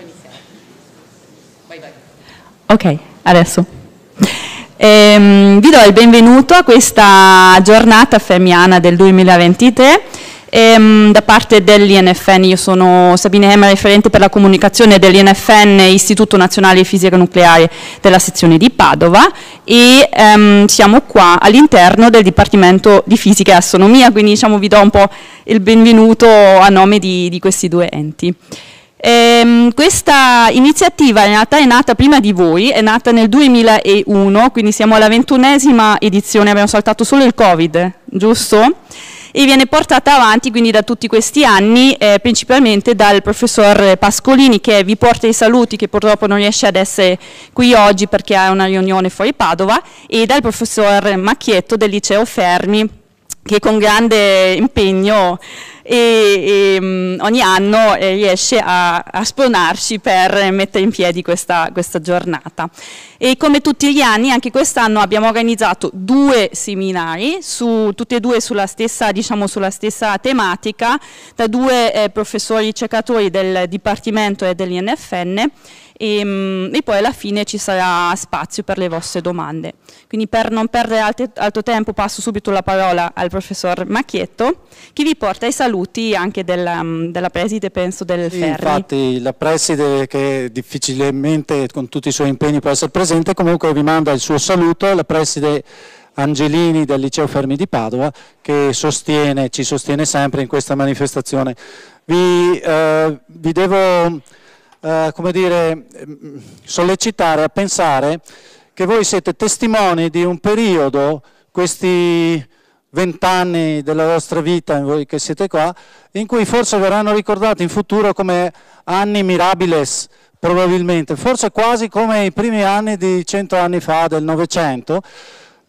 Puoi iniziare. Vai, vai. Ok, adesso. Ehm, vi do il benvenuto a questa giornata femiana del 2023. Ehm, da parte dell'INFN, io sono Sabine Hemmer, referente per la comunicazione dell'INFN, Istituto Nazionale di Fisica Nucleare della sezione di Padova e ehm, siamo qua all'interno del Dipartimento di Fisica e Astronomia, quindi diciamo, vi do un po' il benvenuto a nome di, di questi due enti. Ehm, questa iniziativa in realtà è nata prima di voi, è nata nel 2001, quindi siamo alla ventunesima edizione, abbiamo saltato solo il Covid, giusto? E viene portata avanti quindi da tutti questi anni, eh, principalmente dal professor Pascolini che vi porta i saluti, che purtroppo non riesce ad essere qui oggi perché ha una riunione fuori Padova, e dal professor Macchietto del liceo Fermi che con grande impegno e, e mh, mm, ogni anno eh, riesce a, a spronarci per mettere in piedi questa, questa giornata. E come tutti gli anni, anche quest'anno abbiamo organizzato due seminari, su, tutti e due sulla stessa, diciamo, sulla stessa tematica, da due eh, professori ricercatori del Dipartimento e dell'INFN e, ehm, e, poi alla fine ci sarà spazio per le vostre domande. Quindi per non perdere alte, altro tempo passo subito la parola al professor Macchietto che vi porta i saluti anche della, mm, della preside penso del sì, Ferri. Infatti la preside che difficilmente con tutti i suoi impegni può essere presente presente, comunque vi manda il suo saluto la preside Angelini del Liceo Fermi di Padova che sostiene, ci sostiene sempre in questa manifestazione. Vi, eh, vi devo eh, come dire, mm, sollecitare a pensare che voi siete testimoni di un periodo, questi vent'anni della vostra vita, voi che siete qua, in cui forse verranno ricordati in futuro come anni mirabiles, probabilmente, forse quasi come i primi anni di cento anni fa del Novecento,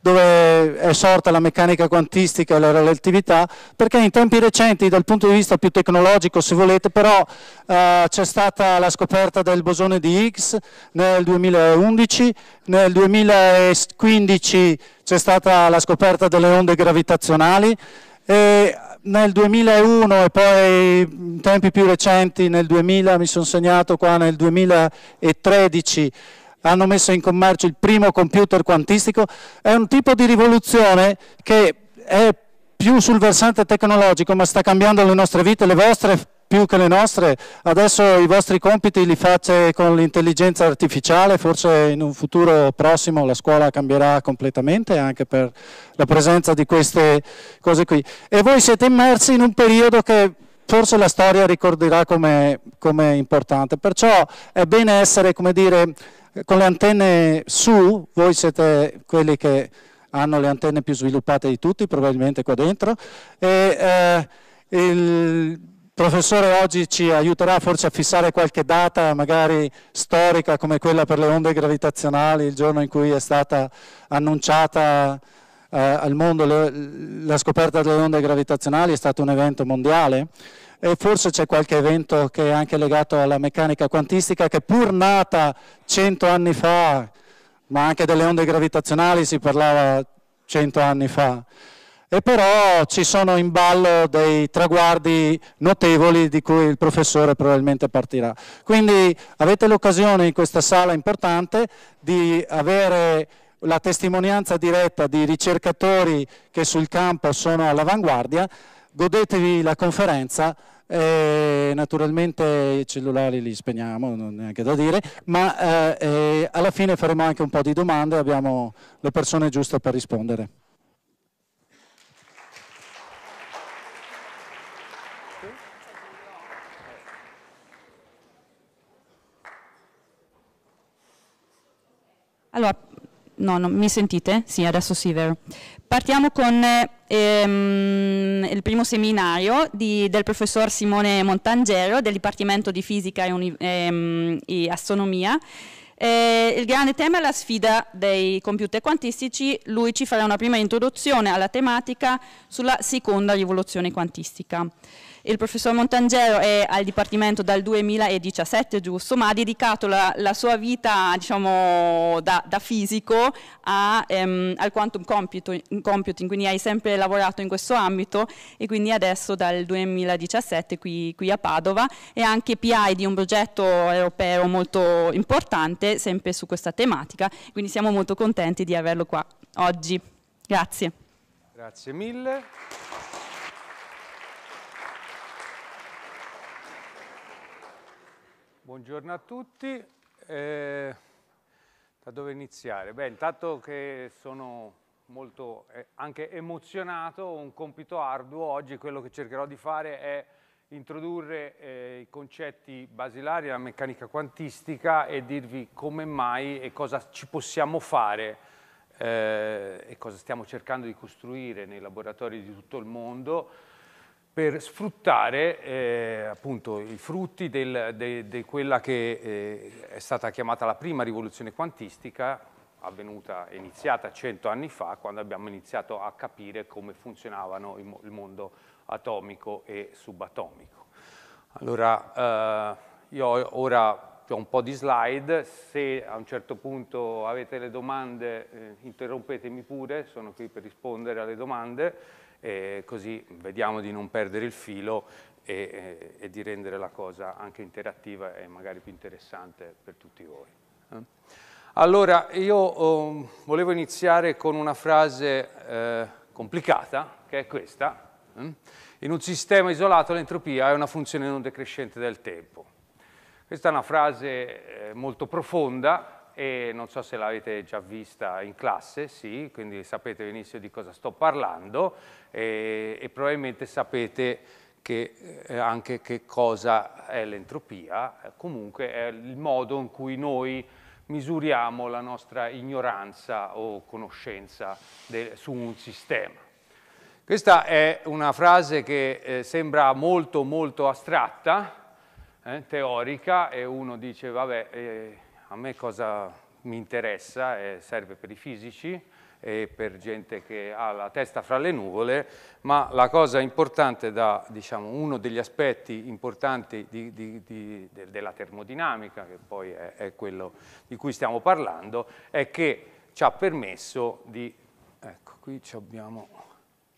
dove è sorta la meccanica quantistica e la relatività, perché in tempi recenti, dal punto di vista più tecnologico se volete, però eh, c'è stata la scoperta del bosone di Higgs nel 2011, nel 2015 c'è stata la scoperta delle onde gravitazionali e nel 2001 e poi in tempi più recenti, nel 2000, mi sono segnato qua nel 2013, hanno messo in commercio il primo computer quantistico, è un tipo di rivoluzione che è più sul versante tecnologico, ma sta cambiando le nostre vite, le vostre più che le nostre, adesso i vostri compiti li fate con l'intelligenza artificiale, forse in un futuro prossimo la scuola cambierà completamente anche per la presenza di queste cose qui. E voi siete immersi in un periodo che forse la storia ricorderà come, come importante, perciò è bene essere, come dire, con le antenne su, voi siete quelli che hanno le antenne più sviluppate di tutti, probabilmente qua dentro, e, eh, il, professore oggi ci aiuterà forse a fissare qualche data, magari storica, come quella per le onde gravitazionali, il giorno in cui è stata annunciata eh, al mondo le, la scoperta delle onde gravitazionali, è stato un evento mondiale. E forse c'è qualche evento che è anche legato alla meccanica quantistica, che pur nata cento anni fa, ma anche delle onde gravitazionali si parlava cento anni fa e però ci sono in ballo dei traguardi notevoli di cui il professore probabilmente partirà. Quindi avete l'occasione in questa sala importante di avere la testimonianza diretta di ricercatori che sul campo sono all'avanguardia, godetevi la conferenza e naturalmente i cellulari li spegniamo, non neanche da dire, ma eh, alla fine faremo anche un po' di domande, abbiamo le persone giuste per rispondere. Allora, no, no, mi sentite? Sì, adesso sì, vero. Partiamo con ehm, il primo seminario di, del professor Simone Montangero del Dipartimento di Fisica e, ehm, e Astronomia. Eh, il grande tema è la sfida dei computer quantistici, lui ci farà una prima introduzione alla tematica sulla seconda rivoluzione quantistica. Il professor Montangero è al Dipartimento dal 2017, giusto, ma ha dedicato la, la sua vita diciamo, da, da fisico a, ehm, al quantum computing, quindi hai sempre lavorato in questo ambito e quindi adesso dal 2017 qui, qui a Padova è anche PI di un progetto europeo molto importante, sempre su questa tematica, quindi siamo molto contenti di averlo qua oggi. Grazie. Grazie mille. Buongiorno a tutti. Eh, da dove iniziare? Beh, intanto che sono molto eh, anche emozionato, un compito arduo oggi, quello che cercherò di fare è introdurre eh, i concetti basilari della meccanica quantistica e dirvi come mai e cosa ci possiamo fare eh, e cosa stiamo cercando di costruire nei laboratori di tutto il mondo per sfruttare eh, appunto i frutti di de, de quella che eh, è stata chiamata la prima rivoluzione quantistica, avvenuta e iniziata cento anni fa, quando abbiamo iniziato a capire come funzionavano il, il mondo atomico e subatomico. Allora, eh, io ora ho un po' di slide, se a un certo punto avete le domande eh, interrompetemi pure, sono qui per rispondere alle domande eh, così vediamo di non perdere il filo e, e, di rendere la cosa anche interattiva e magari più interessante per tutti voi. Eh? Allora, io oh, volevo iniziare con una frase eh, complicata, che è questa. Eh? In un sistema isolato l'entropia è una funzione non decrescente del tempo. Questa è una frase eh, molto profonda, e non so se l'avete già vista in classe, sì, quindi sapete benissimo di cosa sto parlando e, e probabilmente sapete che, eh, anche che cosa è l'entropia, eh, comunque è il modo in cui noi misuriamo la nostra ignoranza o conoscenza de, su un sistema. Questa è una frase che eh, sembra molto molto astratta, eh, teorica, e uno dice vabbè eh, a me cosa mi interessa e serve per i fisici e per gente che ha la testa fra le nuvole, ma la cosa importante, da, diciamo, uno degli aspetti importanti di, di, di, de, della termodinamica, che poi è, è, quello di cui stiamo parlando, è che ci ha permesso di, ecco, qui ci, abbiamo,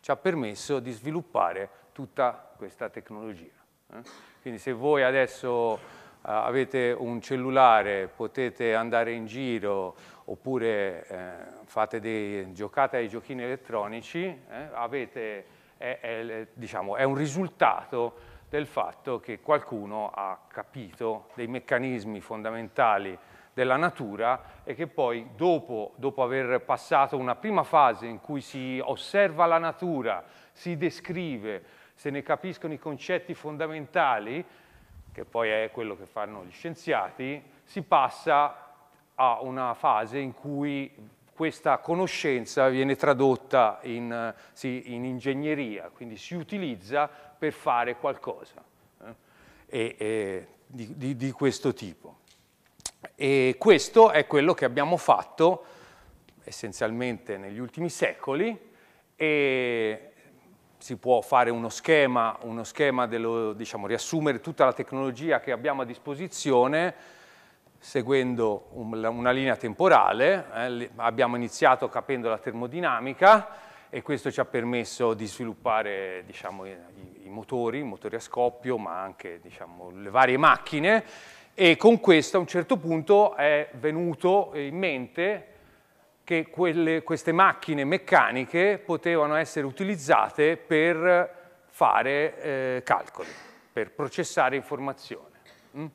ci ha permesso di sviluppare tutta questa tecnologia. Eh? Quindi se voi adesso eh, avete un cellulare, potete andare in giro oppure eh, dei, giocate ai giochini elettronici, eh, avete, è, è, diciamo, è un risultato del fatto che qualcuno ha capito dei meccanismi fondamentali della natura e che poi dopo, dopo, aver passato una prima fase in cui si osserva la natura, si descrive, se ne capiscono i concetti fondamentali, che poi è quello che fanno gli scienziati, si passa a una fase in cui questa conoscenza viene tradotta in, sì, in ingegneria, quindi si utilizza per fare qualcosa eh? e, e, di, di, di questo tipo. E questo è quello che abbiamo fatto essenzialmente negli ultimi secoli e si può fare uno schema, uno schema dello, diciamo, riassumere tutta la tecnologia che abbiamo a disposizione seguendo un, una linea temporale. Eh, abbiamo iniziato capendo la termodinamica e questo ci ha permesso di sviluppare diciamo, i, i, motori, i motori a scoppio, ma anche diciamo, le varie macchine e con questo a un certo punto è venuto in mente che quelle, queste macchine meccaniche potevano essere utilizzate per fare eh, calcoli, per processare informazione. Mm?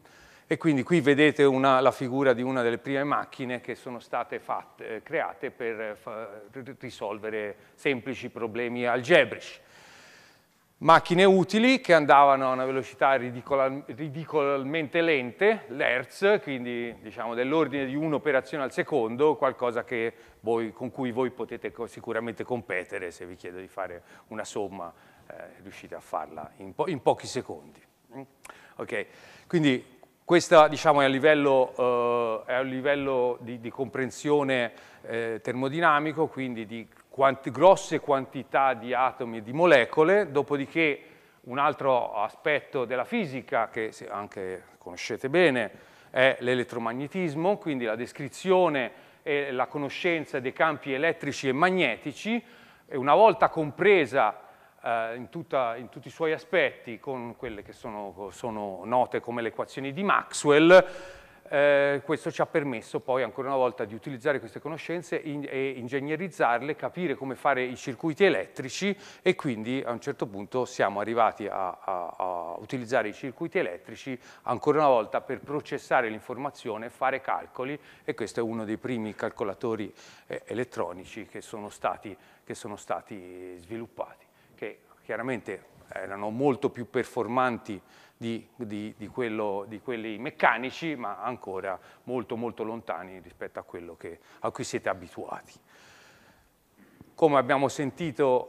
E quindi qui vedete una, la figura di una delle prime macchine che sono state fatte, create per risolvere semplici problemi algebrici macchine utili che andavano a una velocità ridicol ridicolmente lente, l'hertz, quindi diciamo dell'ordine di un'operazione al secondo, qualcosa voi, con cui voi potete co sicuramente competere, se vi chiedo di fare una somma eh, riuscite a farla in, po in pochi secondi. Mm? Okay. Quindi questo diciamo, è a livello, eh, è a livello di, di, comprensione eh, termodinamico, quindi di quanti, grosse quantità di atomi e di molecole, dopodiché un altro aspetto della fisica che anche conoscete bene è l'elettromagnetismo, quindi la descrizione e la conoscenza dei campi elettrici e magnetici e una volta compresa eh, in, tutta, in, tutti i suoi aspetti con quelle che sono, sono note come le equazioni di Maxwell, eh, questo ci ha permesso poi ancora una volta di utilizzare queste conoscenze in, e ingegnerizzarle, capire come fare i circuiti elettrici e quindi a un certo punto siamo arrivati a, a, a utilizzare i circuiti elettrici ancora una volta per processare l'informazione, fare calcoli e questo è uno dei primi calcolatori eh, elettronici che sono, stati, che sono stati sviluppati, che chiaramente erano molto più performanti di, di, di, quello, di, quelli meccanici, ma ancora molto molto lontani rispetto a quello che, a cui siete abituati. Come abbiamo sentito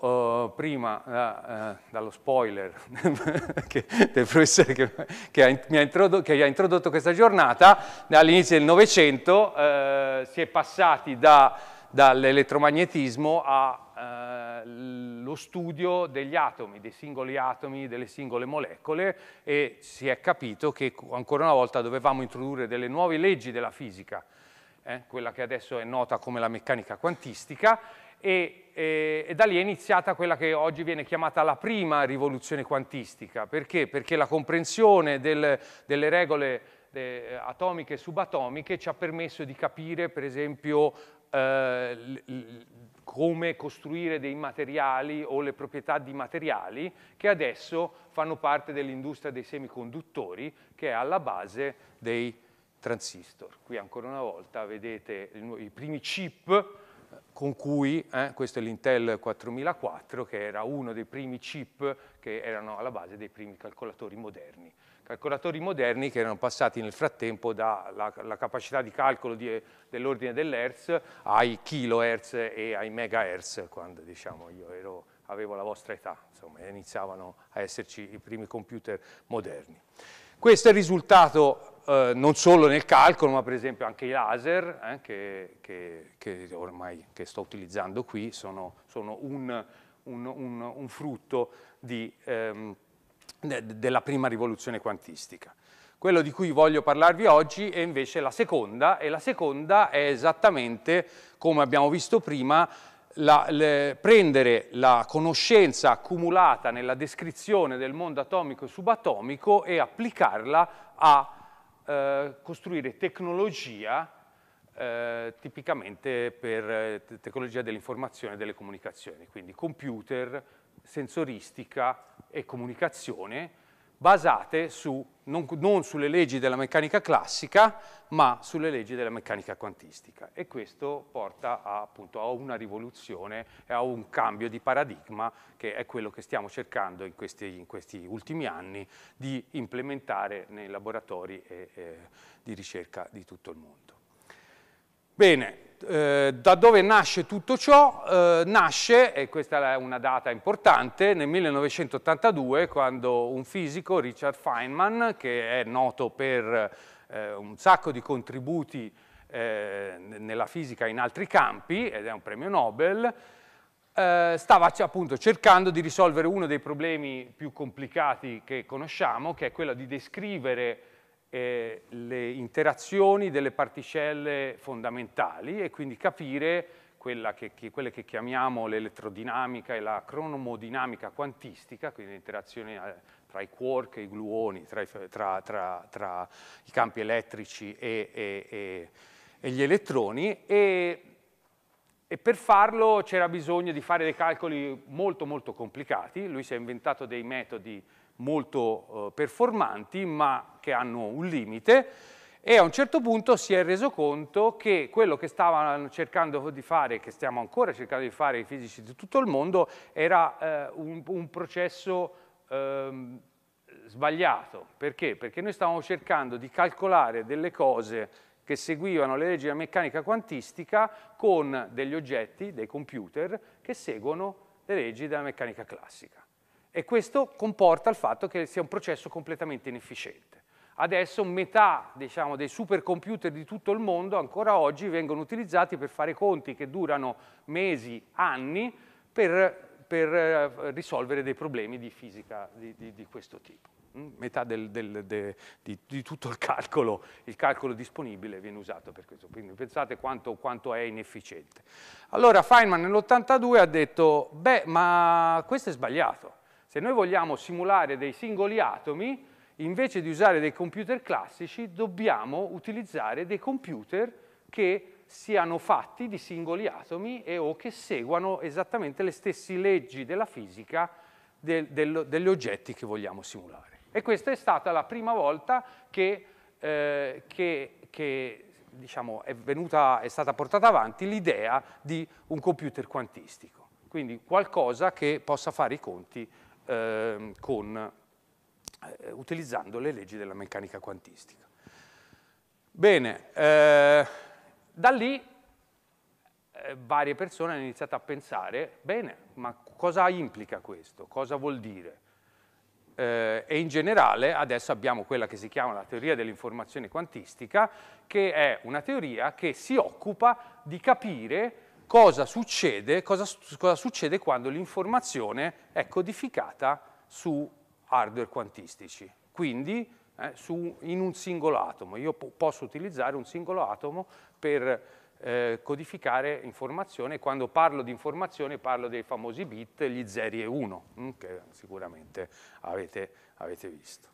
eh, prima eh, dallo spoiler che, del professore che, che, ha introdotto, che, ha introdotto, questa giornata, all'inizio del Novecento eh, si è passati da, dall'elettromagnetismo a eh, lo studio degli atomi, dei singoli atomi, delle singole molecole e si è capito che ancora una volta dovevamo introdurre delle nuove leggi della fisica, eh, quella che adesso è nota come la meccanica quantistica, e, e, e, da lì è iniziata quella che oggi viene chiamata la prima rivoluzione quantistica. Perché? Perché la comprensione del, delle regole eh, atomiche e subatomiche ci ha permesso di capire, per esempio, eh, come costruire dei materiali o le proprietà di materiali che adesso fanno parte dell'industria dei semiconduttori che è alla base dei transistor. Qui ancora una volta vedete i primi chip con cui, eh, questo è l'Intel 4004, che era uno dei primi chip che erano alla base dei primi calcolatori moderni calcolatori moderni che erano passati nel frattempo dalla capacità di calcolo dell'ordine dell'Hertz ai kilohertz e ai megahertz, quando diciamo, io ero, avevo la vostra età, insomma, iniziavano a esserci i primi computer moderni. Questo è il risultato eh, non solo nel calcolo, ma per esempio anche i laser, eh, che, che, che, ormai che sto utilizzando qui, sono, sono un, un, un, un, frutto di... Ehm, della prima rivoluzione quantistica. Quello di cui voglio parlarvi oggi è invece la seconda e la seconda è esattamente, come abbiamo visto prima, la, le, prendere la conoscenza accumulata nella descrizione del mondo atomico e subatomico e applicarla a eh, costruire tecnologia eh, tipicamente per eh, tecnologia dell'informazione e delle comunicazioni, quindi computer, sensoristica e comunicazione basate su, non, non, sulle leggi della meccanica classica, ma sulle leggi della meccanica quantistica. E questo porta a, appunto, a una rivoluzione e a un cambio di paradigma che è quello che stiamo cercando in questi, in questi ultimi anni di implementare nei laboratori e, e di ricerca di tutto il mondo. Bene, eh, da dove nasce tutto ciò? Eh, nasce, e questa è una data importante, nel 1982 quando un fisico, Richard Feynman, che è noto per eh, un sacco di contributi eh, nella fisica in altri campi, ed è un premio Nobel, eh, stava cioè, appunto cercando di risolvere uno dei problemi più complicati che conosciamo, che è quello di descrivere eh, le interazioni delle particelle fondamentali e quindi capire che, che, quelle che chiamiamo l'elettrodinamica e la cronomodinamica quantistica, quindi le interazioni eh, tra i quark e i gluoni, tra, tra, tra, tra i campi elettrici e, e, e, e gli elettroni. E, per farlo c'era bisogno di fare dei calcoli molto molto complicati, lui si è inventato dei metodi molto eh, performanti, ma che hanno un limite e a un certo punto si è reso conto che quello che stavano cercando di fare, che stiamo ancora cercando di fare i fisici di tutto il mondo, era eh, un, un, processo eh, sbagliato. Perché? Perché noi stavamo cercando di calcolare delle cose che seguivano le leggi della meccanica quantistica con degli oggetti, dei computer, che seguono le leggi della meccanica classica. E questo comporta il fatto che sia un processo completamente inefficiente. Adesso metà diciamo, dei supercomputer di tutto il mondo ancora oggi vengono utilizzati per fare conti che durano mesi, anni, per, per eh, risolvere dei problemi di fisica di, di, di questo tipo. Mm? Metà del, del, de, di, di, tutto il calcolo, il calcolo, disponibile viene usato per questo, quindi pensate quanto, quanto è inefficiente. Allora Feynman nell'82 ha detto, beh ma questo è sbagliato, se noi vogliamo simulare dei singoli atomi invece di usare dei computer classici dobbiamo utilizzare dei computer che siano fatti di singoli atomi e o che seguano esattamente le stesse leggi della fisica del, del, degli oggetti che vogliamo simulare. E questa è stata la prima volta che, eh, che, che diciamo, è, venuta, è stata portata avanti l'idea di un computer quantistico, quindi qualcosa che possa fare i conti eh, con eh, utilizzando le leggi della meccanica quantistica. Bene, eh, da lì eh, varie persone hanno iniziato a pensare, bene, ma cosa implica questo? Cosa vuol dire? Eh, e in generale adesso abbiamo quella che si chiama la teoria dell'informazione quantistica, che è una teoria che si occupa di capire cosa succede, cosa, cosa succede quando l'informazione è codificata su hardware quantistici. Quindi eh, su, in un singolo atomo, io po posso utilizzare un singolo atomo per eh, codificare informazione. Quando parlo di informazione parlo dei famosi bit, gli 0 e 1, mm, che sicuramente avete, avete visto.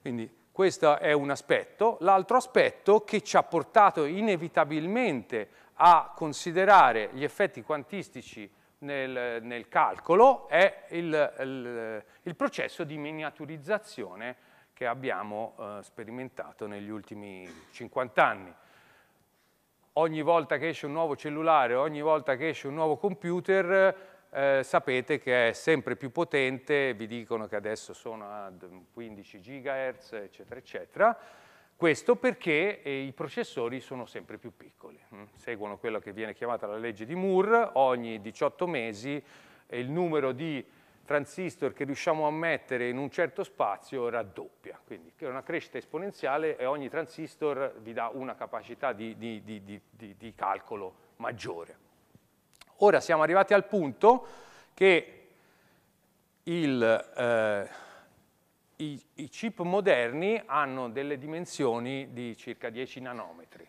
Quindi questo è un aspetto. L'altro aspetto che ci ha portato inevitabilmente a considerare gli effetti quantistici nel, nel calcolo è il, il, il, processo di miniaturizzazione che abbiamo eh, sperimentato negli ultimi 50 anni. Ogni volta che esce un nuovo cellulare, ogni volta che esce un nuovo computer, eh, sapete che è sempre più potente, vi dicono che adesso sono a 15 GHz, eccetera, eccetera, questo perché eh, i processori sono sempre più piccoli, mm. seguono quella che viene chiamata la legge di Moore, ogni 18 mesi eh, il numero di transistor che riusciamo a mettere in un certo spazio raddoppia, quindi è una crescita esponenziale e ogni transistor vi dà una capacità di, di, di, di calcolo maggiore. Ora siamo arrivati al punto che il... Eh, i, i chip moderni hanno delle dimensioni di circa 10 nanometri.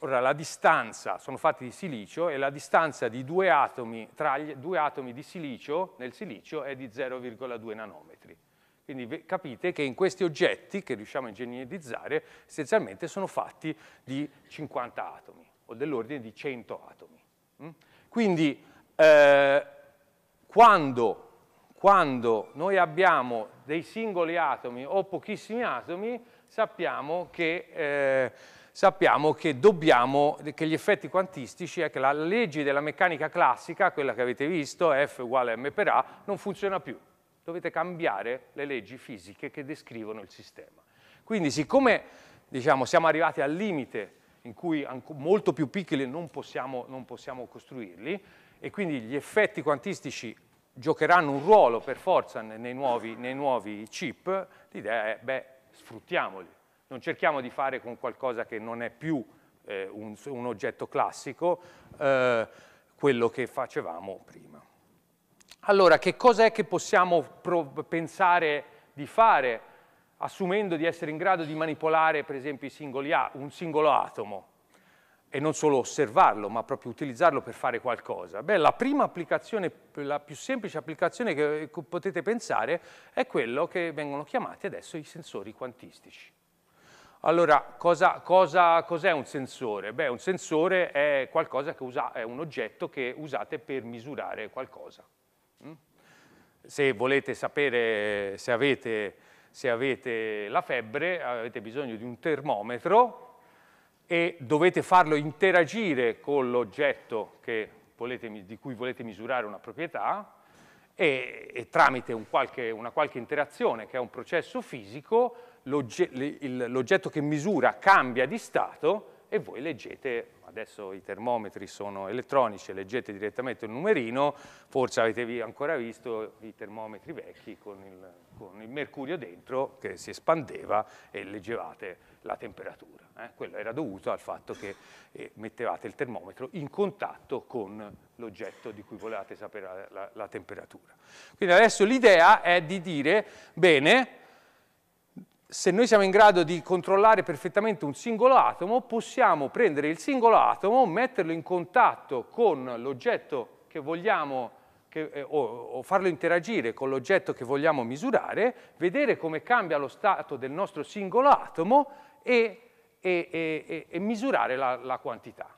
Ora, la distanza, sono fatti di silicio, e la distanza di due atomi, tra gli, due atomi di silicio, nel silicio, è di 0,2 nanometri. Quindi capite che in questi oggetti che riusciamo a ingegnerizzare essenzialmente sono fatti di 50 atomi o dell'ordine di 100 atomi. Mm? Quindi eh, quando quando noi abbiamo dei singoli atomi o pochissimi atomi, sappiamo che, eh, sappiamo che, dobbiamo, che gli effetti quantistici, è che la legge della meccanica classica, quella che avete visto, F uguale a M per A, non funziona più. Dovete cambiare le leggi fisiche che descrivono il sistema. Quindi siccome diciamo, siamo arrivati al limite in cui molto più piccoli non possiamo, non possiamo costruirli, e quindi gli effetti quantistici giocheranno un ruolo per forza nei nuovi, nei nuovi chip, l'idea è, beh, sfruttiamoli. Non cerchiamo di fare con qualcosa che non è più eh, un, un, oggetto classico eh, quello che facevamo prima. Allora, che cos'è che possiamo pensare di fare assumendo di essere in grado di manipolare, per esempio, i singoli un singolo atomo? e non solo osservarlo, ma proprio utilizzarlo per fare qualcosa? Beh, la prima applicazione, la più semplice applicazione che potete pensare è quello che vengono chiamati adesso i sensori quantistici. Allora, cosa, cosa, cos'è un sensore? Beh, un sensore è, usa, è un oggetto che usate per misurare qualcosa. Mm? Se volete sapere se avete, se avete la febbre, avete bisogno di un termometro e dovete farlo interagire con l'oggetto di cui volete misurare una proprietà e, e tramite un qualche, una qualche interazione che è un processo fisico l'oggetto che misura cambia di stato e voi leggete, adesso i termometri sono elettronici, leggete direttamente il numerino, forse avete ancora visto i termometri vecchi con il, con il mercurio dentro che si espandeva e leggevate la temperatura. Eh? Quello era dovuto al fatto che eh, mettevate il termometro in contatto con l'oggetto di cui volevate sapere la, la, la temperatura. Quindi adesso l'idea è di dire, bene, se noi siamo in grado di controllare perfettamente un singolo atomo, possiamo prendere il singolo atomo, metterlo in contatto con l'oggetto che vogliamo che, eh, o, o, farlo interagire con l'oggetto che vogliamo misurare, vedere come cambia lo stato del nostro singolo atomo e, e, e, e misurare la, la quantità.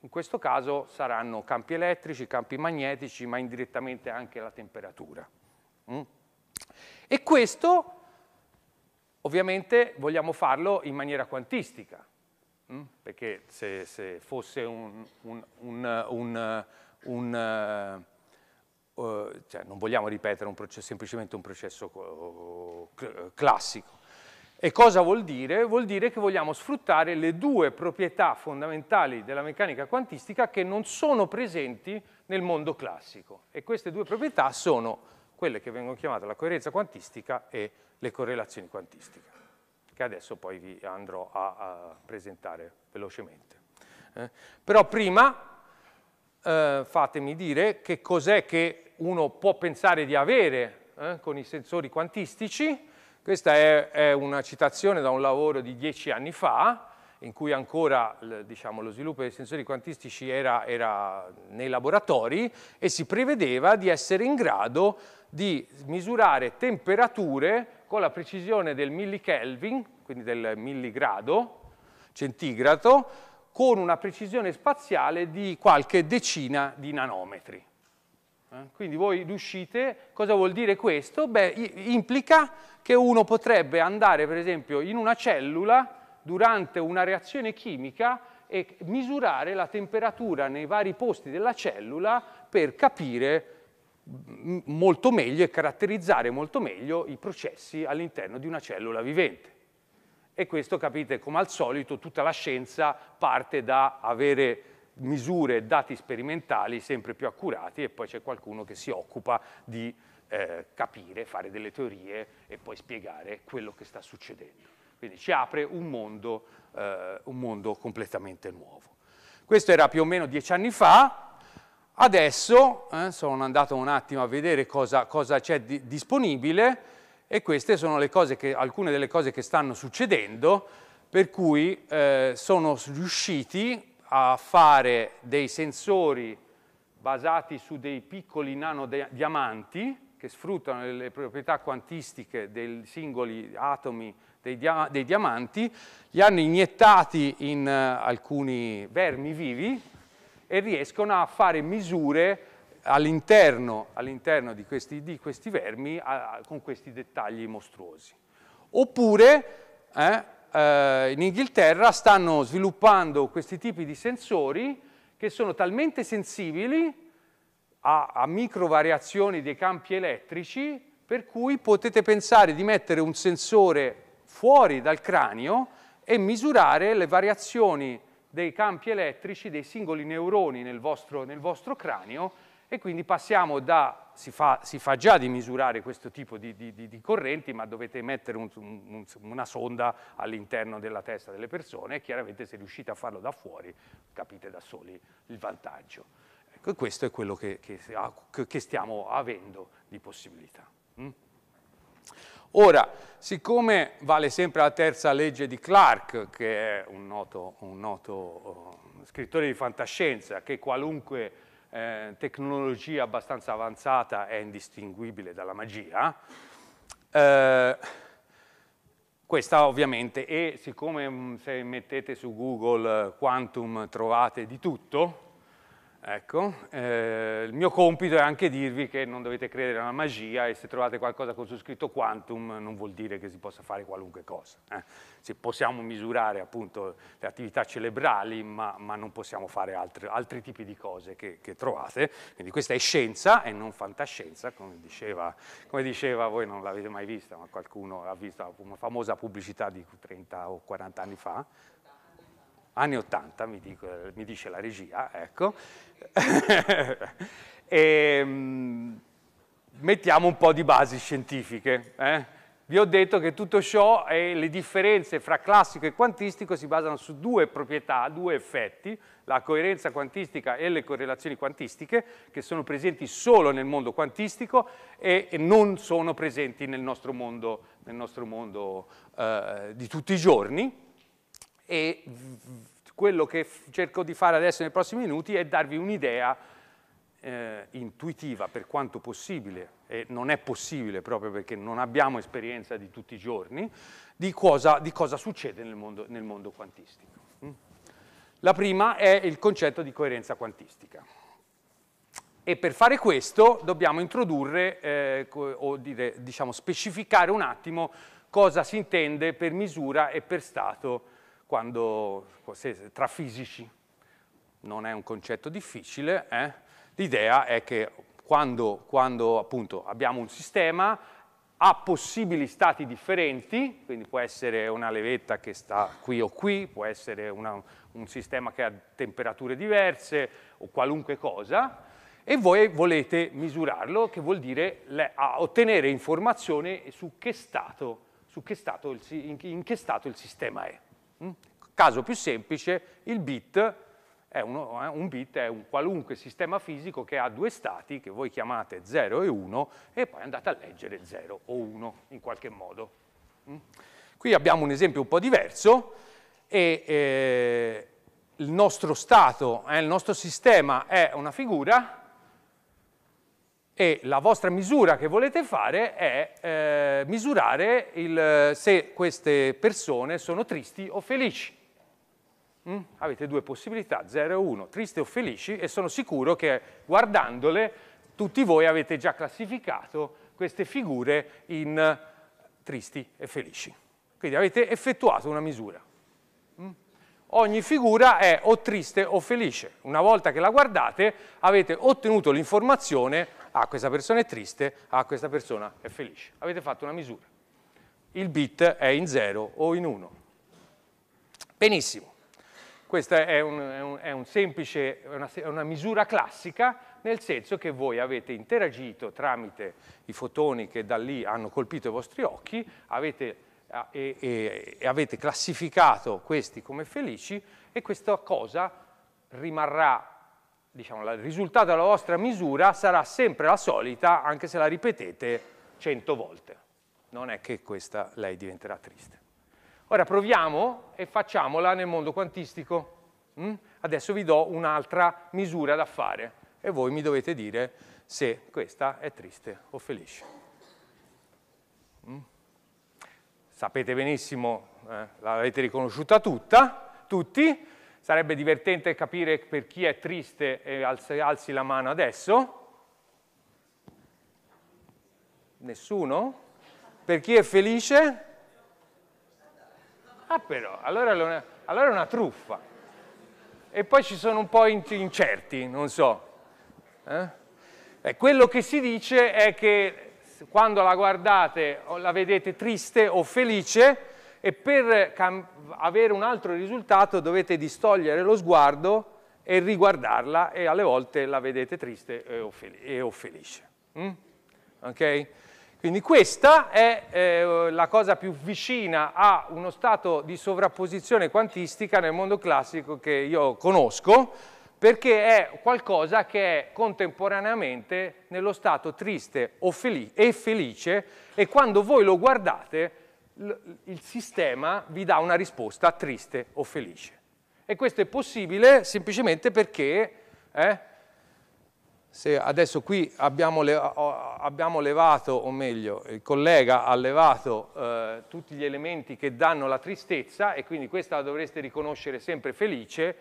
In questo caso saranno campi elettrici, campi magnetici, ma indirettamente anche la temperatura. Mm? E questo ovviamente vogliamo farlo in maniera quantistica, mm? perché se, se, fosse un... un, un, un uh, cioè non vogliamo ripetere semplicemente un processo classico, e cosa vuol dire? Vuol dire che vogliamo sfruttare le due proprietà fondamentali della meccanica quantistica che non sono presenti nel mondo classico. E queste due proprietà sono quelle che vengono chiamate la coerenza quantistica e le correlazioni quantistiche, che adesso poi vi andrò a, a presentare velocemente. Eh? Però prima eh, fatemi dire che cos'è che uno può pensare di avere eh, con i sensori quantistici, questa è, è una citazione da un lavoro di dieci anni fa, in cui ancora diciamo, lo sviluppo dei sensori quantistici era, era, nei laboratori e si prevedeva di essere in grado di misurare temperature con la precisione del millikelvin, quindi del milligrado centigrado, con una precisione spaziale di qualche decina di nanometri. Eh? Quindi voi riuscite, cosa vuol dire questo? Beh, implica che uno potrebbe andare per esempio in una cellula durante una reazione chimica e misurare la temperatura nei vari posti della cellula per capire molto meglio e caratterizzare molto meglio i processi all'interno di una cellula vivente. E questo capite come al solito tutta la scienza parte da avere misure e dati sperimentali sempre più accurati e poi c'è qualcuno che si occupa di eh, capire, fare delle teorie e poi spiegare quello che sta succedendo. Quindi ci apre un mondo, eh, un mondo completamente nuovo. Questo era più o meno dieci anni fa, Adesso eh, sono andato un attimo a vedere cosa, c'è di, disponibile e queste sono che, alcune delle cose che stanno succedendo, per cui eh, sono riusciti a fare dei sensori basati su dei piccoli nanodiamanti che sfruttano le proprietà quantistiche dei singoli atomi dei, dia dei diamanti, li hanno iniettati in uh, alcuni vermi vivi e riescono a fare misure all'interno, all di, di, questi, vermi a, a, con questi dettagli mostruosi. Oppure eh, eh, in Inghilterra stanno sviluppando questi tipi di sensori che sono talmente sensibili a, a variazioni dei campi elettrici per cui potete pensare di mettere un sensore fuori dal cranio e misurare le variazioni dei campi elettrici dei singoli neuroni nel vostro, nel vostro cranio e quindi passiamo da, si fa, si fa già di misurare questo tipo di, di, di correnti, ma dovete mettere un, un, una sonda all'interno della testa delle persone e chiaramente se riuscite a farlo da fuori capite da soli il vantaggio. Ecco, questo è quello che, che, che stiamo avendo di possibilità. Mm? Ora, siccome vale sempre la terza legge di Clark, che è un noto, un noto uh, scrittore di fantascienza, che qualunque eh, tecnologia abbastanza avanzata è indistinguibile dalla magia. Eh, questa ovviamente, e siccome mm, se mettete su Google eh, Quantum trovate di tutto, Ecco, eh, il mio compito è anche dirvi che non dovete credere alla magia e se trovate qualcosa con su scritto quantum non vuol dire che si possa fare qualunque cosa. Eh. Se possiamo misurare appunto le attività cerebrali, ma, ma non possiamo fare altri, altri tipi di cose che, che, trovate. Quindi questa è scienza e non fantascienza, come diceva, come diceva voi non l'avete mai vista, ma qualcuno ha visto una famosa pubblicità di 30 o 40 anni fa, anni 80, mi, dico, mi dice la regia, ecco. e, ehm, mettiamo un po' di basi scientifiche. Eh? Vi ho detto che tutto ciò e le differenze fra classico e quantistico si basano su due proprietà, due effetti, la coerenza quantistica e le correlazioni quantistiche, che sono presenti solo nel mondo quantistico e, e non sono presenti nel nostro mondo, nel nostro mondo eh, di tutti i giorni e quello che cerco di fare adesso nei prossimi minuti è darvi un'idea eh, intuitiva per quanto possibile, e non è possibile proprio perché non abbiamo esperienza di tutti i giorni, di cosa, di cosa succede nel mondo, nel mondo quantistico. Mm? La prima è il concetto di coerenza quantistica. E per fare questo dobbiamo introdurre, eh, o dire, diciamo specificare un attimo cosa si intende per misura e per stato quando, tra fisici. Non è un concetto difficile, eh? l'idea è che quando, quando appunto, abbiamo un sistema ha possibili stati differenti, quindi può essere una levetta che sta qui o qui, può essere una, un sistema che ha temperature diverse o qualunque cosa, e voi volete misurarlo, che vuol dire le, ottenere informazioni su che stato, su che stato il, in che stato il sistema è. Mm? Caso più semplice, il bit uno, eh, un bit è un qualunque sistema fisico che ha due stati che voi chiamate 0 e 1 e poi andate a leggere 0 o 1 in qualche modo. Mm? Qui abbiamo un esempio un po' diverso e eh, il nostro stato, eh, il nostro sistema è una figura e la vostra misura che volete fare è eh, misurare il, se queste persone sono tristi o felici. Mm? Avete due possibilità, 0 e 1, triste o felici, e sono sicuro che guardandole tutti voi avete già classificato queste figure in eh, tristi e felici. Quindi avete effettuato una misura. Mm? Ogni figura è o triste o felice. Una volta che la guardate avete ottenuto l'informazione ah, questa persona è triste, ah, questa persona è felice. Avete fatto una misura. Il bit è in 0 o in 1. Benissimo. Questa è, un, è, un, è un semplice, una, una, misura classica nel senso che voi avete interagito tramite i fotoni che da lì hanno colpito i vostri occhi, avete, e, e, e avete classificato questi come felici e questa cosa rimarrà diciamo, il risultato della vostra misura sarà sempre la solita, anche se la ripetete 100 volte. Non è che questa lei diventerà triste. Ora proviamo e facciamola nel mondo quantistico. Mm? Adesso vi do un'altra misura da fare e voi mi dovete dire se questa è triste o felice. Mm? Sapete benissimo, eh, l'avete riconosciuta tutta, tutti, Sarebbe divertente capire per chi è triste e alzi la mano adesso. Nessuno? Per chi è felice? Ah però, allora, allora è una truffa. E poi ci sono un po' incerti, non so. Eh? Eh, quello che si dice è che quando la guardate o la vedete triste o felice, e per avere un altro risultato dovete distogliere lo sguardo e riguardarla e alle volte la vedete triste e, e o, felice. Mm? Okay? Quindi questa è eh, la cosa più vicina a uno stato di sovrapposizione quantistica nel mondo classico che io conosco, perché è qualcosa che è contemporaneamente nello stato triste o fel e felice e quando voi lo guardate il sistema vi dà una risposta triste o felice. E questo è possibile semplicemente perché, eh, se adesso qui abbiamo, le, abbiamo, levato, o meglio, il collega ha levato eh, tutti gli elementi che danno la tristezza e quindi questa la dovreste riconoscere sempre felice,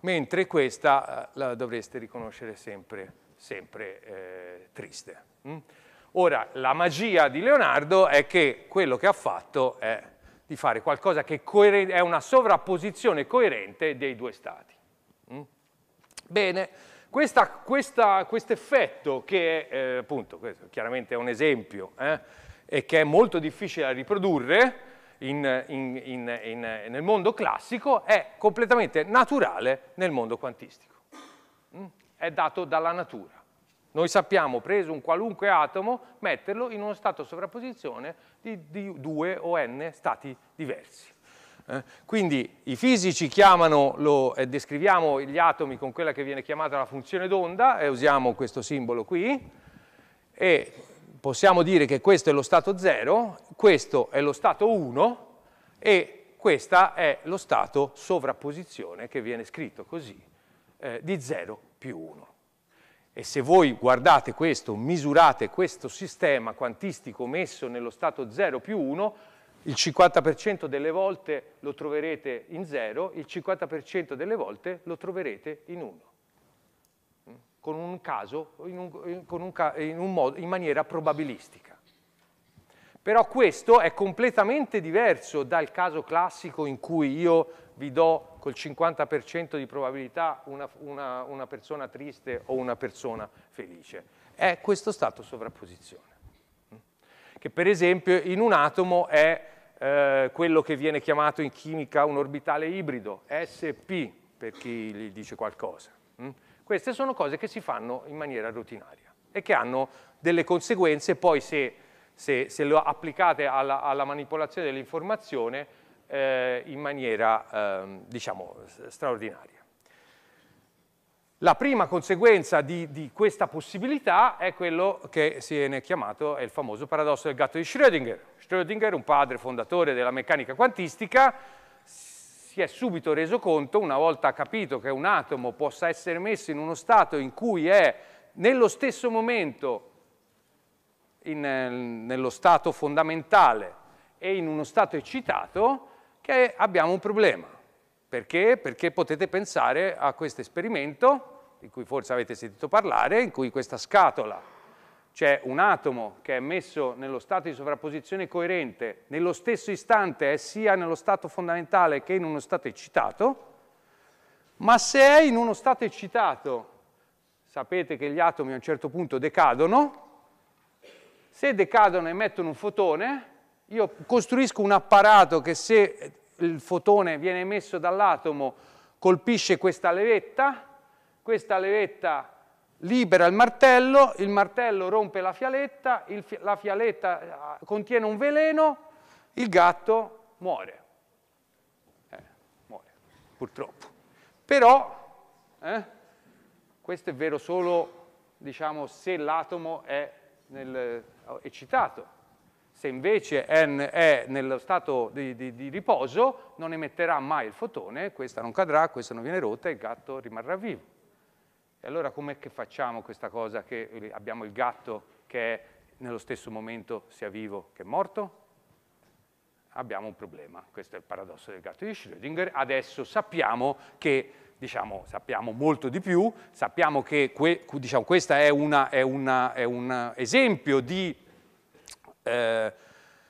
mentre questa eh, la dovreste riconoscere sempre, sempre eh, triste. Mm? Ora, la magia di Leonardo è che quello che ha fatto è di fare qualcosa che è una sovrapposizione coerente dei due stati. Mm? Bene, questo effetto che è, eh, appunto, chiaramente è un esempio eh, e che è molto difficile da riprodurre in, in, in, nel mondo classico è completamente naturale nel mondo quantistico. Mm? È dato dalla natura. Noi sappiamo, preso un qualunque atomo, metterlo in uno stato sovrapposizione di, di due o n stati diversi. Eh? Quindi i fisici chiamano, lo, eh, descriviamo gli atomi con quella che viene chiamata la funzione d'onda, e usiamo questo simbolo qui, e possiamo dire che questo è lo stato 0, questo è lo stato 1 e questo è lo stato sovrapposizione che viene scritto così, eh, di 0 più 1. E se voi guardate questo, misurate questo sistema quantistico messo nello stato 0 più 1, il 50% delle volte lo troverete in 0, il 50% delle volte lo troverete in 1. Mm? Con un caso, in, un, con un, in, un modo, in maniera probabilistica. Però questo è completamente diverso dal caso classico in cui io vi do col 50% di probabilità una, una, una, persona triste o una persona felice. È questo stato sovrapposizione, che per esempio in un atomo è eh, quello che viene chiamato in chimica un orbitale ibrido, SP, per chi gli dice qualcosa. Mm? Queste sono cose che si fanno in maniera rutinaria e che hanno delle conseguenze poi se, se, se lo applicate alla, alla manipolazione dell'informazione eh, in maniera eh, diciamo, straordinaria. La prima conseguenza di, di, questa possibilità è quello che si viene chiamato il famoso paradosso del gatto di Schrödinger. Schrödinger, un padre fondatore della meccanica quantistica, si è subito reso conto, una volta capito che un atomo possa essere messo in uno stato in cui è nello stesso momento in, nello stato fondamentale e in uno stato eccitato, che abbiamo un problema. Perché? Perché potete pensare a questo esperimento, di cui forse avete sentito parlare, in cui questa scatola c'è un atomo che è messo nello stato di sovrapposizione coerente, nello stesso istante è sia nello stato fondamentale che in uno stato eccitato, ma se è in uno stato eccitato, sapete che gli atomi a un certo punto decadono, se decadono emettono un fotone, io costruisco un apparato che se il fotone viene emesso dall'atomo colpisce questa levetta, questa levetta libera il martello, il martello rompe la fialetta, fi la fialetta eh, contiene un veleno, il gatto muore. Eh, muore, purtroppo. Però, eh, questo è vero solo, diciamo, se l'atomo è nel, eh, eccitato. Se invece n è nello stato di, di, di, riposo, non emetterà mai il fotone, questa non cadrà, questa non viene rotta e il gatto rimarrà vivo. E allora com'è che facciamo questa cosa che eh, abbiamo il gatto che è, nello stesso momento sia vivo che morto? Abbiamo un problema, questo è il paradosso del gatto di Schrödinger. Adesso sappiamo che Diciamo, sappiamo molto di più, sappiamo che que, diciamo, questo è, è, è, un eh, esempio di eh,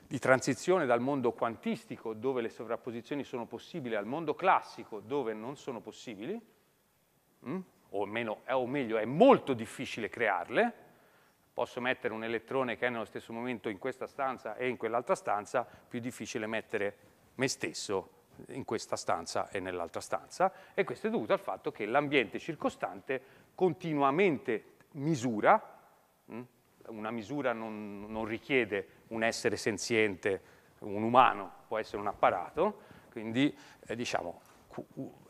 di transizione dal mondo quantistico, dove le sovrapposizioni sono possibili, al mondo classico, dove non sono possibili, mh? Mm? o, meno, eh, o meglio, è molto difficile crearle, posso mettere un elettrone che è nello stesso momento in questa stanza e in quell'altra stanza, più difficile mettere me stesso in questa stanza e nell'altra stanza, e questo è dovuto al fatto che l'ambiente circostante continuamente misura, mh, mm? una misura non, non richiede un essere senziente, un umano, può essere un apparato, quindi eh, diciamo,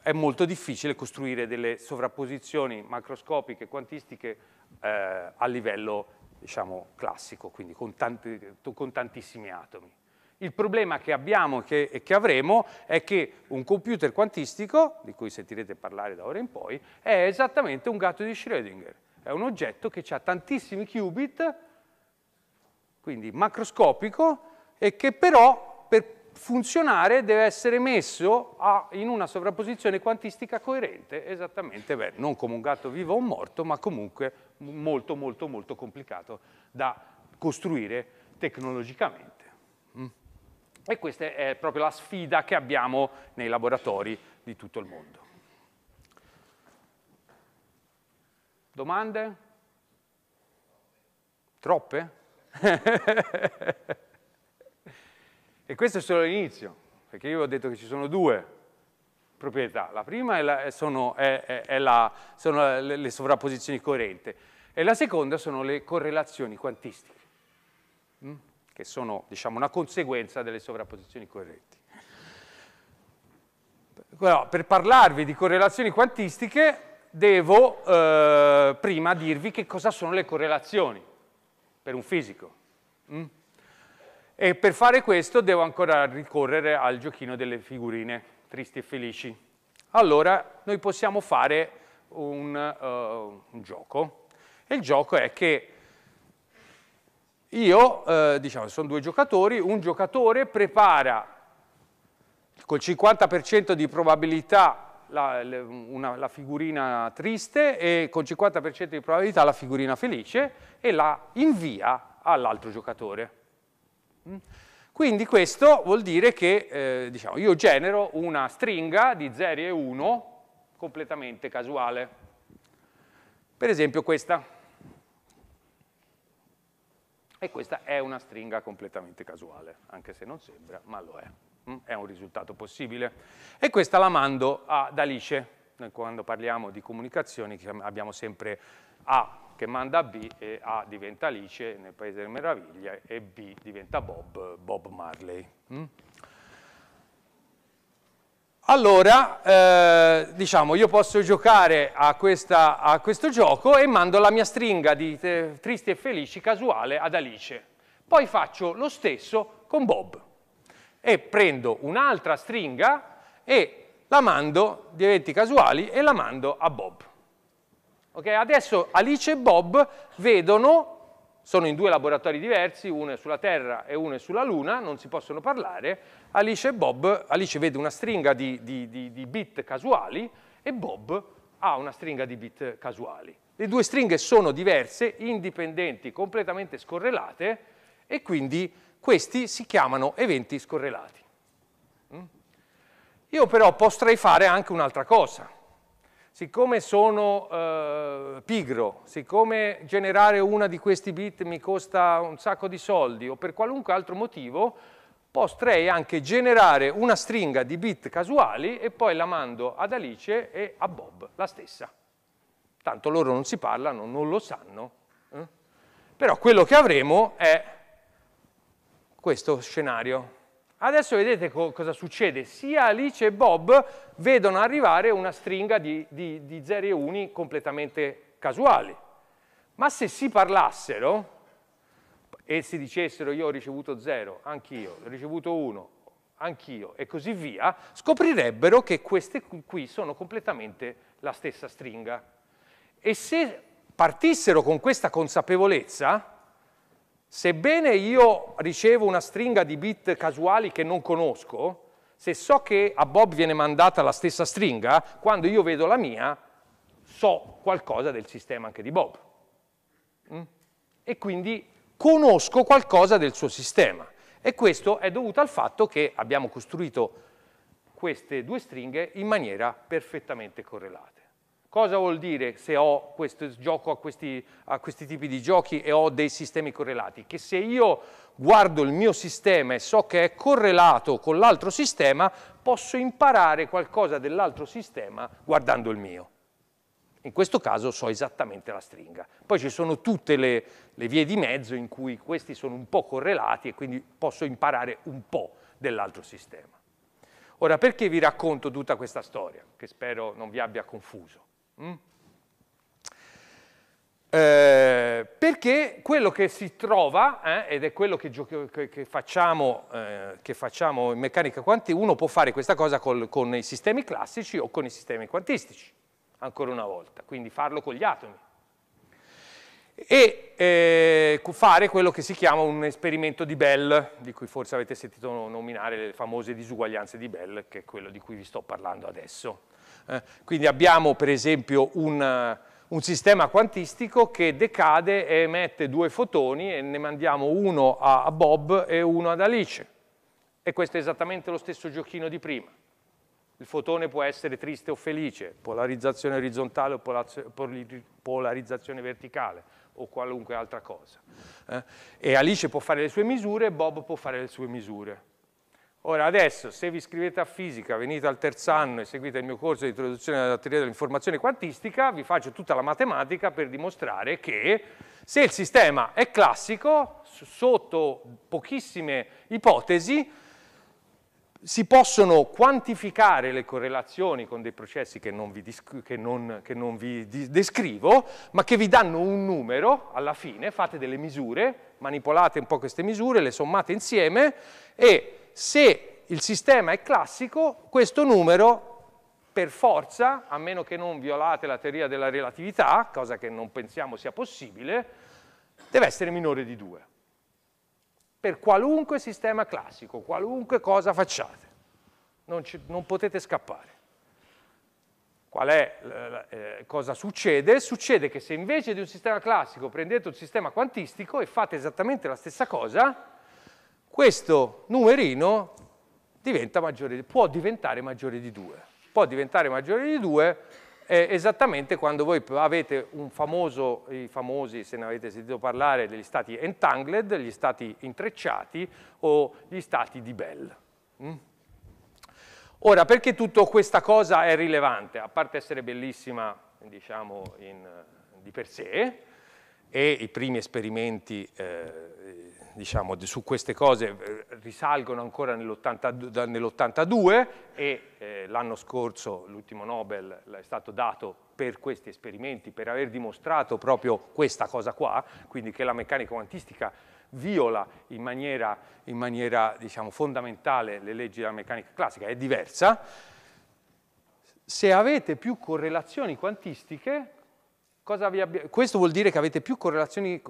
è molto difficile costruire delle sovrapposizioni macroscopiche, quantistiche eh, a livello diciamo, classico, quindi con, tanti, con, tantissimi atomi. Il problema che abbiamo che, e che avremo è che un computer quantistico, di cui sentirete parlare da ora in poi, è esattamente un gatto di Schrödinger è un oggetto che ha tantissimi qubit, quindi macroscopico, e che però per funzionare deve essere messo a, in una sovrapposizione quantistica coerente, esattamente, beh, non come un gatto vivo o morto, ma comunque molto molto molto complicato da costruire tecnologicamente. Mm. E questa è proprio la sfida che abbiamo nei laboratori di tutto il mondo. Domande? Troppe? e questo è solo l'inizio, perché io ho detto che ci sono due proprietà. La prima è la, sono, è, è, la, sono le, le sovrapposizioni coerenti e la seconda sono le correlazioni quantistiche, mm? che sono diciamo, una conseguenza delle sovrapposizioni coerenti. Però, per parlarvi di correlazioni quantistiche devo eh, prima dirvi che cosa sono le correlazioni per un fisico. Mm? E per fare questo devo ancora ricorrere al giochino delle figurine, tristi e felici. Allora, noi possiamo fare un, uh, un gioco. E il gioco è che io, eh, diciamo, sono due giocatori, un giocatore prepara col 50% di probabilità la, una, la figurina triste e con 50% di probabilità la figurina felice e la invia all'altro giocatore. Mm? Quindi questo vuol dire che eh, diciamo, io genero una stringa di 0 e 1 completamente casuale. Per esempio questa. E questa è una stringa completamente casuale, anche se non sembra, ma lo è. Mm, è un risultato possibile. E questa la mando ad Alice, quando parliamo di comunicazioni abbiamo sempre A che manda B e A diventa Alice nel Paese delle Meraviglie e B diventa Bob, Bob Marley. Mm? Allora, eh, diciamo, io posso giocare a, questa, a, questo gioco e mando la mia stringa di eh, tristi e felici casuale ad Alice. Poi faccio lo stesso con Bob e prendo un'altra stringa e la mando di eventi casuali e la mando a Bob. Okay? Adesso Alice e Bob vedono, sono in due laboratori diversi, uno è sulla Terra e uno è sulla Luna, non si possono parlare, Alice e Bob, Alice vede una stringa di, di, di, di bit casuali e Bob ha una stringa di bit casuali. Le due stringhe sono diverse, indipendenti, completamente scorrelate e quindi questi si chiamano eventi scorrelati. Mm? Io però potrei fare anche un'altra cosa. Siccome sono eh, pigro, siccome generare una di questi bit mi costa un sacco di soldi o per qualunque altro motivo, potrei anche generare una stringa di bit casuali e poi la mando ad Alice e a Bob, la stessa. Tanto loro non si parlano, non lo sanno. Eh? Però quello che avremo è questo scenario. Adesso vedete co cosa succede, sia Alice e Bob vedono arrivare una stringa di, di, di zeri e uni completamente casuali, ma se si parlassero e si dicessero io ho ricevuto 0, anch'io, ho ricevuto 1, anch'io e così via, scoprirebbero che queste qui sono completamente la stessa stringa. E se partissero con questa consapevolezza, Sebbene io ricevo una stringa di bit casuali che non conosco, se so che a Bob viene mandata la stessa stringa, quando io vedo la mia, so qualcosa del sistema anche di Bob. Mm? E quindi conosco qualcosa del suo sistema. E questo è dovuto al fatto che abbiamo costruito queste due stringhe in maniera perfettamente correlate. Cosa vuol dire se ho questo gioco a questi, a questi, tipi di giochi e ho dei sistemi correlati? Che se io guardo il mio sistema e so che è correlato con l'altro sistema, posso imparare qualcosa dell'altro sistema guardando il mio. In questo caso so esattamente la stringa. Poi ci sono tutte le, le vie di mezzo in cui questi sono un po' correlati e quindi posso imparare un po' dell'altro sistema. Ora, perché vi racconto tutta questa storia, che spero non vi abbia confuso? Mm? Eh, perché quello che si trova, eh, ed è quello che, che, che, facciamo, eh, che, facciamo, in meccanica quantistica, uno può fare questa cosa col, con i sistemi classici o con i sistemi quantistici, ancora una volta, quindi farlo con gli atomi. E eh, fare quello che si chiama un esperimento di Bell, di cui forse avete sentito nominare le famose disuguaglianze di Bell, che è quello di cui vi sto parlando adesso. Eh, quindi abbiamo per esempio un, eh, un, sistema quantistico che decade e emette due fotoni e ne mandiamo uno a, Bob e uno ad Alice. E questo è esattamente lo stesso giochino di prima. Il fotone può essere triste o felice, polarizzazione orizzontale o polarizzazione verticale o qualunque altra cosa. Eh. E Alice può fare le sue misure, e Bob può fare le sue misure. Ora, adesso, se vi iscrivete a fisica, venite al terzo anno e seguite il mio corso di introduzione alla teoria dell'informazione quantistica, vi faccio tutta la matematica per dimostrare che se il sistema è classico, sotto pochissime ipotesi, si possono quantificare le correlazioni con dei processi che non, vi, che non, che non vi descrivo, ma che vi danno un numero alla fine, fate delle misure, manipolate un po' queste misure, le sommate insieme e se il sistema è classico, questo numero per forza, a meno che non violate la teoria della relatività, cosa che non pensiamo sia possibile, deve essere minore di 2. Per qualunque sistema classico, qualunque cosa facciate, non, ci, non potete scappare. Qual è, eh, cosa succede? Succede che se invece di un sistema classico prendete un sistema quantistico e fate esattamente la stessa cosa, questo numerino diventa maggiore, può diventare maggiore di 2. Può diventare maggiore di 2 eh, esattamente quando voi avete un famoso, i famosi, se ne avete sentito parlare, degli stati entangled, gli stati intrecciati o gli stati di Bell. Mm? Ora, perché tutta questa cosa è rilevante? A parte essere bellissima, diciamo, in, di per sé, e i primi esperimenti eh, diciamo, su queste cose eh, risalgono ancora nell'82 e eh, l'anno scorso l'ultimo Nobel è stato dato per questi esperimenti, per aver dimostrato proprio questa cosa qua, quindi che la meccanica quantistica viola in maniera, in maniera diciamo, fondamentale le leggi della meccanica classica, è diversa. Se avete più correlazioni quantistiche, abbi- questo vuol dire che avete più correlazioni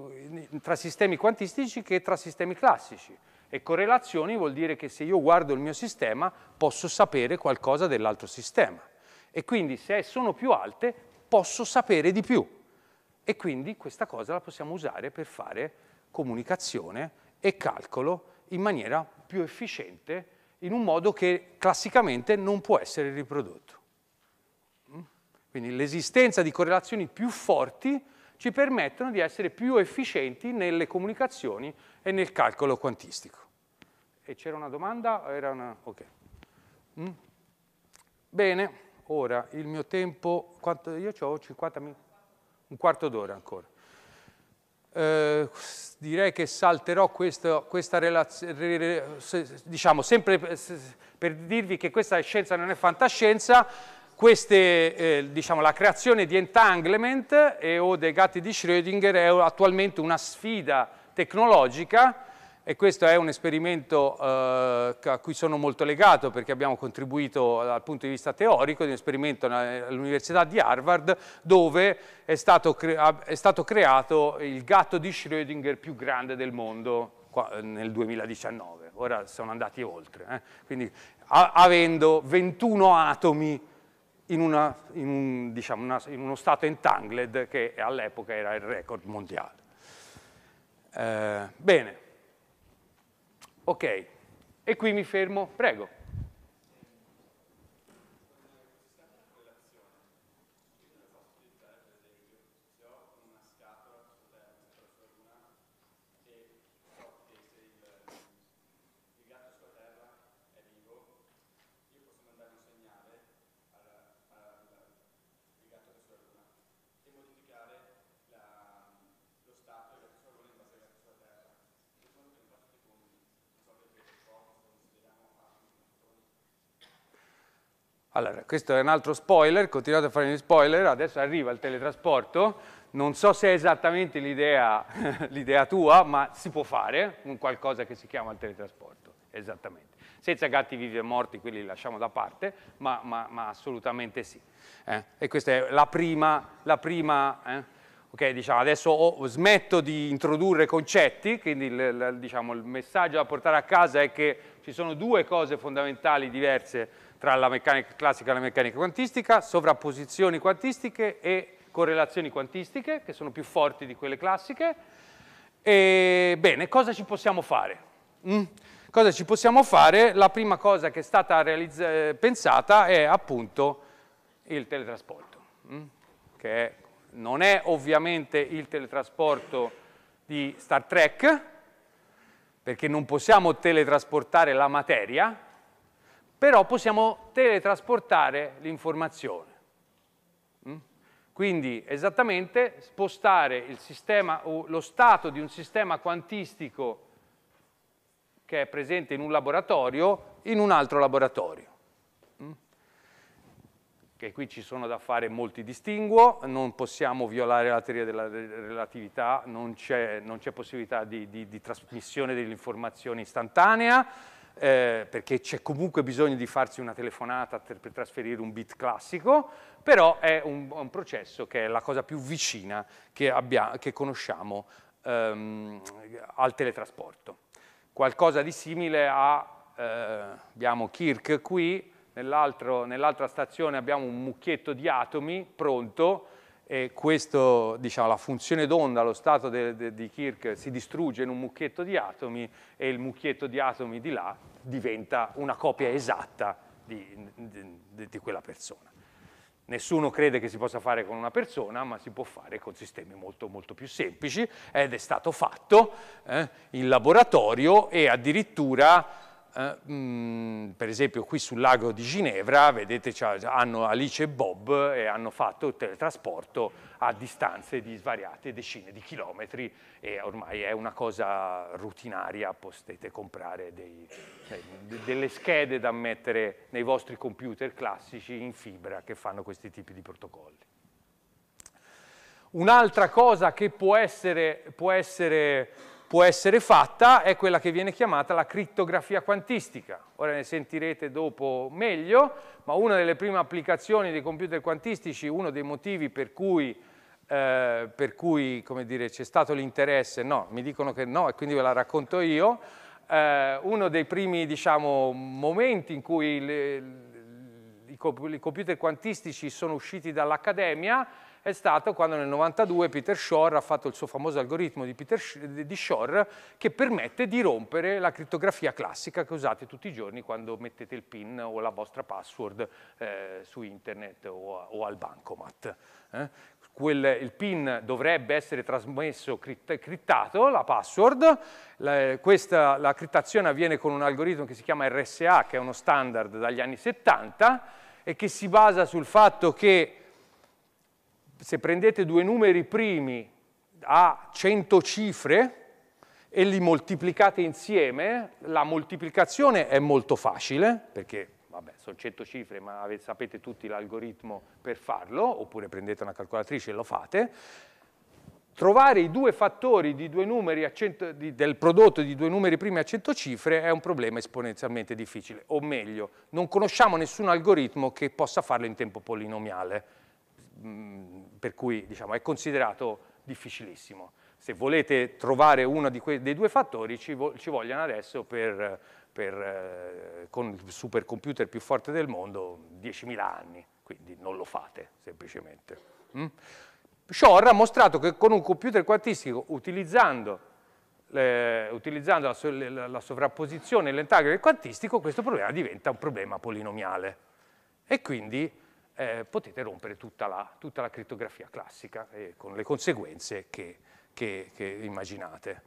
tra sistemi quantistici che tra sistemi classici. E correlazioni vuol dire che se io guardo il mio sistema posso sapere qualcosa dell'altro sistema. E quindi se sono più alte posso sapere di più. E quindi questa cosa la possiamo usare per fare comunicazione e calcolo in maniera più efficiente, in un modo che classicamente non può essere riprodotto. Quindi l'esistenza di correlazioni più forti ci permettono di essere più efficienti nelle comunicazioni e nel calcolo quantistico. E c'era una domanda? Una... Okay. Mm? Bene, ora il mio tempo, quanto, io ho 50 minuti, un quarto d'ora ancora. Eh, direi che salterò questo, questa relazione, diciamo sempre per dirvi che questa scienza non è fantascienza, queste, eh, diciamo, la creazione di entanglement e, o dei gatti di Schrödinger è attualmente una sfida tecnologica e questo è un esperimento eh, a cui sono molto legato perché abbiamo contribuito dal punto di vista teorico di un esperimento all'Università di Harvard dove è stato, è stato, creato il gatto di Schrödinger più grande del mondo qua, eh, nel 2019. Ora sono andati oltre, eh? quindi avendo 21 atomi in, una, in, un, diciamo una, in uno stato entangled che all'epoca era il record mondiale. Eh, bene, ok, e qui mi fermo, prego. Allora, questo è un altro spoiler, continuate a fare gli spoiler, adesso arriva il teletrasporto, non so se è esattamente l'idea tua, ma si può fare un qualcosa che si chiama il teletrasporto, esattamente. Senza gatti vivi e morti, quelli li lasciamo da parte, ma, ma, ma assolutamente sì. Eh? E questa è la prima, la prima eh? ok, diciamo, adesso ho, smetto di introdurre concetti, quindi il, diciamo, il messaggio da portare a casa è che ci sono due cose fondamentali diverse tra la meccanica classica e la meccanica quantistica, sovrapposizioni quantistiche e correlazioni quantistiche, che sono più forti di quelle classiche. E, bene, cosa ci possiamo fare? Mm? Cosa ci possiamo fare? La prima cosa che è stata eh, pensata è appunto il teletrasporto, mm? che non è ovviamente il teletrasporto di Star Trek, perché non possiamo teletrasportare la materia, però possiamo teletrasportare l'informazione. Mm? Quindi esattamente spostare sistema, lo stato di un sistema quantistico che è presente in un laboratorio in un altro laboratorio. Mm? Che qui ci sono da fare molti distinguo, non possiamo violare la teoria della relatività, non c'è possibilità di, di, di trasmissione dell'informazione istantanea, eh, perché c'è comunque bisogno di farsi una telefonata per trasferire un bit classico, però è un, un processo che è la cosa più vicina che, abbia, che conosciamo ehm, al teletrasporto. Qualcosa di simile a, eh, abbiamo Kirk qui, nell'altra nell stazione abbiamo un mucchietto di atomi pronto, e questo, diciamo, la funzione d'onda, lo stato de, de, di Kirk si distrugge in un mucchietto di atomi e il mucchietto di atomi di là diventa una copia esatta di, di, di quella persona. Nessuno crede che si possa fare con una persona, ma si può fare con sistemi molto, molto più semplici ed è stato fatto eh, in laboratorio e addirittura eh, mm, per esempio qui sul lago di Ginevra, vedete hanno Alice e Bob e hanno fatto il teletrasporto a distanze di svariate decine di chilometri e ormai è una cosa rutinaria, potete comprare dei, cioè, delle schede da mettere nei vostri computer classici in fibra che fanno questi tipi di protocolli. Un'altra cosa che può essere, può essere può essere fatta è quella che viene chiamata la crittografia quantistica. Ora ne sentirete dopo meglio, ma una delle prime applicazioni dei computer quantistici, uno dei motivi per cui, eh, per cui c'è stato l'interesse, no, mi dicono che no e quindi ve la racconto io, eh, uno dei primi diciamo, momenti in cui le, i computer quantistici sono usciti dall'accademia è stato quando nel 92 Peter Shore ha fatto il suo famoso algoritmo di, Peter, di Shore che permette di rompere la crittografia classica che usate tutti i giorni quando mettete il PIN o la vostra password eh, su internet o, o al bancomat. Eh? Quel, il PIN dovrebbe essere trasmesso critt crittato, la password, la, questa, la crittazione avviene con un algoritmo che si chiama RSA, che è uno standard dagli anni 70 e che si basa sul fatto che se prendete due numeri primi a 100 cifre e li moltiplicate insieme, la moltiplicazione è molto facile, perché vabbè, sono 100 cifre, ma sapete tutti l'algoritmo per farlo, oppure prendete una calcolatrice e lo fate. Trovare i due fattori due cento, di, del prodotto di due numeri primi a 100 cifre è un problema esponenzialmente difficile, o meglio, non conosciamo nessun algoritmo che possa farlo in tempo polinomiale. Mm, per cui diciamo, è considerato difficilissimo. Se volete trovare uno dei due fattori ci, vo ci vogliono adesso per, per, eh, con il supercomputer più forte del mondo 10.000 anni, quindi non lo fate semplicemente. Mm? Shor ha mostrato che con un computer quantistico utilizzando, eh, utilizzando la, so la, sovrapposizione e l'entagrale quantistico questo problema diventa un problema polinomiale e quindi eh, potete rompere tutta la, tutta la crittografia classica eh, con le conseguenze che, che, che immaginate.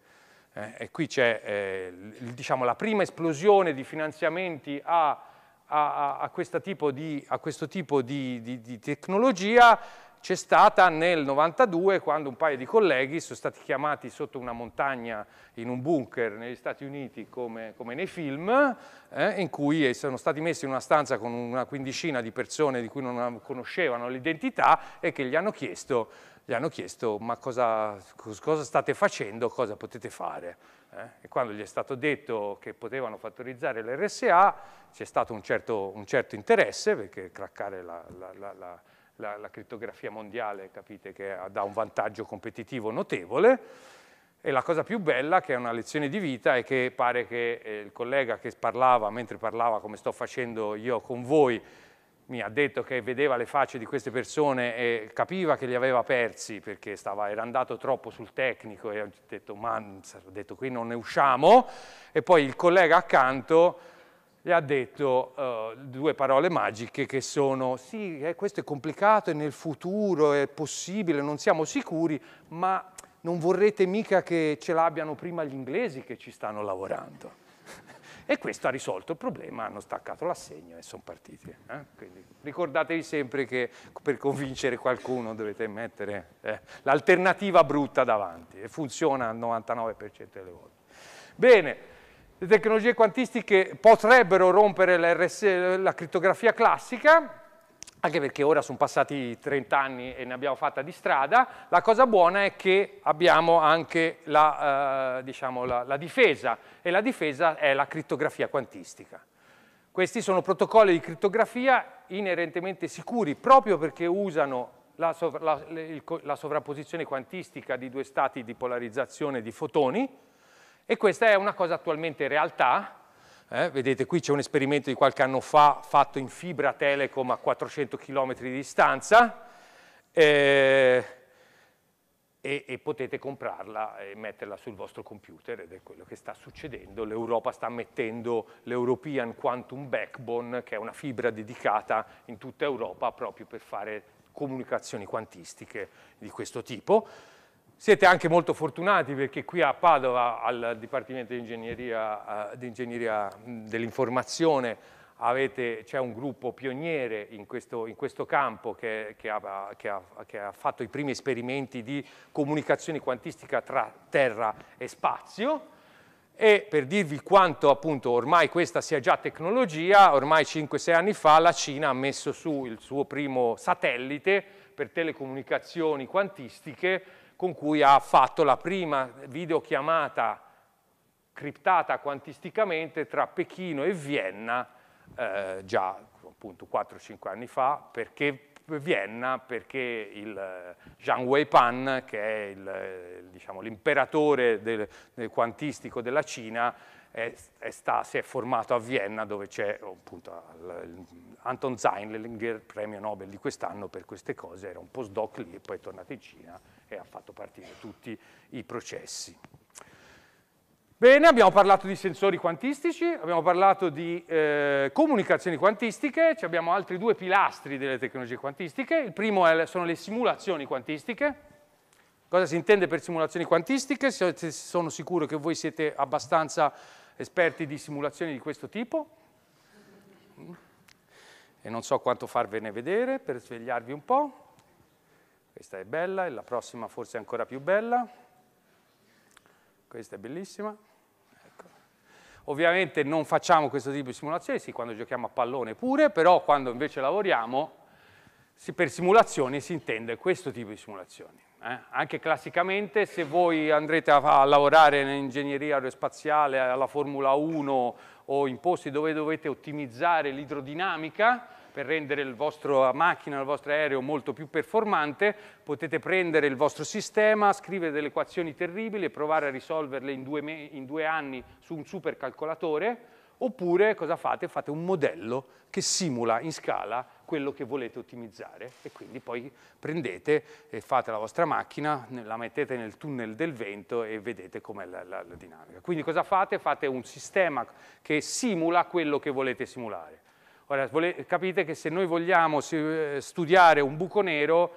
Eh, e qui c'è eh, diciamo, la prima esplosione di finanziamenti a a, a, a, tipo di, a questo tipo di, di, di tecnologia c'è stata nel 92 quando un paio di colleghi sono stati chiamati sotto una montagna in un bunker negli Stati Uniti come, come nei film, eh, in cui eh, sono stati messi in una stanza con una quindicina di persone di cui non conoscevano l'identità e che gli hanno chiesto, gli hanno chiesto ma cosa, cosa, state facendo, cosa potete fare. Eh? E quando gli è stato detto che potevano fattorizzare l'RSA c'è stato un certo, un certo interesse perché craccare la, la, la, la la, la crittografia mondiale, capite che dà un vantaggio competitivo notevole. E la cosa più bella, che è una lezione di vita, è che pare che eh, il collega che parlava, mentre parlava come sto facendo io con voi, mi ha detto che vedeva le facce di queste persone e capiva che li aveva persi perché stava, era andato troppo sul tecnico e ha detto, ma ha detto qui non ne usciamo. E poi il collega accanto le ha detto uh, due parole magiche che sono sì, eh, questo è complicato, è nel futuro, è possibile, non siamo sicuri, ma non vorrete mica che ce l'abbiano prima gli inglesi che ci stanno lavorando. e questo ha risolto il problema, hanno staccato l'assegno e sono partiti. Eh? Quindi, ricordatevi sempre che per convincere qualcuno dovete mettere eh, l'alternativa brutta davanti e funziona al 99% delle volte. Bene, le tecnologie quantistiche potrebbero rompere la crittografia classica, anche perché ora sono passati 30 anni e ne abbiamo fatta di strada, la cosa buona è che abbiamo anche la, eh, diciamo la, la difesa, e la difesa è la crittografia quantistica. Questi sono protocolli di crittografia inerentemente sicuri, proprio perché usano la, sovra, la sovrapposizione quantistica di due stati di polarizzazione di fotoni, e questa è una cosa attualmente realtà, eh, vedete qui c'è un esperimento di qualche anno fa fatto in fibra telecom a 400 km di distanza eh, e, e, potete comprarla e metterla sul vostro computer ed è quello che sta succedendo. L'Europa sta mettendo l'European Quantum Backbone che è una fibra dedicata in tutta Europa proprio per fare comunicazioni quantistiche di questo tipo. Siete anche molto fortunati perché qui a Padova, al Dipartimento di Ingegneria, eh, di Ingegneria dell'Informazione, c'è un gruppo pioniere in questo, in questo campo che, che, ha, che, ha, che, ha, fatto i primi esperimenti di comunicazione quantistica tra terra e spazio e per dirvi quanto appunto ormai questa sia già tecnologia, ormai 5-6 anni fa la Cina ha messo su il suo primo satellite per telecomunicazioni quantistiche con cui ha fatto la prima videochiamata criptata quantisticamente tra Pechino e Vienna eh, già appunto 4-5 anni fa, perché Vienna perché il eh, Zhang Weipan, che è eh, diciamo, l'imperatore diciamo, del, del quantistico della Cina, è, è sta, si è formato a Vienna dove c'è appunto Anton Zeilinger, premio Nobel di quest'anno per queste cose, era un postdoc lì e poi è tornato in Cina e ha fatto partire tutti i processi. Bene, abbiamo parlato di sensori quantistici, abbiamo parlato di eh, comunicazioni quantistiche, abbiamo altri due pilastri delle tecnologie quantistiche. Il primo è, sono le simulazioni quantistiche. Cosa si intende per simulazioni quantistiche? Sono sicuro che voi siete abbastanza esperti di simulazioni di questo tipo. E non so quanto farvene vedere per svegliarvi un po'. Questa è bella e la prossima forse ancora più bella. Questa è bellissima. Ecco. Ovviamente non facciamo questo tipo di simulazioni, sì, quando giochiamo a pallone pure, però quando invece lavoriamo per simulazioni si intende questo tipo di simulazioni. Eh? Anche classicamente, se voi andrete a, a lavorare in ingegneria aerospaziale, alla Formula 1 o in posti dove dovete ottimizzare l'idrodinamica, per rendere la vostra macchina, il vostro aereo molto più performante, potete prendere il vostro sistema, scrivere delle equazioni terribili e provare a risolverle in due, in due anni su un supercalcolatore, oppure cosa fate? Fate un modello che simula in scala quello che volete ottimizzare e quindi poi prendete e fate la vostra macchina, la mettete nel tunnel del vento e vedete com'è la, la, la dinamica. Quindi cosa fate? Fate un sistema che simula quello che volete simulare. Ora, capite che se noi vogliamo eh, studiare un buco nero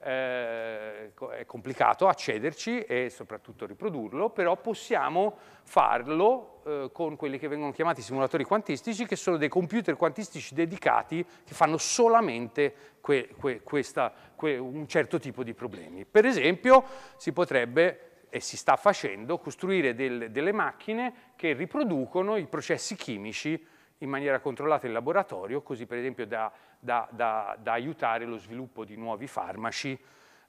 eh, è complicato accederci e soprattutto riprodurlo, però possiamo farlo eh, con quelli che vengono chiamati simulatori quantistici, che sono dei computer quantistici dedicati che fanno solamente que, que, questa, que, un certo tipo di problemi. Per esempio si potrebbe e si sta facendo, costruire del, delle macchine che riproducono i processi chimici in maniera controllata in laboratorio, così per esempio da, da, da, da aiutare lo sviluppo di nuovi farmaci,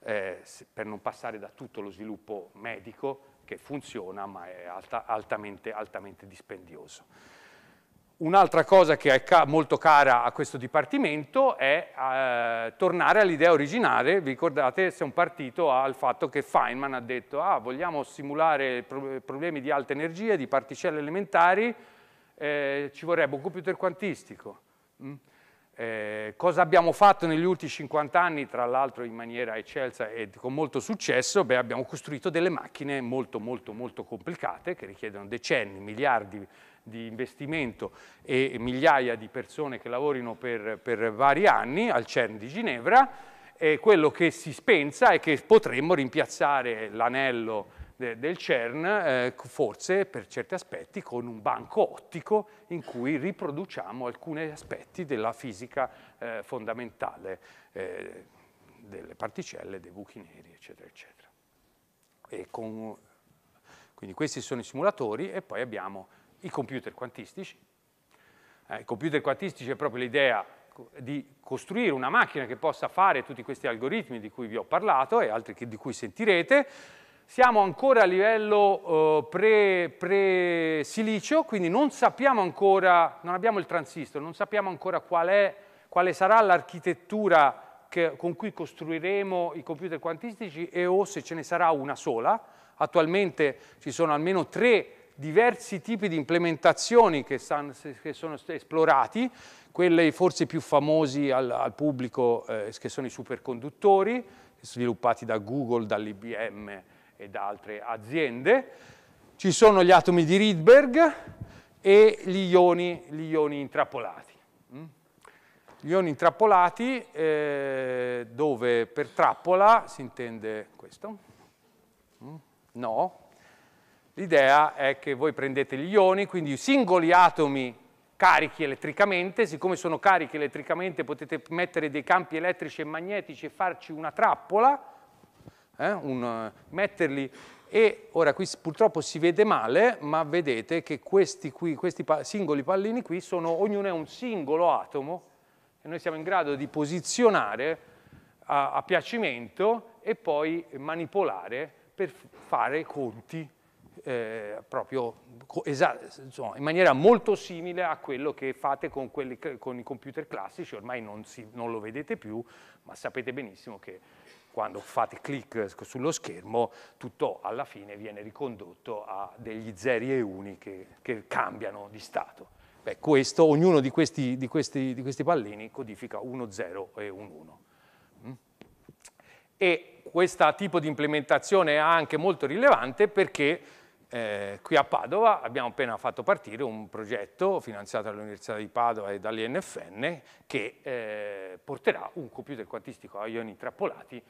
eh, per non passare da tutto lo sviluppo medico, che funziona ma è alta, altamente, altamente dispendioso. Un'altra cosa che è ca molto cara a questo dipartimento è eh, tornare all'idea originale, vi ricordate, siamo partiti al fatto che Feynman ha detto ah, vogliamo simulare pro problemi di alta energia, di particelle elementari, eh, ci vorrebbe un computer quantistico. Mm? Eh, cosa abbiamo fatto negli ultimi 50 anni, tra l'altro in maniera eccelsa e con molto successo? Beh, abbiamo costruito delle macchine molto, molto, molto complicate che richiedono decenni, miliardi di investimento e migliaia di persone che lavorino per, per vari anni al CERN di Ginevra. E quello che si pensa è che potremmo rimpiazzare l'anello de, del CERN, eh, forse per certi aspetti con un banco ottico in cui riproduciamo alcuni aspetti della fisica eh, fondamentale eh, delle particelle, dei buchi neri, eccetera, eccetera. Con, quindi questi sono i simulatori e poi abbiamo i computer quantistici. Eh, I computer quantistici è proprio l'idea di costruire una macchina che possa fare tutti questi algoritmi di cui vi ho parlato e altri che, di cui sentirete, siamo ancora a livello eh, pre, pre, silicio, quindi non sappiamo ancora, non abbiamo il transistor, non sappiamo ancora qual è, quale sarà l'architettura con cui costruiremo i computer quantistici e o se ce ne sarà una sola. Attualmente ci sono almeno tre diversi tipi di implementazioni che, stanno, che sono esplorati, quelli forse più famosi al, al pubblico eh, che sono i superconduttori, sviluppati da Google, dall'IBM, e da altre aziende. Ci sono gli atomi di Rydberg e gli ioni, gli ioni intrappolati. Mm? Gli ioni intrappolati, eh, dove per trappola si intende questo? Mm? No. L'idea è che voi prendete gli ioni, quindi i singoli atomi carichi elettricamente, siccome sono carichi elettricamente potete mettere dei campi elettrici e magnetici e farci una trappola, eh, un, eh, metterli e ora qui purtroppo si vede male, ma vedete che questi, qui, questi pa singoli pallini qui sono, ognuno è un singolo atomo e noi siamo in grado di posizionare a, a piacimento e poi manipolare per fare conti eh, proprio insomma, in maniera molto simile a quello che fate con, quelli, con i computer classici, ormai non, si, non lo vedete più, ma sapete benissimo che quando fate clic sullo schermo, tutto alla fine viene ricondotto a degli zeri e uni che, che cambiano di stato. Beh, questo, ognuno di questi, di, questi, di questi, pallini codifica uno 0 e un 1. Mm? E questo tipo di implementazione è anche molto rilevante perché eh, qui a Padova abbiamo appena fatto partire un progetto finanziato dall'Università di Padova e dall'INFN che eh, porterà un computer quantistico a ioni intrappolati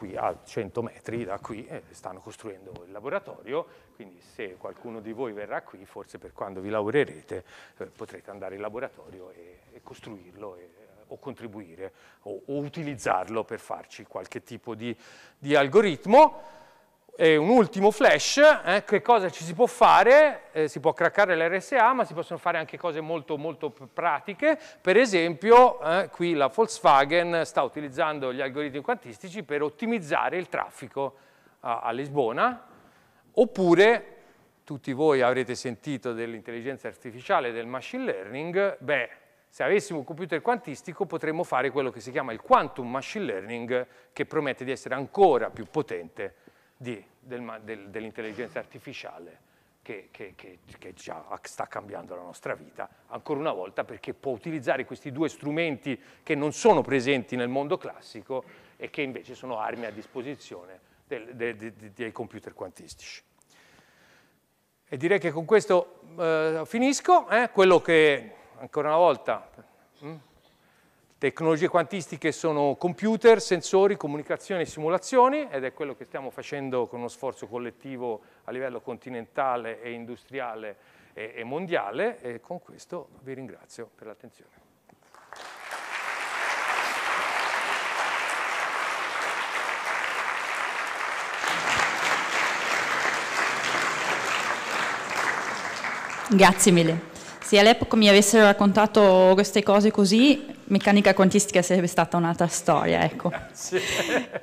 qui a 100 metri da qui eh, stanno costruendo il laboratorio, quindi se qualcuno di voi verrà qui, forse per quando vi lavorerete eh, potrete andare in laboratorio e, e costruirlo e, o contribuire o, o, utilizzarlo per farci qualche tipo di, di algoritmo. E un ultimo flash, eh, che cosa ci si può fare? Eh, si può craccare l'RSA, ma si possono fare anche cose molto, molto pratiche. Per esempio, eh, qui la Volkswagen sta utilizzando gli algoritmi quantistici per ottimizzare il traffico a, a Lisbona, oppure tutti voi avrete sentito dell'intelligenza artificiale, del machine learning, beh, se avessimo un computer quantistico potremmo fare quello che si chiama il quantum machine learning, che promette di essere ancora più potente di, del, del, dell'intelligenza artificiale che, che, che, che sta cambiando la nostra vita, ancora una volta perché può utilizzare questi due strumenti che non sono presenti nel mondo classico e che invece sono armi a disposizione del, de, de, de, dei computer quantistici. E direi che con questo eh, finisco, eh, quello che ancora una volta... Hm? Tecnologie quantistiche sono computer, sensori, comunicazioni e simulazioni ed è quello che stiamo facendo con uno sforzo collettivo a livello continentale e industriale e, e mondiale e con questo vi ringrazio per l'attenzione. Grazie mille se all'epoca mi avessero raccontato queste cose così, meccanica quantistica sarebbe stata un'altra storia, ecco.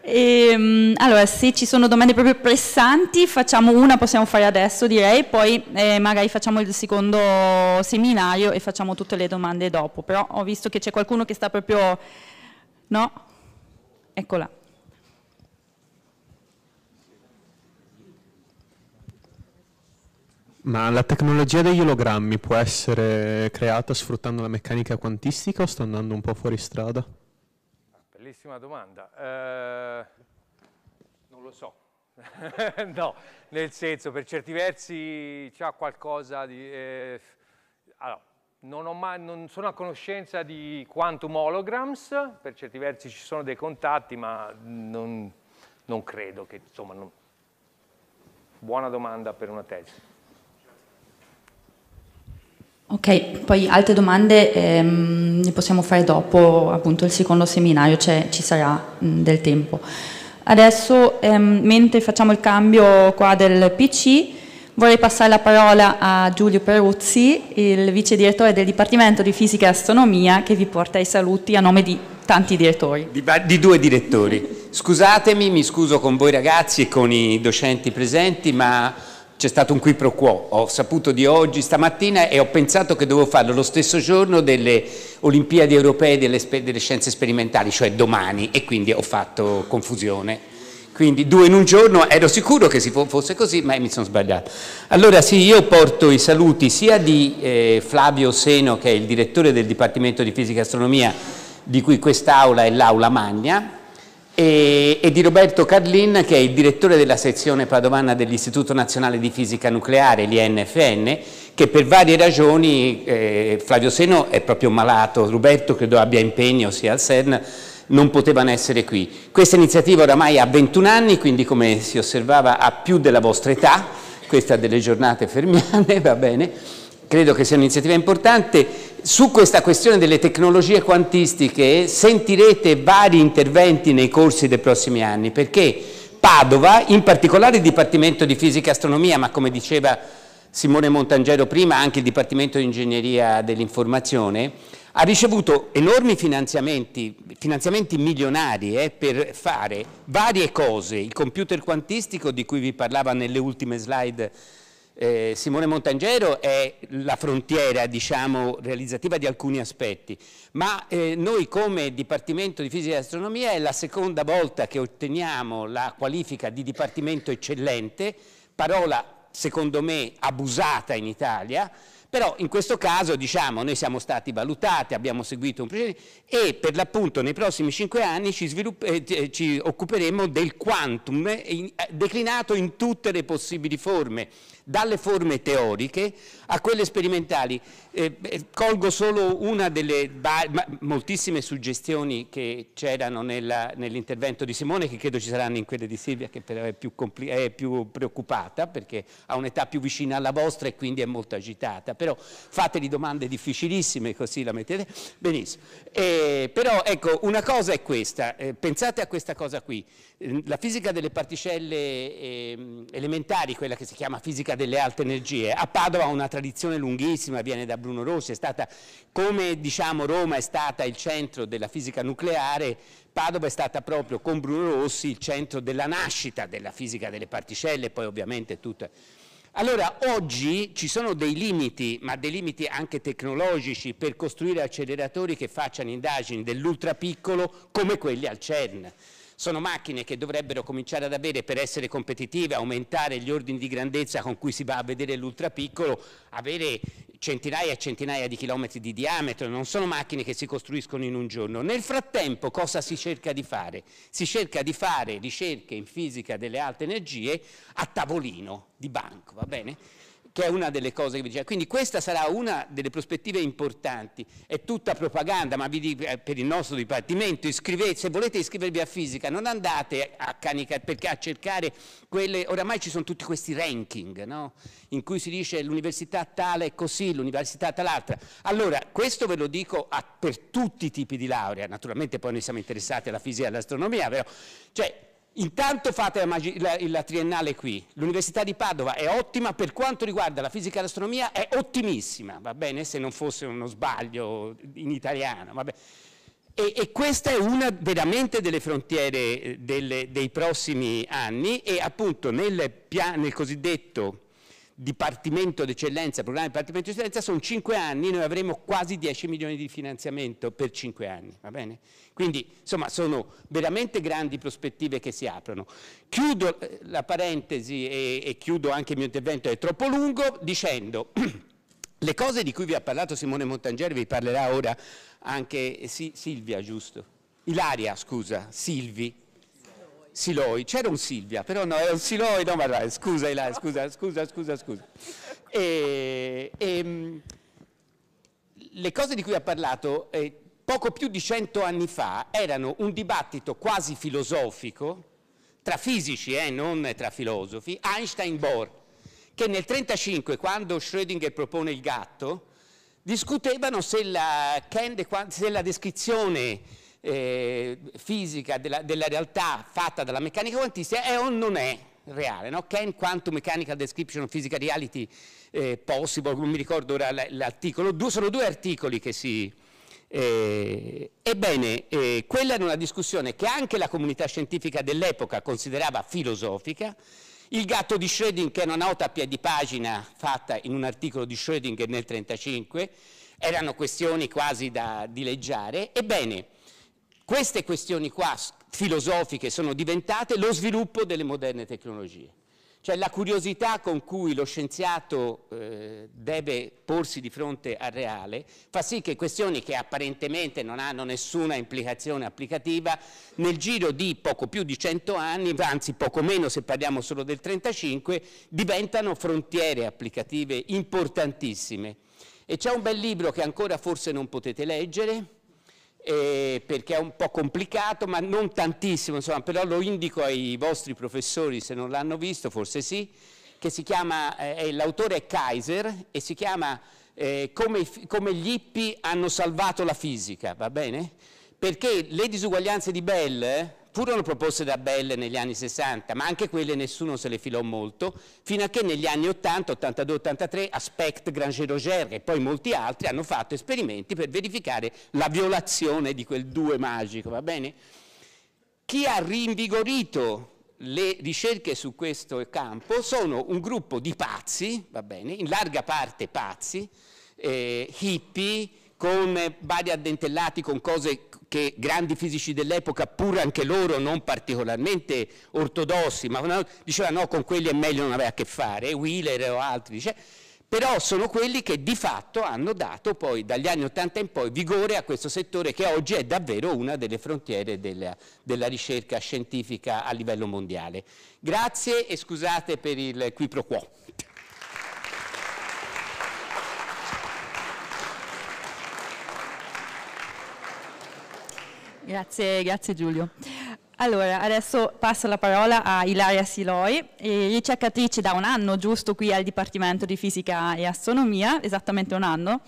E, ehm, allora, se ci sono domande proprio pressanti, facciamo una, possiamo fare adesso direi, poi eh, magari facciamo il secondo seminario e facciamo tutte le domande dopo, però ho visto che c'è qualcuno che sta proprio... No? Eccola. Ma la tecnologia degli ologrammi può essere creata sfruttando la meccanica quantistica o sta andando un po' fuori strada? Bellissima domanda. Eh, non lo so. no, nel senso, per certi versi c'è qualcosa di... Eh, allora, non, mai, non, sono a conoscenza di quantum holograms, per certi versi ci sono dei contatti, ma non, non credo che, insomma, non... buona domanda per una tesi. Ok, poi altre domande ehm, possiamo fare dopo appunto il secondo seminario, cioè ci sarà mh, del tempo. Adesso, ehm, mentre facciamo il cambio qua del PC, vorrei passare la parola a Giulio Peruzzi, il vice direttore del Dipartimento di Fisica e Astronomia, che vi porta i saluti a nome di tanti direttori. Di, di due direttori. Scusatemi, mi scuso con voi ragazzi e con i docenti presenti, ma c'è stato un qui pro quo, ho saputo di oggi stamattina e ho pensato che dovevo farlo lo stesso giorno delle Olimpiadi europee delle, delle scienze sperimentali, cioè domani, e quindi ho fatto confusione. Quindi due in un giorno, ero sicuro che si fosse così, ma mi sono sbagliato. Allora sì, io porto i saluti sia di eh, Flavio Seno, che è il direttore del Dipartimento di Fisica e Astronomia, di cui quest'aula è l'aula magna, e, e, di Roberto Carlin che è il direttore della sezione padovana dell'Istituto Nazionale di Fisica Nucleare, l'INFN, che per varie ragioni, eh, Flavio Seno è proprio malato, Roberto credo abbia impegno sia al CERN, non potevano essere qui. Questa iniziativa oramai ha 21 anni, quindi come si osservava ha più della vostra età, questa delle giornate fermiane, va bene, credo che sia un'iniziativa importante. Su questa questione delle tecnologie quantistiche sentirete vari interventi nei corsi dei prossimi anni, perché Padova, in particolare il Dipartimento di Fisica e Astronomia, ma come diceva Simone Montangero prima, anche il Dipartimento di Ingegneria dell'Informazione, ha ricevuto enormi finanziamenti, finanziamenti milionari eh, per fare varie cose, il computer quantistico di cui vi parlava nelle ultime slide eh, Simone Montangero è la frontiera diciamo, realizzativa di alcuni aspetti, ma eh, noi come Dipartimento di Fisica e Astronomia è la seconda volta che otteniamo la qualifica di Dipartimento eccellente, parola secondo me abusata in Italia, però in questo caso diciamo noi siamo stati valutati, abbiamo seguito un processo e per l'appunto nei prossimi cinque anni ci, eh, eh, ci occuperemo del quantum in, eh, declinato in tutte le possibili forme dalle forme teoriche a quelle sperimentali. Eh, eh colgo solo una delle moltissime suggestioni che c'erano nell'intervento di Simone, che credo ci saranno in quelle di Silvia, che però è più, è più preoccupata perché ha un'età più vicina alla vostra e quindi è molto agitata. Però fateli domande difficilissime, così la mettete. Benissimo. Eh, però ecco, una cosa è questa, eh, pensate a questa cosa qui. Ehm, la fisica delle particelle eh, elementari, quella che si chiama fisica delle alte energie, a Padova ha una tradizione lunghissima, viene da Bruno Rossi, è stata, come diciamo Roma è stata il centro della fisica nucleare, Padova è stata proprio con Bruno Rossi il centro della nascita della fisica delle particelle, poi ovviamente tutto. Allora, oggi ci sono dei limiti, ma dei limiti anche tecnologici, per costruire acceleratori che facciano indagini dell'ultrapiccolo come quelli al CERN. Sono macchine che dovrebbero cominciare ad avere per essere competitive, aumentare gli ordini di grandezza con cui si va a vedere l'ultrapiccolo, avere centinaia e centinaia di chilometri di diametro, non sono macchine che si costruiscono in un giorno. Nel frattempo cosa si cerca di fare? Si cerca di fare ricerche in fisica delle alte energie a tavolino di banco, va bene? che è una delle cose che vi dicevo. Quindi questa sarà una delle prospettive importanti, è tutta propaganda, ma vi, dico, eh, per il nostro dipartimento iscrivete, se volete iscrivervi a fisica non andate a, canica, a cercare quelle, oramai ci sono tutti questi ranking, no? in cui si dice l'università tale è così, l'università tal'altra. Allora, questo ve lo dico a, per tutti i tipi di laurea, naturalmente poi noi siamo interessati alla fisica e all'astronomia, però... Cioè, Intanto fate la, la, la triennale qui, l'Università di Padova è ottima, per quanto riguarda la fisica e l'astronomia è ottimissima, va bene, se non fosse uno sbaglio in italiano, va bene. E, e, questa è una veramente delle frontiere eh, delle, dei prossimi anni e appunto nel, nel cosiddetto Dipartimento d'eccellenza, programma di Dipartimento d'eccellenza, sono 5 anni, noi avremo quasi 10 milioni di finanziamento per 5 anni, va bene? Quindi, insomma, sono veramente grandi prospettive che si aprono. Chiudo eh, la parentesi e, e chiudo anche il mio intervento, è troppo lungo, dicendo... Le cose di cui vi ha parlato Simone Montanger, vi parlerà ora anche Silvia, giusto? Ilaria, scusa, Silvi, Siloi, c'era un Silvia, però no, era un Siloi, no, ma dai, scusa, Ilaria, scusa, scusa, scusa, scusa. E, e, mm, le cose di cui ha parlato eh, poco più di cento anni fa erano un dibattito quasi filosofico tra fisici, eh, non tra filosofi, Einstein-Bohr, che nel 1935, quando Schrödinger propone il gatto, discutevano se la, se la descrizione eh, fisica della, della, realtà fatta dalla meccanica quantistica è o non è reale, no? Can Quantum Mechanical Description of Physical Reality eh, Possible, non mi ricordo ora l'articolo, due, sono due articoli che si... Eh, ebbene, eh, quella era una discussione che anche la comunità scientifica dell'epoca considerava filosofica, il gatto di Schrödinger, che è una nota a piedi pagina fatta in un articolo di Schrödinger nel 1935, erano questioni quasi da dileggiare. Ebbene, queste questioni qua filosofiche sono diventate lo sviluppo delle moderne tecnologie. Cioè la curiosità con cui lo scienziato eh, deve porsi di fronte al reale fa sì che questioni che apparentemente non hanno nessuna implicazione applicativa nel giro di poco più di 100 anni, anzi poco meno se parliamo solo del 35, diventano frontiere applicative importantissime. E c'è un bel libro che ancora forse non potete leggere, eh, perché è un po' complicato, ma non tantissimo, insomma, però lo indico ai vostri professori se non l'hanno visto, forse sì, che si chiama, eh, eh l'autore è Kaiser e si chiama eh, come, come gli hippi hanno salvato la fisica, va bene? Perché le disuguaglianze di Bell eh, Furono proposte da Bell negli anni 60, ma anche quelle nessuno se le filò molto, fino a che negli anni 80, 82, 83, Aspect, Granger Roger e poi molti altri hanno fatto esperimenti per verificare la violazione di quel 2 magico, va bene? Chi ha rinvigorito le ricerche su questo campo sono un gruppo di pazzi, va bene, in larga parte pazzi, eh, hippie, con vari addentellati, con cose che grandi fisici dell'epoca, pur anche loro non particolarmente ortodossi, ma no, diceva no, con quelli è meglio non avere a che fare, Wheeler o altri, dice, però sono quelli che di fatto hanno dato poi dagli anni 80 in poi vigore a questo settore che oggi è davvero una delle frontiere della, della ricerca scientifica a livello mondiale. Grazie e scusate per il qui pro quo. Grazie, grazie Giulio. Allora, adesso passo la parola a Ilaria Siloi, eh, ricercatrice da un anno giusto qui al Dipartimento di Fisica e Astronomia, esattamente un anno,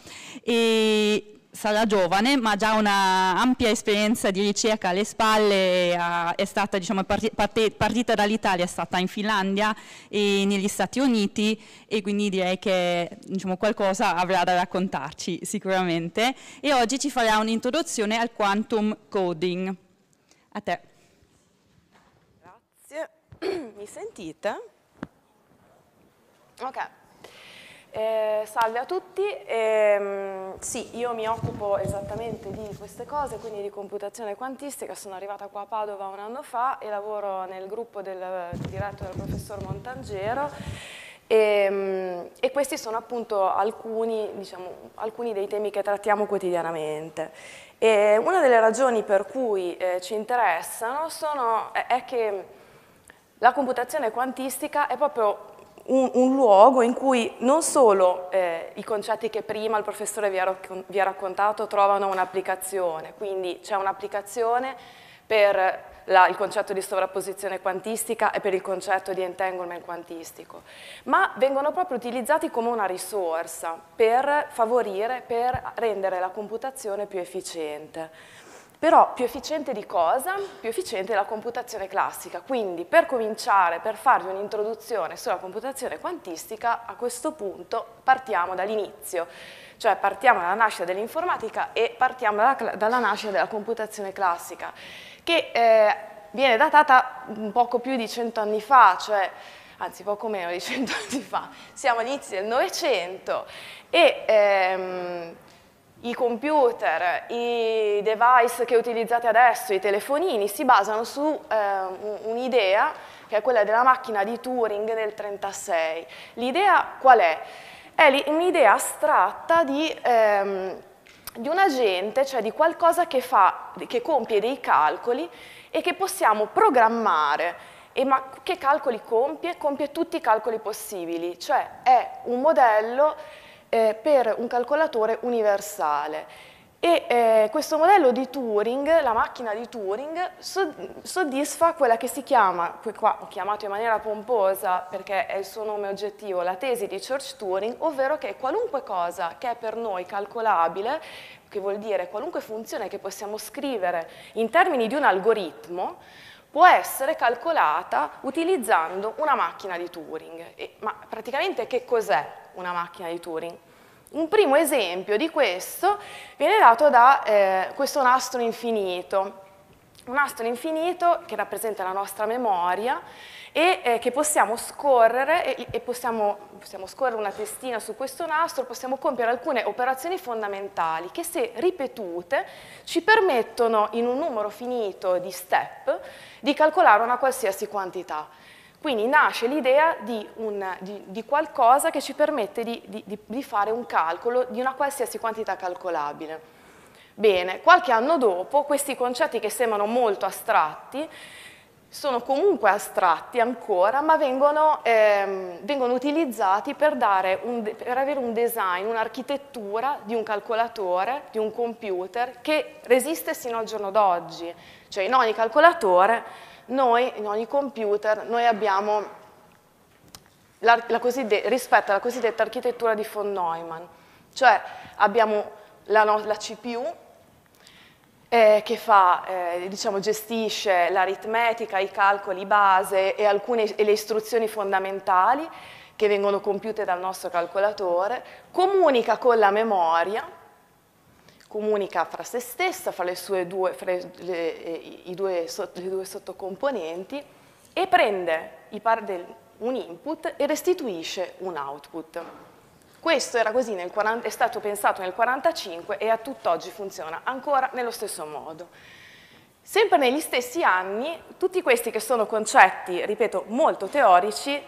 e sarà giovane ma ha già un'ampia esperienza di ricerca alle spalle, è stata diciamo, partita dall'Italia, è stata in Finlandia e negli Stati Uniti e quindi direi che diciamo, qualcosa avrà da raccontarci sicuramente e oggi ci farà un'introduzione al quantum coding. A te. Grazie, mi sentite? Ok. Eh, salve a tutti, eh, sì, io mi occupo esattamente di queste cose, quindi di computazione quantistica, sono arrivata qua a Padova un anno fa e lavoro nel gruppo del, diretto dal professor Montangero e, ehm, e questi sono appunto alcuni, diciamo, alcuni dei temi che trattiamo quotidianamente. E una delle ragioni per cui eh, ci interessano sono, è, è che la computazione quantistica è proprio un, un luogo in cui non solo eh, i concetti che prima il professore vi ha, vi ha raccontato trovano un'applicazione, quindi c'è un'applicazione per la, il concetto di sovrapposizione quantistica e per il concetto di entanglement quantistico, ma vengono proprio utilizzati come una risorsa per favorire, per rendere la computazione più efficiente. Però più efficiente di cosa? Più efficiente la computazione classica, quindi per cominciare, per farvi un'introduzione sulla computazione quantistica, a questo punto partiamo dall'inizio, cioè partiamo dalla nascita dell'informatica e partiamo dalla, dalla, nascita della computazione classica, che eh, viene datata poco più di cento anni fa, cioè anzi poco meno di cento anni fa, siamo all'inizio del Novecento e ehm, i computer, i device che utilizzate adesso, i telefonini, si basano su eh, un'idea che è quella della macchina di Turing del 36. L'idea qual è? È un'idea astratta di, ehm, di, un agente, cioè di qualcosa che, fa, che compie dei calcoli e che possiamo programmare e ma che calcoli compie? Compie tutti i calcoli possibili, cioè è un modello eh, per un calcolatore universale. E eh, questo modello di Turing, la macchina di Turing, soddisfa quella che si chiama, qui qua ho chiamato in maniera pomposa perché è il suo nome oggettivo, la tesi di Church Turing, ovvero che qualunque cosa che è per noi calcolabile, che vuol dire qualunque funzione che possiamo scrivere in termini di un algoritmo, può essere calcolata utilizzando una macchina di Turing. E, ma praticamente che cos'è? una macchina di Turing. Un primo esempio di questo viene dato da eh, questo nastro infinito, un nastro infinito che rappresenta la nostra memoria e eh, che possiamo scorrere, e, e possiamo, possiamo scorrere una testina su questo nastro, possiamo compiere alcune operazioni fondamentali che se ripetute ci permettono in un numero finito di step di calcolare una qualsiasi quantità. Quindi nasce l'idea di, di, di, qualcosa che ci permette di, di fare un calcolo di una qualsiasi quantità calcolabile. Bene, qualche anno dopo questi concetti che sembrano molto astratti sono comunque astratti ancora, ma vengono, ehm, vengono utilizzati per, un, per, avere un design, un'architettura di un calcolatore, di un computer che resiste sino al giorno d'oggi. Cioè in ogni calcolatore noi, in ogni computer, noi abbiamo la, la rispetto alla cosiddetta architettura di von Neumann, cioè abbiamo la, la CPU eh, che fa, eh, diciamo, gestisce l'aritmetica, i calcoli base e, alcune, e le istruzioni fondamentali che vengono compiute dal nostro calcolatore, comunica con la memoria comunica fra se stessa, fra, le due, fra le, eh, i due, le due sottocomponenti e prende un input e restituisce un output. Questo era così 40, è stato pensato nel 1945 e a tutt'oggi funziona ancora nello stesso modo. Sempre negli stessi anni, tutti questi che sono concetti, ripeto, molto teorici,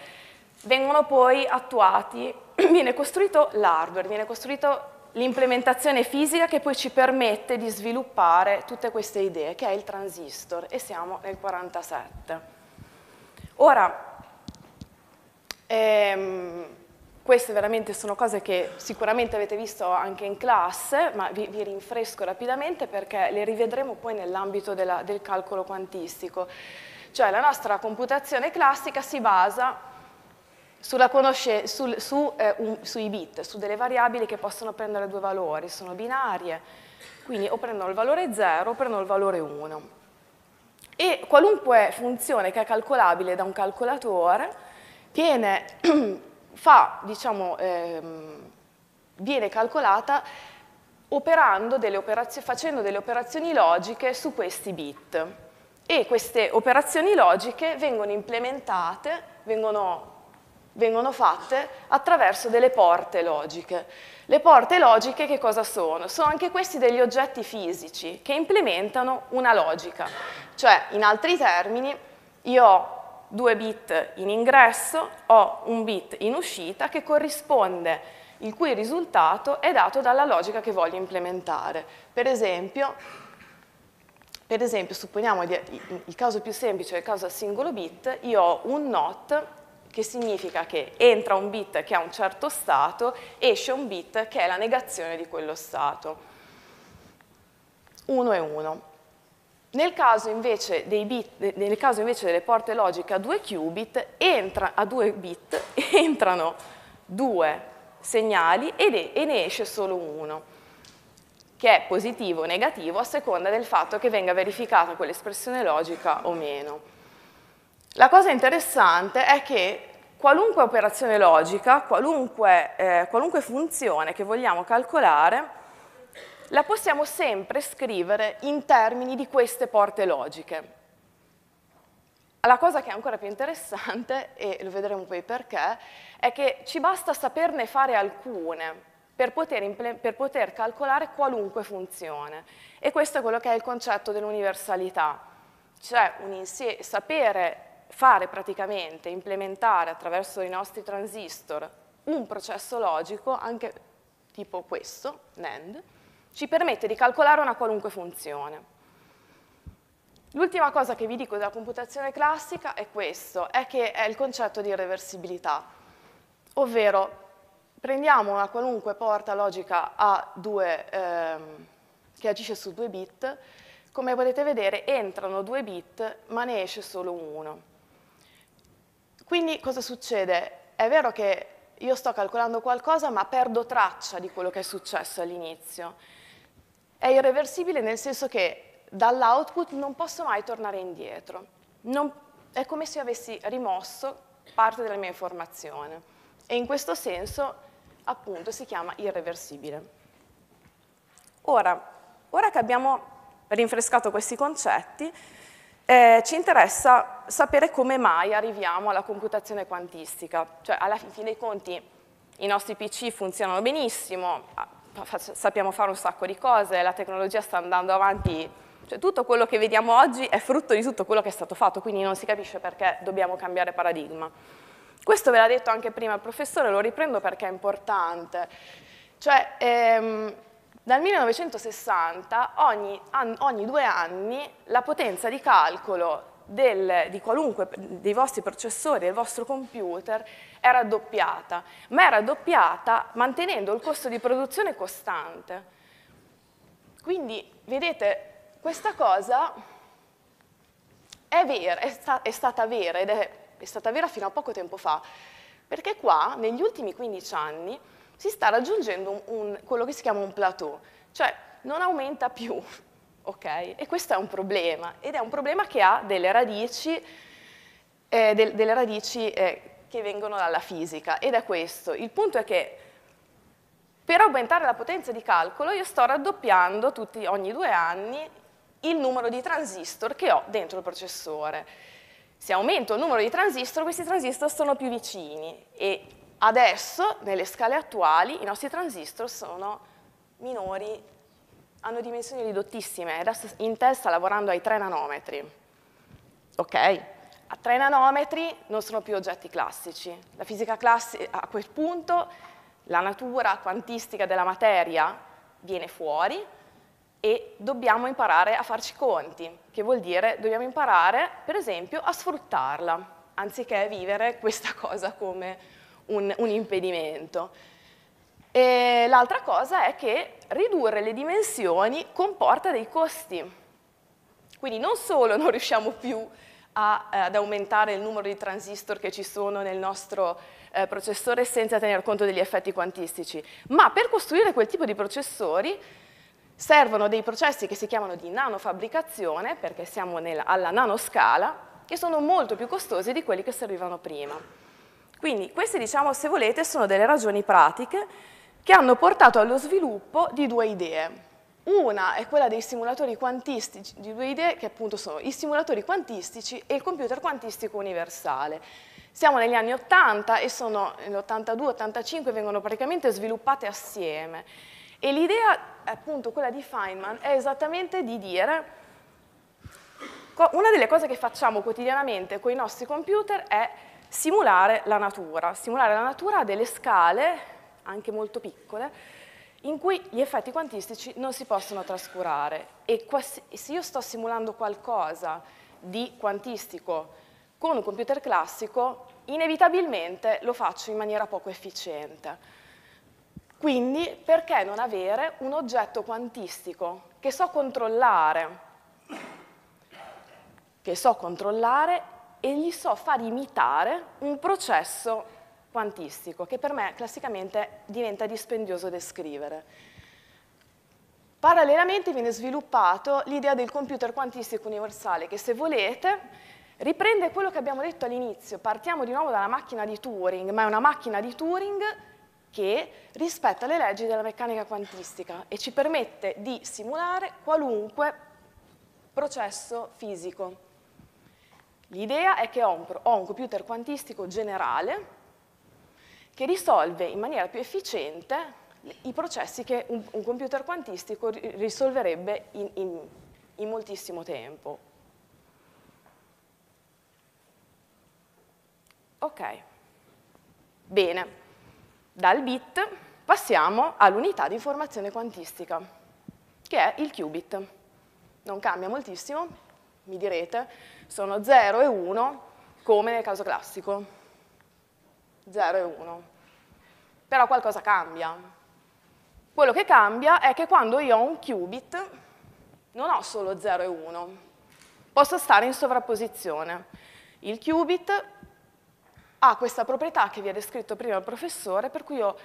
vengono poi attuati, viene costruito l'hardware, viene costruito l'implementazione fisica che poi ci permette di sviluppare tutte queste idee, che è il transistor, e siamo nel 47. Ora, ehm, queste veramente sono cose che sicuramente avete visto anche in classe, ma vi, vi rinfresco rapidamente perché le rivedremo poi nell'ambito del calcolo quantistico. Cioè la nostra computazione classica si basa conosce, sul, su, eh, un, sui bit, su delle variabili che possono prendere due valori, sono binarie, quindi o prendono il valore 0 o prendono il valore 1. E qualunque funzione che è calcolabile da un calcolatore viene, fa, diciamo, ehm, viene calcolata delle facendo delle operazioni logiche su questi bit. E queste operazioni logiche vengono implementate, vengono vengono fatte attraverso delle porte logiche. Le porte logiche che cosa sono? Sono anche questi degli oggetti fisici che implementano una logica, cioè in altri termini io ho due bit in ingresso, ho un bit in uscita che corrisponde il cui risultato è dato dalla logica che voglio implementare. Per esempio, per esempio supponiamo il caso più semplice, il caso a singolo bit, io ho un not che significa che entra un bit che ha un certo stato, esce un bit che è la negazione di quello stato. 1 e 1. Nel caso, invece, bit, nel caso invece delle porte logiche a 2 qubit, entra, a 2 bit entrano due segnali ed è, e ne esce solo uno, che è positivo o negativo a seconda del fatto che venga verificata quell'espressione logica o meno. La cosa interessante è che qualunque operazione logica, qualunque, eh, qualunque funzione che vogliamo calcolare, la possiamo sempre scrivere in termini di queste porte logiche. La cosa che è ancora più interessante, e lo vedremo poi perché, è che ci basta saperne fare alcune per poter, per poter calcolare qualunque funzione. E questo è quello che è il concetto dell'universalità, cioè sapere fare praticamente, implementare attraverso i nostri transistor un processo logico, anche tipo questo, NAND, ci permette di calcolare una qualunque funzione. L'ultima cosa che vi dico della computazione classica è questo, è che è il concetto di reversibilità. ovvero prendiamo una qualunque porta logica due, ehm, che agisce su due bit, come potete vedere entrano due bit ma ne esce solo uno. Quindi cosa succede? È vero che io sto calcolando qualcosa ma perdo traccia di quello che è successo all'inizio. È irreversibile nel senso che dall'output non posso mai tornare indietro. Non, è come se io avessi rimosso parte della mia informazione e in questo senso appunto si chiama irreversibile. Ora, ora che abbiamo rinfrescato questi concetti, eh, ci interessa sapere come mai arriviamo alla computazione quantistica, cioè alla fine dei conti i nostri PC funzionano benissimo, ah, sappiamo fare un sacco di cose, la tecnologia sta andando avanti, cioè tutto quello che vediamo oggi è frutto di tutto quello che è stato fatto, quindi non si capisce perché dobbiamo cambiare paradigma. Questo ve l'ha detto anche prima il professore, lo riprendo perché è importante. Cioè, ehm, dal 1960 ogni, an, ogni due anni la potenza di calcolo del, di qualunque dei vostri processori, del vostro computer, è raddoppiata, ma è raddoppiata mantenendo il costo di produzione costante. Quindi, vedete, questa cosa è vera, è, sta, è stata vera ed è, è stata vera fino a poco tempo fa, perché qua, negli ultimi 15 anni, si sta raggiungendo un, un, quello che si chiama un plateau, cioè non aumenta più, ok? E questo è un problema, ed è un problema che ha delle radici, eh, del, delle radici eh, che vengono dalla fisica, ed è questo. Il punto è che per aumentare la potenza di calcolo io sto raddoppiando tutti, ogni due anni il numero di transistor che ho dentro il processore. Se aumento il numero di transistor, questi transistor sono più vicini e Adesso, nelle scale attuali, i nostri transistor sono minori, hanno dimensioni ridottissime, adesso in testa lavorando ai 3 nanometri. Ok? A 3 nanometri non sono più oggetti classici. La fisica classica, a quel punto, la natura quantistica della materia viene fuori e dobbiamo imparare a farci conti, che vuol dire dobbiamo imparare, per esempio, a sfruttarla, anziché vivere questa cosa come un, un impedimento. L'altra cosa è che ridurre le dimensioni comporta dei costi. Quindi non solo non riusciamo più a, eh, ad aumentare il numero di transistor che ci sono nel nostro eh, processore senza tener conto degli effetti quantistici, ma per costruire quel tipo di processori servono dei processi che si chiamano di nanofabbricazione, perché siamo nella, alla nanoscala, che sono molto più costosi di quelli che servivano prima. Quindi queste, diciamo, se volete, sono delle ragioni pratiche che hanno portato allo sviluppo di due idee. Una è quella dei simulatori quantistici, di due idee che appunto sono i simulatori quantistici e il computer quantistico universale. Siamo negli anni 80 e sono nell'82-85 vengono praticamente sviluppate assieme. E l'idea, appunto quella di Feynman, è esattamente di dire una delle cose che facciamo quotidianamente con i nostri computer è simulare la natura, simulare la natura a delle scale, anche molto piccole, in cui gli effetti quantistici non si possono trascurare. E se io sto simulando qualcosa di quantistico con un computer classico, inevitabilmente lo faccio in maniera poco efficiente. Quindi perché non avere un oggetto quantistico che so controllare, che so controllare e gli so far imitare un processo quantistico che per me classicamente diventa dispendioso descrivere. Parallelamente viene sviluppato l'idea del computer quantistico universale che se volete riprende quello che abbiamo detto all'inizio, partiamo di nuovo dalla macchina di Turing, ma è una macchina di Turing che rispetta le leggi della meccanica quantistica e ci permette di simulare qualunque processo fisico. L'idea è che ho un computer quantistico generale che risolve in maniera più efficiente i processi che un, un computer quantistico risolverebbe in, in, in moltissimo tempo. Ok, bene, dal bit passiamo all'unità di informazione quantistica, che è il qubit. Non cambia moltissimo, mi direte, sono 0 e 1 come nel caso classico, 0 e 1. Però qualcosa cambia. Quello che cambia è che quando io ho un qubit non ho solo 0 e 1, posso stare in sovrapposizione. Il qubit ha questa proprietà che vi ha descritto prima il professore, per cui io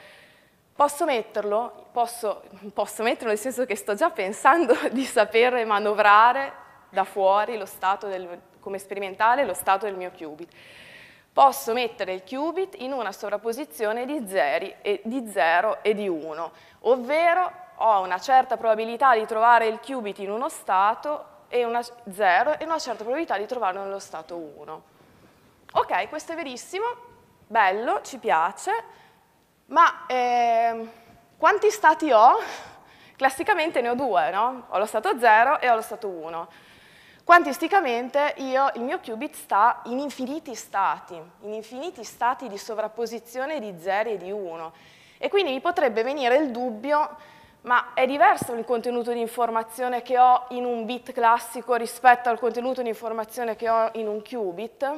posso metterlo, posso, posso metterlo nel senso che sto già pensando di sapere manovrare da fuori lo stato del, come sperimentale lo stato del mio qubit. Posso mettere il qubit in una sovrapposizione di 0 e di 1, ovvero ho una certa probabilità di trovare il qubit in uno stato 0 e una certa probabilità di trovarlo nello stato 1. Ok, questo è verissimo, bello, ci piace, ma eh, quanti stati ho? Classicamente ne ho due, no? Ho lo stato 0 e ho lo stato 1. Quantisticamente io, il mio qubit sta in infiniti stati, in infiniti stati di sovrapposizione di 0 e di 1 e quindi mi potrebbe venire il dubbio ma è diverso il contenuto di informazione che ho in un bit classico rispetto al contenuto di informazione che ho in un qubit?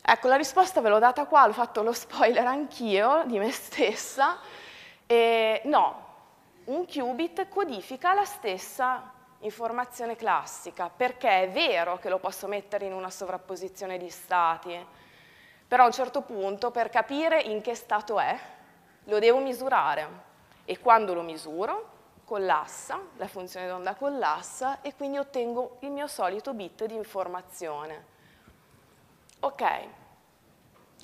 Ecco, la risposta ve l'ho data qua, ho fatto lo spoiler anch'io di me stessa. E no, un qubit codifica la stessa informazione classica, perché è vero che lo posso mettere in una sovrapposizione di stati, però a un certo punto per capire in che stato è lo devo misurare e quando lo misuro collassa, la funzione d'onda collassa e quindi ottengo il mio solito bit di informazione. Ok,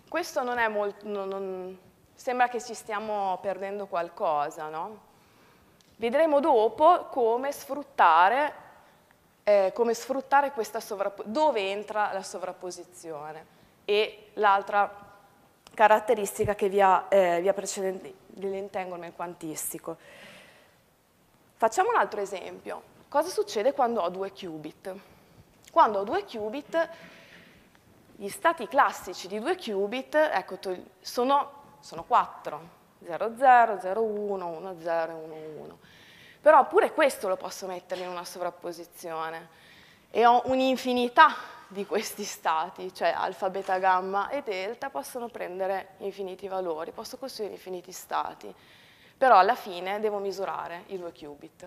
questo non è molto... Non, non, sembra che ci stiamo perdendo qualcosa, no? Vedremo dopo come sfruttare, eh, come sfruttare questa sovrapposizione, dove entra la sovrapposizione e l'altra caratteristica che vi ha, eh, vi ha precedente, l'entanglement quantistico. Facciamo un altro esempio. Cosa succede quando ho due qubit? Quando ho due qubit, gli stati classici di due qubit ecco, sono, sono 4, 00, 01, 10, 11. Però pure questo lo posso mettere in una sovrapposizione e ho un'infinità di questi stati, cioè alfa, beta, gamma e delta, possono prendere infiniti valori, posso costruire infiniti stati, però alla fine devo misurare i due qubit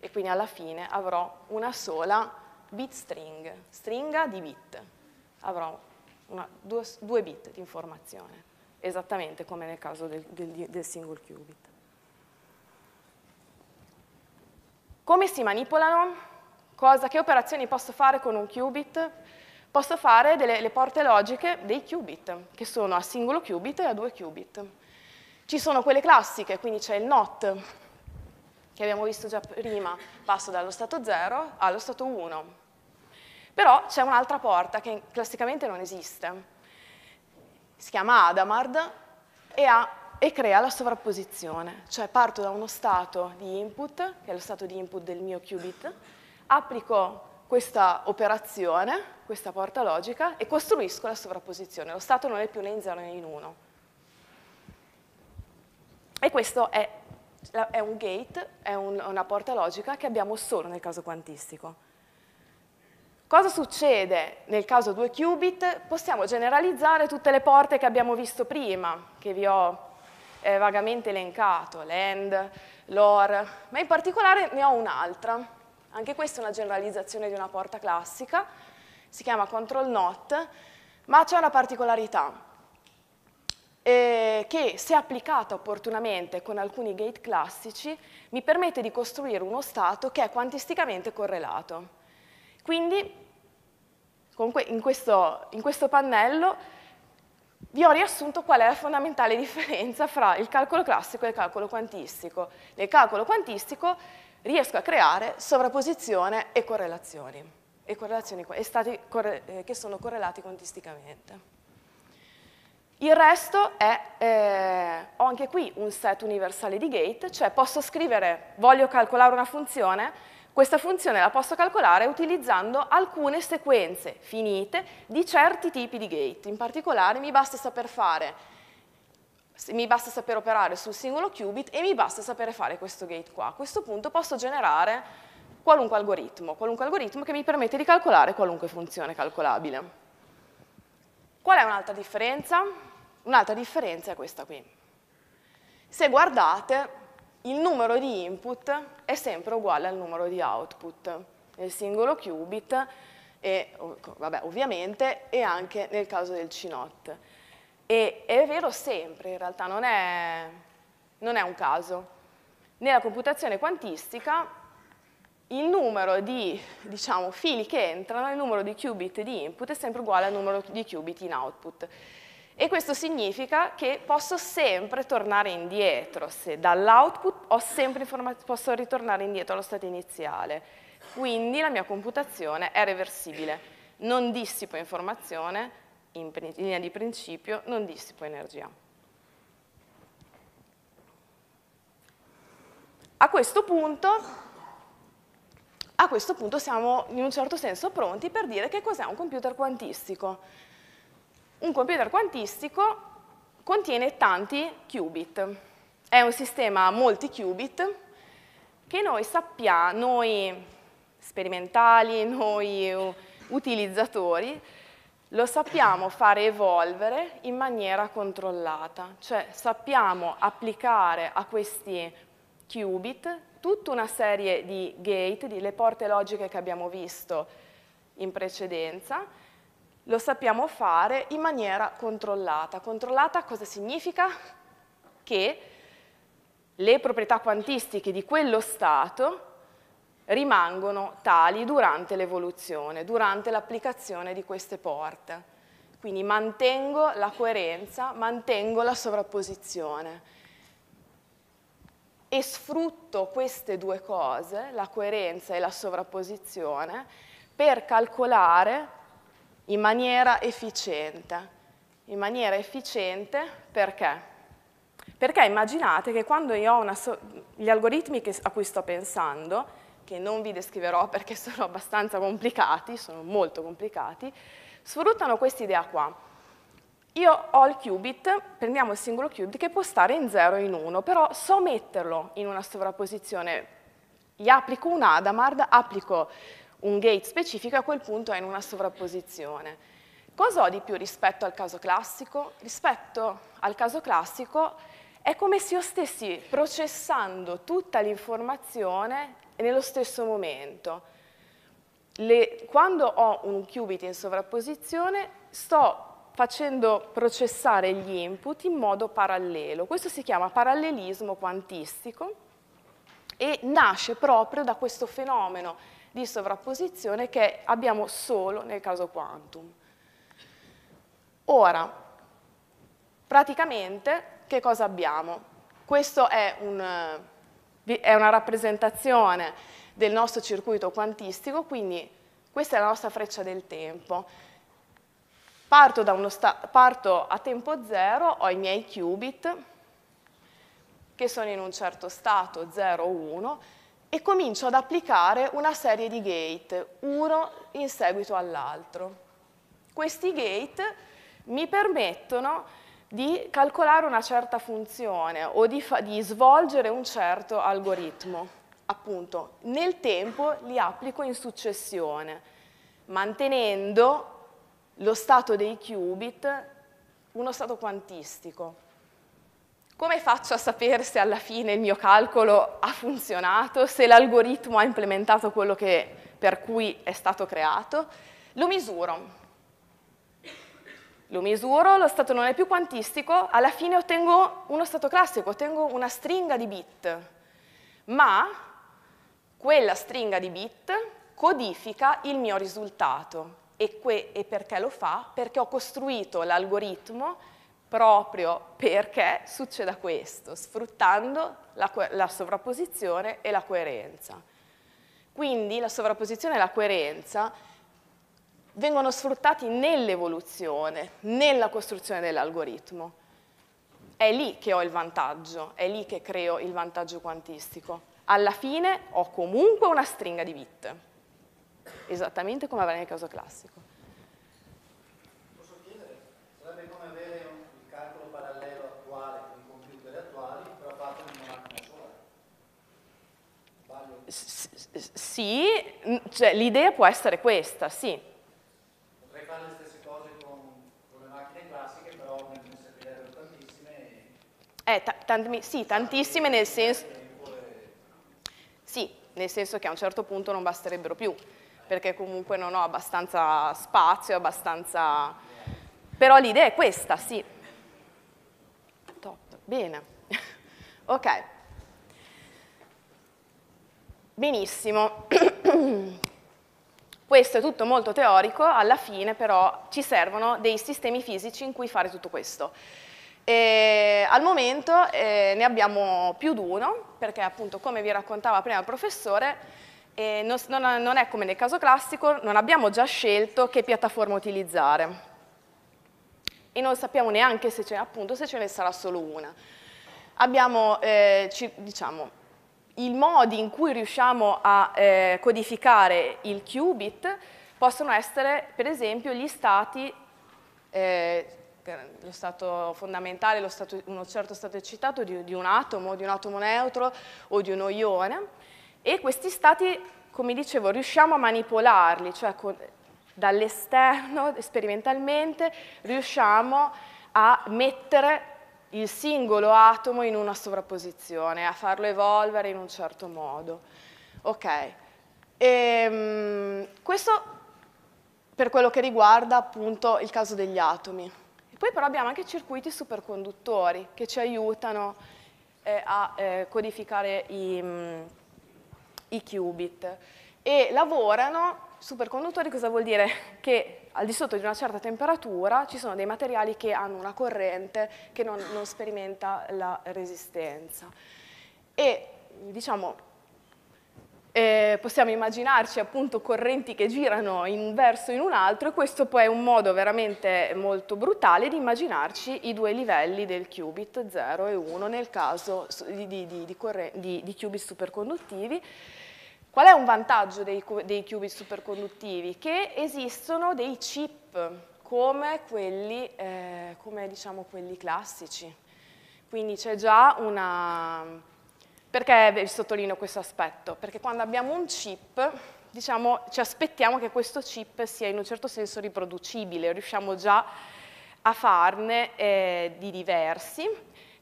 e quindi alla fine avrò una sola bit string, stringa di bit, avrò una, due, due bit di informazione esattamente come nel caso del, del, del single qubit. Come si manipolano? Cosa, che operazioni posso fare con un qubit? Posso fare delle, le porte logiche dei qubit, che sono a singolo qubit e a due qubit. Ci sono quelle classiche, quindi c'è il NOT, che abbiamo visto già prima, passo dallo stato 0 allo stato 1. Però c'è un'altra porta che classicamente non esiste, si chiama Adamard e, ha, e crea la sovrapposizione, cioè parto da uno stato di input, che è lo stato di input del mio qubit, applico questa operazione, questa porta logica, e costruisco la sovrapposizione. Lo stato non è più né in 0 né in 1. E questo è, è un gate, è un, una porta logica che abbiamo solo nel caso quantistico. Cosa succede nel caso 2 qubit? Possiamo generalizzare tutte le porte che abbiamo visto prima, che vi ho eh, vagamente elencato, l'end, l'or, ma in particolare ne ho un'altra. Anche questa è una generalizzazione di una porta classica, si chiama control not, ma c'è una particolarità. Eh, che se applicata opportunamente con alcuni gate classici mi permette di costruire uno stato che è quantisticamente correlato. Quindi Comunque in questo, in questo pannello vi ho riassunto qual è la fondamentale differenza fra il calcolo classico e il calcolo quantistico. Nel calcolo quantistico riesco a creare sovrapposizione e correlazioni, e, correlazioni, e stati eh, che sono correlati quantisticamente. Il resto è, eh, ho anche qui un set universale di gate, cioè posso scrivere, voglio calcolare una funzione, questa funzione la posso calcolare utilizzando alcune sequenze finite di certi tipi di gate. In particolare mi basta saper fare, mi basta saper operare sul singolo qubit e mi basta sapere fare questo gate qua. A questo punto posso generare qualunque algoritmo, qualunque algoritmo che mi permette di calcolare qualunque funzione calcolabile. Qual è un'altra differenza? Un'altra differenza è questa qui. Se guardate, il numero di input è sempre uguale al numero di output nel singolo qubit e oh, ecco, vabbè, ovviamente e anche nel caso del CNOT. E è vero sempre, in realtà non è, non è un caso. Nella computazione quantistica il numero di diciamo, fili che entrano, il numero di qubit di input è sempre uguale al numero di qubit in output. E questo significa che posso sempre tornare indietro, se dall'output posso ritornare indietro allo stato iniziale. Quindi la mia computazione è reversibile, non dissipo informazione, in linea di principio, non dissipo energia. A questo punto, a questo punto siamo in un certo senso pronti per dire che cos'è un computer quantistico un computer quantistico contiene tanti qubit. È un sistema molti qubit che noi sappiamo, noi sperimentali, noi utilizzatori, lo sappiamo fare evolvere in maniera controllata, cioè sappiamo applicare a questi qubit tutta una serie di gate, le porte logiche che abbiamo visto in precedenza, lo sappiamo fare in maniera controllata. Controllata cosa significa? Che le proprietà quantistiche di quello stato rimangono tali durante l'evoluzione, durante l'applicazione di queste porte. Quindi mantengo la coerenza, mantengo la sovrapposizione e sfrutto queste due cose, la coerenza e la sovrapposizione, per calcolare in maniera efficiente. In maniera efficiente perché? Perché immaginate che quando io ho una so gli algoritmi che, a cui sto pensando, che non vi descriverò perché sono abbastanza complicati, sono molto complicati, sfruttano questa idea qua. Io ho il qubit, prendiamo il singolo qubit che può stare in 0 e in 1, però so metterlo in una sovrapposizione. Gli applico un Adamard, applico un gate specifico e a quel punto è in una sovrapposizione. Cosa ho di più rispetto al caso classico? Rispetto al caso classico è come se io stessi processando tutta l'informazione nello stesso momento. Le, quando ho un qubit in sovrapposizione sto facendo processare gli input in modo parallelo. Questo si chiama parallelismo quantistico e nasce proprio da questo fenomeno di sovrapposizione che abbiamo solo nel caso quantum. Ora, praticamente che cosa abbiamo? Questa è, un, eh, è una rappresentazione del nostro circuito quantistico, quindi questa è la nostra freccia del tempo. Parto, parto, a tempo zero, ho i miei qubit che sono in un certo stato 0, 1, e comincio ad applicare una serie di gate, uno in seguito all'altro. Questi gate mi permettono di calcolare una certa funzione o di, di svolgere un certo algoritmo. Appunto, nel tempo li applico in successione, mantenendo lo stato dei qubit uno stato quantistico. Come faccio a sapere se alla fine il mio calcolo ha funzionato, se l'algoritmo ha implementato quello che, per cui è stato creato? Lo misuro. Lo misuro, lo stato non è più quantistico, alla fine ottengo uno stato classico, ottengo una stringa di bit, ma quella stringa di bit codifica il mio risultato e, e perché lo fa? Perché ho costruito l'algoritmo proprio perché succeda questo, sfruttando la, la sovrapposizione e la coerenza. Quindi la sovrapposizione e la coerenza vengono sfruttati nell'evoluzione, nella costruzione dell'algoritmo. È lì che ho il vantaggio, è lì che creo il vantaggio quantistico. Alla fine ho comunque una stringa di bit, esattamente come avviene nel caso classico. sì, cioè, l'idea può essere questa, sì. Potrei fare le stesse cose con, con le macchine classiche, però ne servirebbero tantissime. E... Eh, tanti, sì, tantissime nel senso... Sì, nel senso che a un certo punto non basterebbero più, perché comunque non ho abbastanza spazio, abbastanza... Però l'idea è questa, sì. Top, bene. ok. Benissimo. Questo è tutto molto teorico, alla fine però ci servono dei sistemi fisici in cui fare tutto questo. E al momento eh, ne abbiamo più di uno, perché appunto come vi raccontava prima il professore, eh, non, non è come nel caso classico, non abbiamo già scelto che piattaforma utilizzare e non sappiamo neanche se ce, appunto, se ce ne sarà solo una. Abbiamo, eh, ci, diciamo, i modi in cui riusciamo a eh, codificare il qubit possono essere, per esempio, gli stati, eh, lo stato fondamentale, lo stato, uno certo stato eccitato di, di un atomo, di un atomo neutro o di uno ione, e questi stati, come dicevo, riusciamo a manipolarli, cioè dall'esterno, sperimentalmente, riusciamo a mettere il singolo atomo in una sovrapposizione, a farlo evolvere in un certo modo. Ok, e, ehm, questo per quello che riguarda appunto il caso degli atomi. E poi però abbiamo anche circuiti superconduttori che ci aiutano eh, a eh, codificare i, mm, i qubit e lavorano, superconduttori cosa vuol dire? Che al di sotto di una certa temperatura ci sono dei materiali che hanno una corrente che non, non sperimenta la resistenza. E diciamo, eh, possiamo immaginarci appunto correnti che girano in un verso e in un altro e questo poi è un modo veramente molto brutale di immaginarci i due livelli del qubit 0 e 1 nel caso di, di, di, di qubit superconduttivi Qual è un vantaggio dei, dei cubi superconduttivi? Che esistono dei chip come quelli, eh, come, diciamo, quelli classici. Quindi c'è già una... Perché sottolineo questo aspetto? Perché quando abbiamo un chip, diciamo, ci aspettiamo che questo chip sia in un certo senso riproducibile, riusciamo già a farne eh, di diversi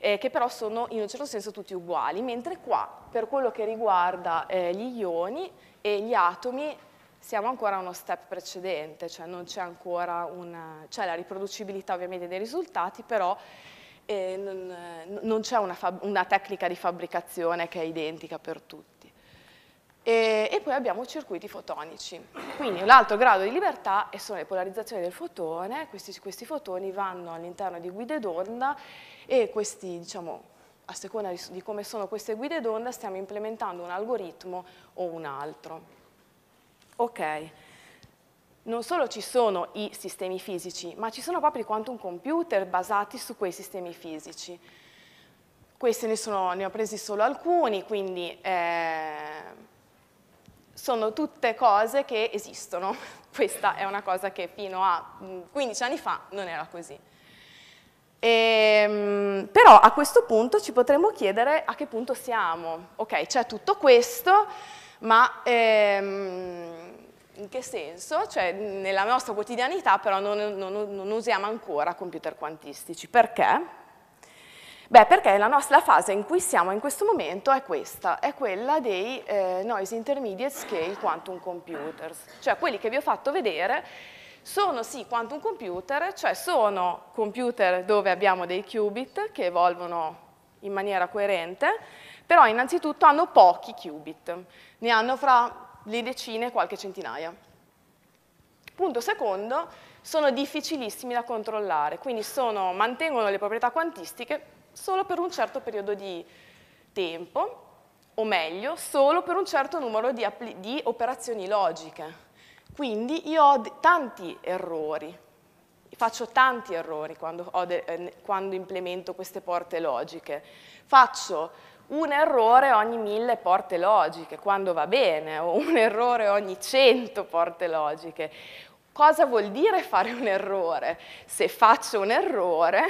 eh, che però sono in un certo senso tutti uguali, mentre qua per quello che riguarda eh, gli ioni e gli atomi siamo ancora a uno step precedente, cioè non c'è ancora una, c'è cioè la riproducibilità ovviamente dei risultati, però eh, non, non c'è una, una tecnica di fabbricazione che è identica per tutti. E, e poi abbiamo circuiti fotonici, quindi un altro grado di libertà e sono le polarizzazioni del fotone, questi, questi fotoni vanno all'interno di guide d'onda e questi, diciamo, a seconda di, di come sono queste guide d'onda stiamo implementando un algoritmo o un altro. Ok, non solo ci sono i sistemi fisici, ma ci sono proprio i quantum computer basati su quei sistemi fisici. Questi ne, sono, ne ho presi solo alcuni, quindi eh, sono tutte cose che esistono. Questa è una cosa che fino a 15 mm, anni fa non era così. E, ehm, però a questo punto ci potremmo chiedere a che punto siamo. Ok, c'è tutto questo, ma ehm, in che senso? Cioè, nella nostra quotidianità però non, non, non usiamo ancora computer quantistici. Perché? Beh, perché la, nostra, la, fase in cui siamo in questo momento è questa, è quella dei eh, noise intermediate scale quantum computers, cioè quelli che vi ho fatto vedere sono sì quantum computer, cioè sono computer dove abbiamo dei qubit che evolvono in maniera coerente, però innanzitutto hanno pochi qubit, ne hanno fra le decine e qualche centinaia. Punto secondo, sono difficilissimi da controllare, quindi sono, mantengono le proprietà quantistiche solo per un certo periodo di tempo, o meglio, solo per un certo numero di, di operazioni logiche. Quindi io ho tanti errori, faccio tanti errori quando, eh, quando, implemento queste porte logiche. Faccio un errore ogni mille porte logiche, quando va bene, o un errore ogni cento porte logiche. Cosa vuol dire fare un errore? Se faccio un errore,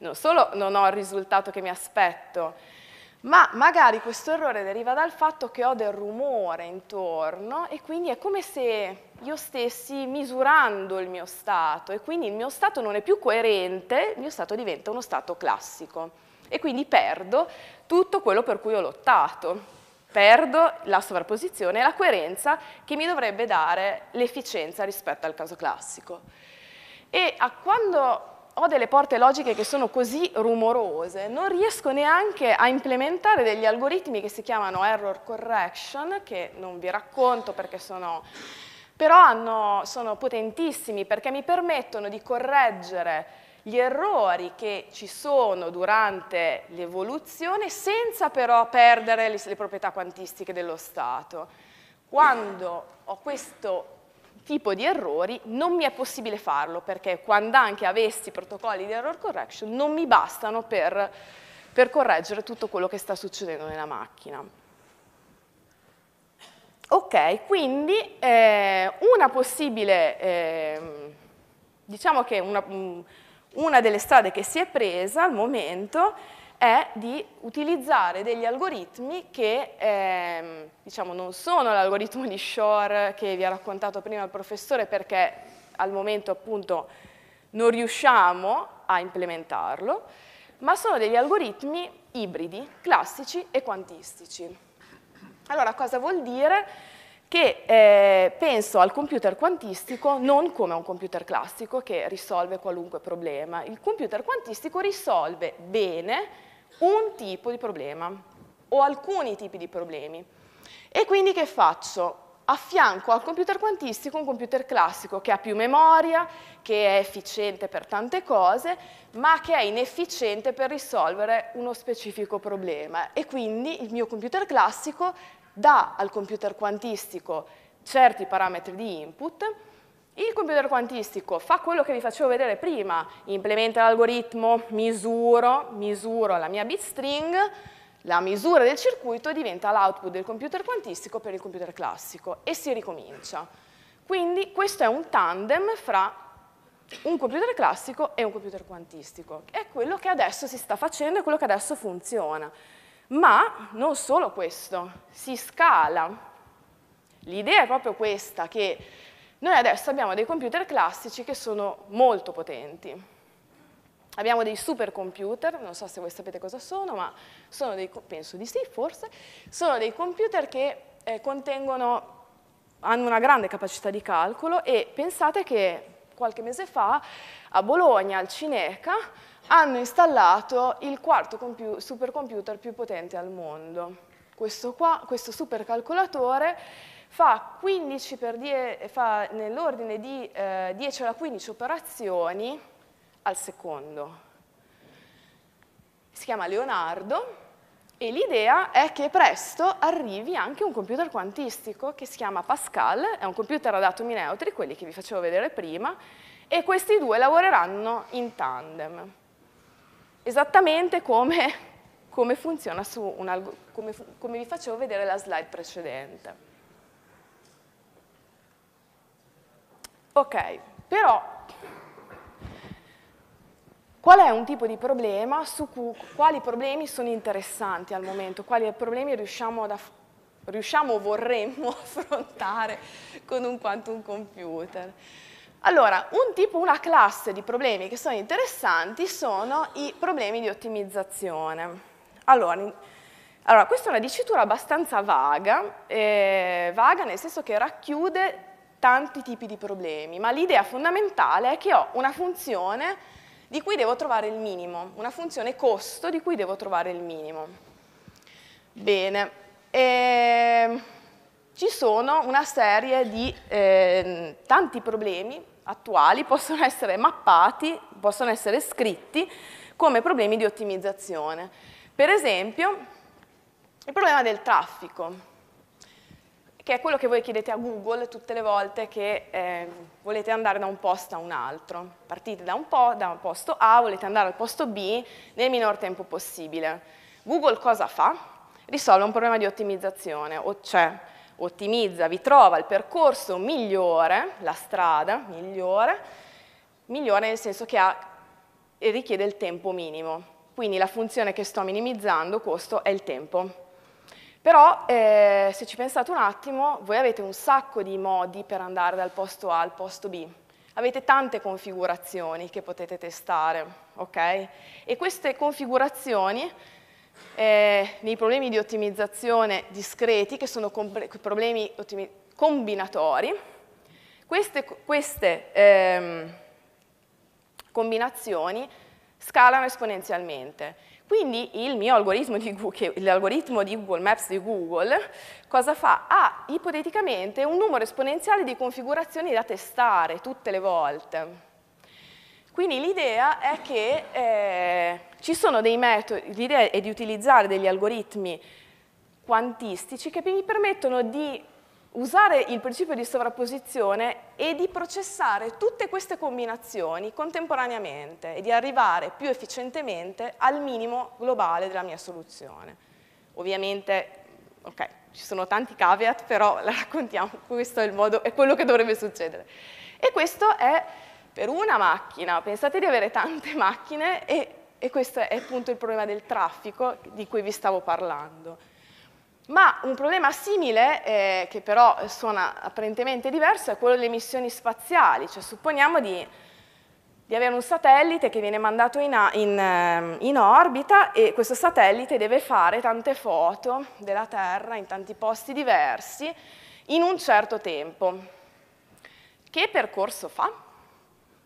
non solo non ho il risultato che mi aspetto, ma magari questo errore deriva dal fatto che ho del rumore intorno e quindi è come se io stessi misurando il mio stato e quindi il mio stato non è più coerente, il mio stato diventa uno stato classico e quindi perdo tutto quello per cui ho lottato. Perdo la sovrapposizione e la coerenza che mi dovrebbe dare l'efficienza rispetto al caso classico. E quando ho delle porte logiche che sono così rumorose, non riesco neanche a implementare degli algoritmi che si chiamano error correction, che non vi racconto perché sono però hanno, sono potentissimi perché mi permettono di correggere gli errori che ci sono durante l'evoluzione senza però perdere le, le proprietà quantistiche dello stato. Quando ho questo tipo di errori non mi è possibile farlo perché quando anche avessi protocolli di error correction non mi bastano per, per correggere tutto quello che sta succedendo nella macchina. Ok, quindi eh, una possibile, eh, diciamo che una, mm, una delle strade che si è presa al momento è di utilizzare degli algoritmi che ehm, diciamo, non sono l'algoritmo di Shore che vi ha raccontato prima il professore perché al momento appunto non riusciamo a implementarlo, ma sono degli algoritmi ibridi, classici e quantistici. Allora, cosa vuol dire? Che eh, penso al computer quantistico non come a un computer classico che risolve qualunque problema. Il computer quantistico risolve bene un tipo di problema o alcuni tipi di problemi. E quindi che faccio? Affianco al computer quantistico un computer classico che ha più memoria, che è efficiente per tante cose, ma che è inefficiente per risolvere uno specifico problema. E quindi il mio computer classico dà al computer quantistico certi parametri di input, il computer quantistico fa quello che vi facevo vedere prima, implementa l'algoritmo, misuro, misuro la mia bit string, la misura del circuito diventa l'output del computer quantistico per il computer classico e si ricomincia. Quindi questo è un tandem fra un computer classico e un computer quantistico. È quello che adesso si sta facendo e quello che adesso funziona. Ma non solo questo, si scala. L'idea è proprio questa, che noi adesso abbiamo dei computer classici che sono molto potenti. Abbiamo dei super computer, non so se voi sapete cosa sono, ma sono dei, penso di sì forse, sono dei computer che eh, contengono, hanno una grande capacità di calcolo e pensate che qualche mese fa a Bologna, al Cineca, hanno installato il quarto super computer più potente al mondo. Questo, qua, questo supercalcolatore fa, fa nell'ordine di eh, 10 alla 15 operazioni al secondo. Si chiama Leonardo e l'idea è che presto arrivi anche un computer quantistico che si chiama Pascal, è un computer ad atomi neutri, quelli che vi facevo vedere prima, e questi due lavoreranno in tandem, esattamente come, come funziona su un algoritmo, come, come vi facevo vedere la slide precedente. Ok, però qual è un tipo di problema su cui, quali problemi sono interessanti al momento, quali problemi riusciamo, ad riusciamo o vorremmo affrontare con un quantum computer? Allora, un tipo, una classe di problemi che sono interessanti sono i problemi di ottimizzazione. Allora, allora questa è una dicitura abbastanza vaga, eh, vaga nel senso che racchiude tanti tipi di problemi, ma l'idea fondamentale è che ho una funzione di cui devo trovare il minimo, una funzione costo di cui devo trovare il minimo. Bene, e ehm, ci sono una serie di eh, tanti problemi attuali, possono essere mappati, possono essere scritti come problemi di ottimizzazione. Per esempio, il problema del traffico che è quello che voi chiedete a Google tutte le volte che eh, volete andare da un posto a un altro. Partite da un, po', da un posto A, volete andare al posto B nel minor tempo possibile. Google cosa fa? Risolve un problema di ottimizzazione, o cioè ottimizza, vi trova il percorso migliore, la strada migliore, migliore nel senso che ha, richiede il tempo minimo. Quindi la funzione che sto minimizzando, costo, è il tempo. Però eh, se ci pensate un attimo, voi avete un sacco di modi per andare dal posto A al posto B. Avete tante configurazioni che potete testare, ok? E queste configurazioni eh, nei problemi di ottimizzazione discreti, che sono problemi combinatori, queste, queste ehm, combinazioni scalano esponenzialmente. Quindi il mio algoritmo di Google, l'algoritmo di Google Maps di Google, cosa fa? Ha ipoteticamente un numero esponenziale di configurazioni da testare tutte le volte. Quindi l'idea è che eh, ci sono dei metodi, l'idea è di utilizzare degli algoritmi quantistici che mi permettono di usare il principio di sovrapposizione e di processare tutte queste combinazioni contemporaneamente e di arrivare più efficientemente al minimo globale della mia soluzione. Ovviamente, ok, ci sono tanti caveat, però la raccontiamo, questo è, il modo, è quello che dovrebbe succedere. E questo è per una macchina, pensate di avere tante macchine e, e questo è appunto il problema del traffico di cui vi stavo parlando. Ma un problema simile, eh, che però suona apparentemente diverso, è quello delle missioni spaziali, cioè supponiamo di, di avere un satellite che viene mandato in, in, ehm, in, orbita e questo satellite deve fare tante foto della Terra in tanti posti diversi in un certo tempo. Che percorso fa?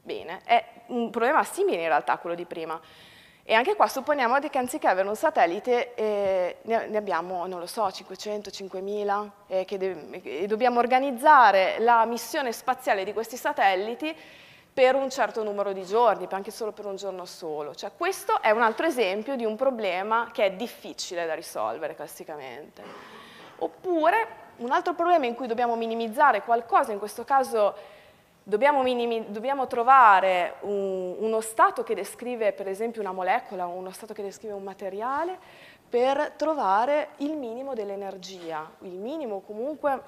Bene, è un problema simile in realtà a quello di prima. E anche qua supponiamo che anziché avere un satellite eh, ne abbiamo, non lo so, 500, 5000, eh, e dobbiamo organizzare la missione spaziale di questi satelliti per un certo numero di giorni, anche solo per un giorno solo. Cioè, questo è un altro esempio di un problema che è difficile da risolvere classicamente. Oppure un altro problema in cui dobbiamo minimizzare qualcosa, in questo caso Dobbiamo, minimi, dobbiamo, trovare un, uno stato che descrive per esempio una molecola, uno stato che descrive un materiale, per trovare il minimo dell'energia, il minimo comunque,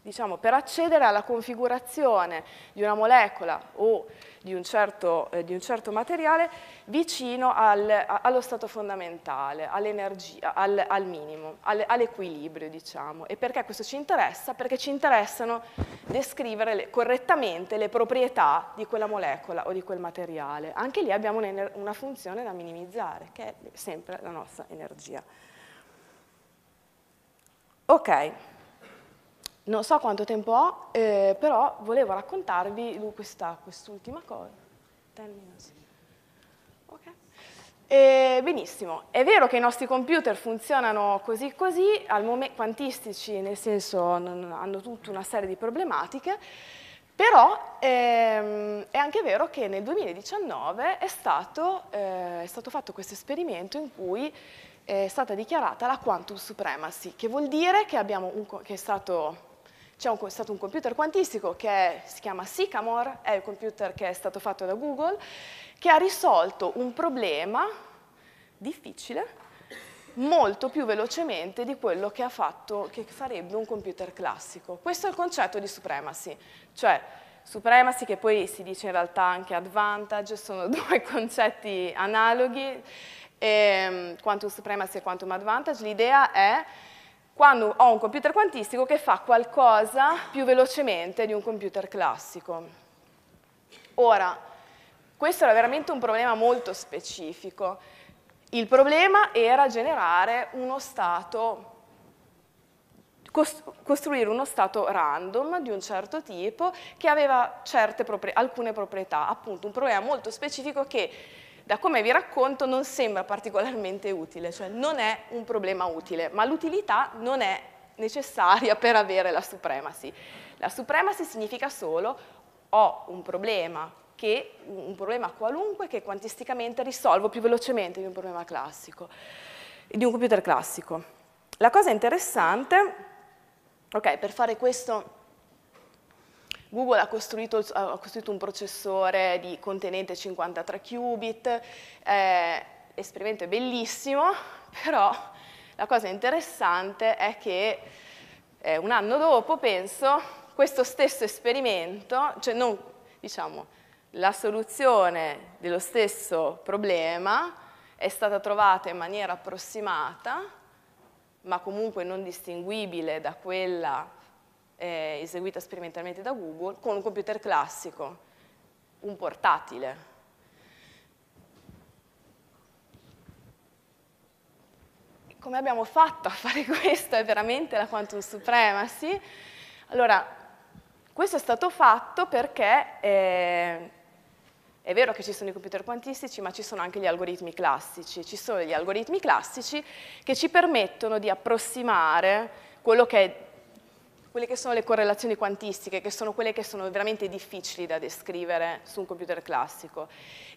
diciamo, per accedere alla configurazione di una molecola o di un certo, eh, di un certo materiale vicino al, a, allo stato fondamentale, all'energia, al, al, minimo, al, all'equilibrio diciamo. E perché questo ci interessa? Perché ci interessano descrivere le, correttamente le proprietà di quella molecola o di quel materiale. Anche lì abbiamo una funzione da minimizzare, che è sempre la nostra energia. Ok. Non so quanto tempo ho, eh, però volevo raccontarvi questa, quest'ultima cosa. Okay. Eh, benissimo, è vero che i nostri computer funzionano così così, al momento quantistici, nel senso hanno tutta una serie di problematiche, però ehm, è anche vero che nel 2019 è stato, eh, è stato fatto questo esperimento in cui eh, è stata dichiarata la quantum supremacy, che vuol dire che, un, che è stato c'è stato un computer quantistico che è, si chiama Sycamore, è il computer che è stato fatto da Google, che ha risolto un problema difficile molto più velocemente di quello che, fatto, che farebbe un computer classico. Questo è il concetto di supremacy, cioè supremacy che poi si dice in realtà anche advantage, sono due concetti analoghi, e, ehm, quantum supremacy e quantum advantage, l'idea è quando ho un computer quantistico che fa qualcosa più velocemente di un computer classico. Ora, questo era veramente un problema molto specifico. Il problema era generare uno stato costruire uno stato random di un certo tipo che aveva proprie, alcune proprietà, appunto un problema molto specifico che da come vi racconto non sembra particolarmente utile, cioè non è un problema utile, ma l'utilità non è necessaria per avere la supremacy. La supremacy significa solo ho un problema, che, un problema qualunque che quantisticamente risolvo più velocemente di un problema classico, di un computer classico. La cosa interessante, ok, per fare questo Google ha costruito, ha costruito un processore di contenente 53 qubit, eh, l'esperimento è bellissimo, però la cosa interessante è che eh, un anno dopo, penso, questo stesso esperimento, cioè non, diciamo, la soluzione dello stesso problema è stata trovata in maniera approssimata, ma comunque non distinguibile da quella eh, eseguita sperimentalmente da Google, con un computer classico, un portatile. Come abbiamo fatto a fare questo? È veramente la quantum supremacy? Allora, questo è stato fatto perché eh, è vero che ci sono i computer quantistici, ma ci sono anche gli algoritmi classici. Ci sono gli algoritmi classici che ci permettono di approssimare quello che è quelle che sono le correlazioni quantistiche, che sono quelle che sono veramente difficili da descrivere su un computer classico.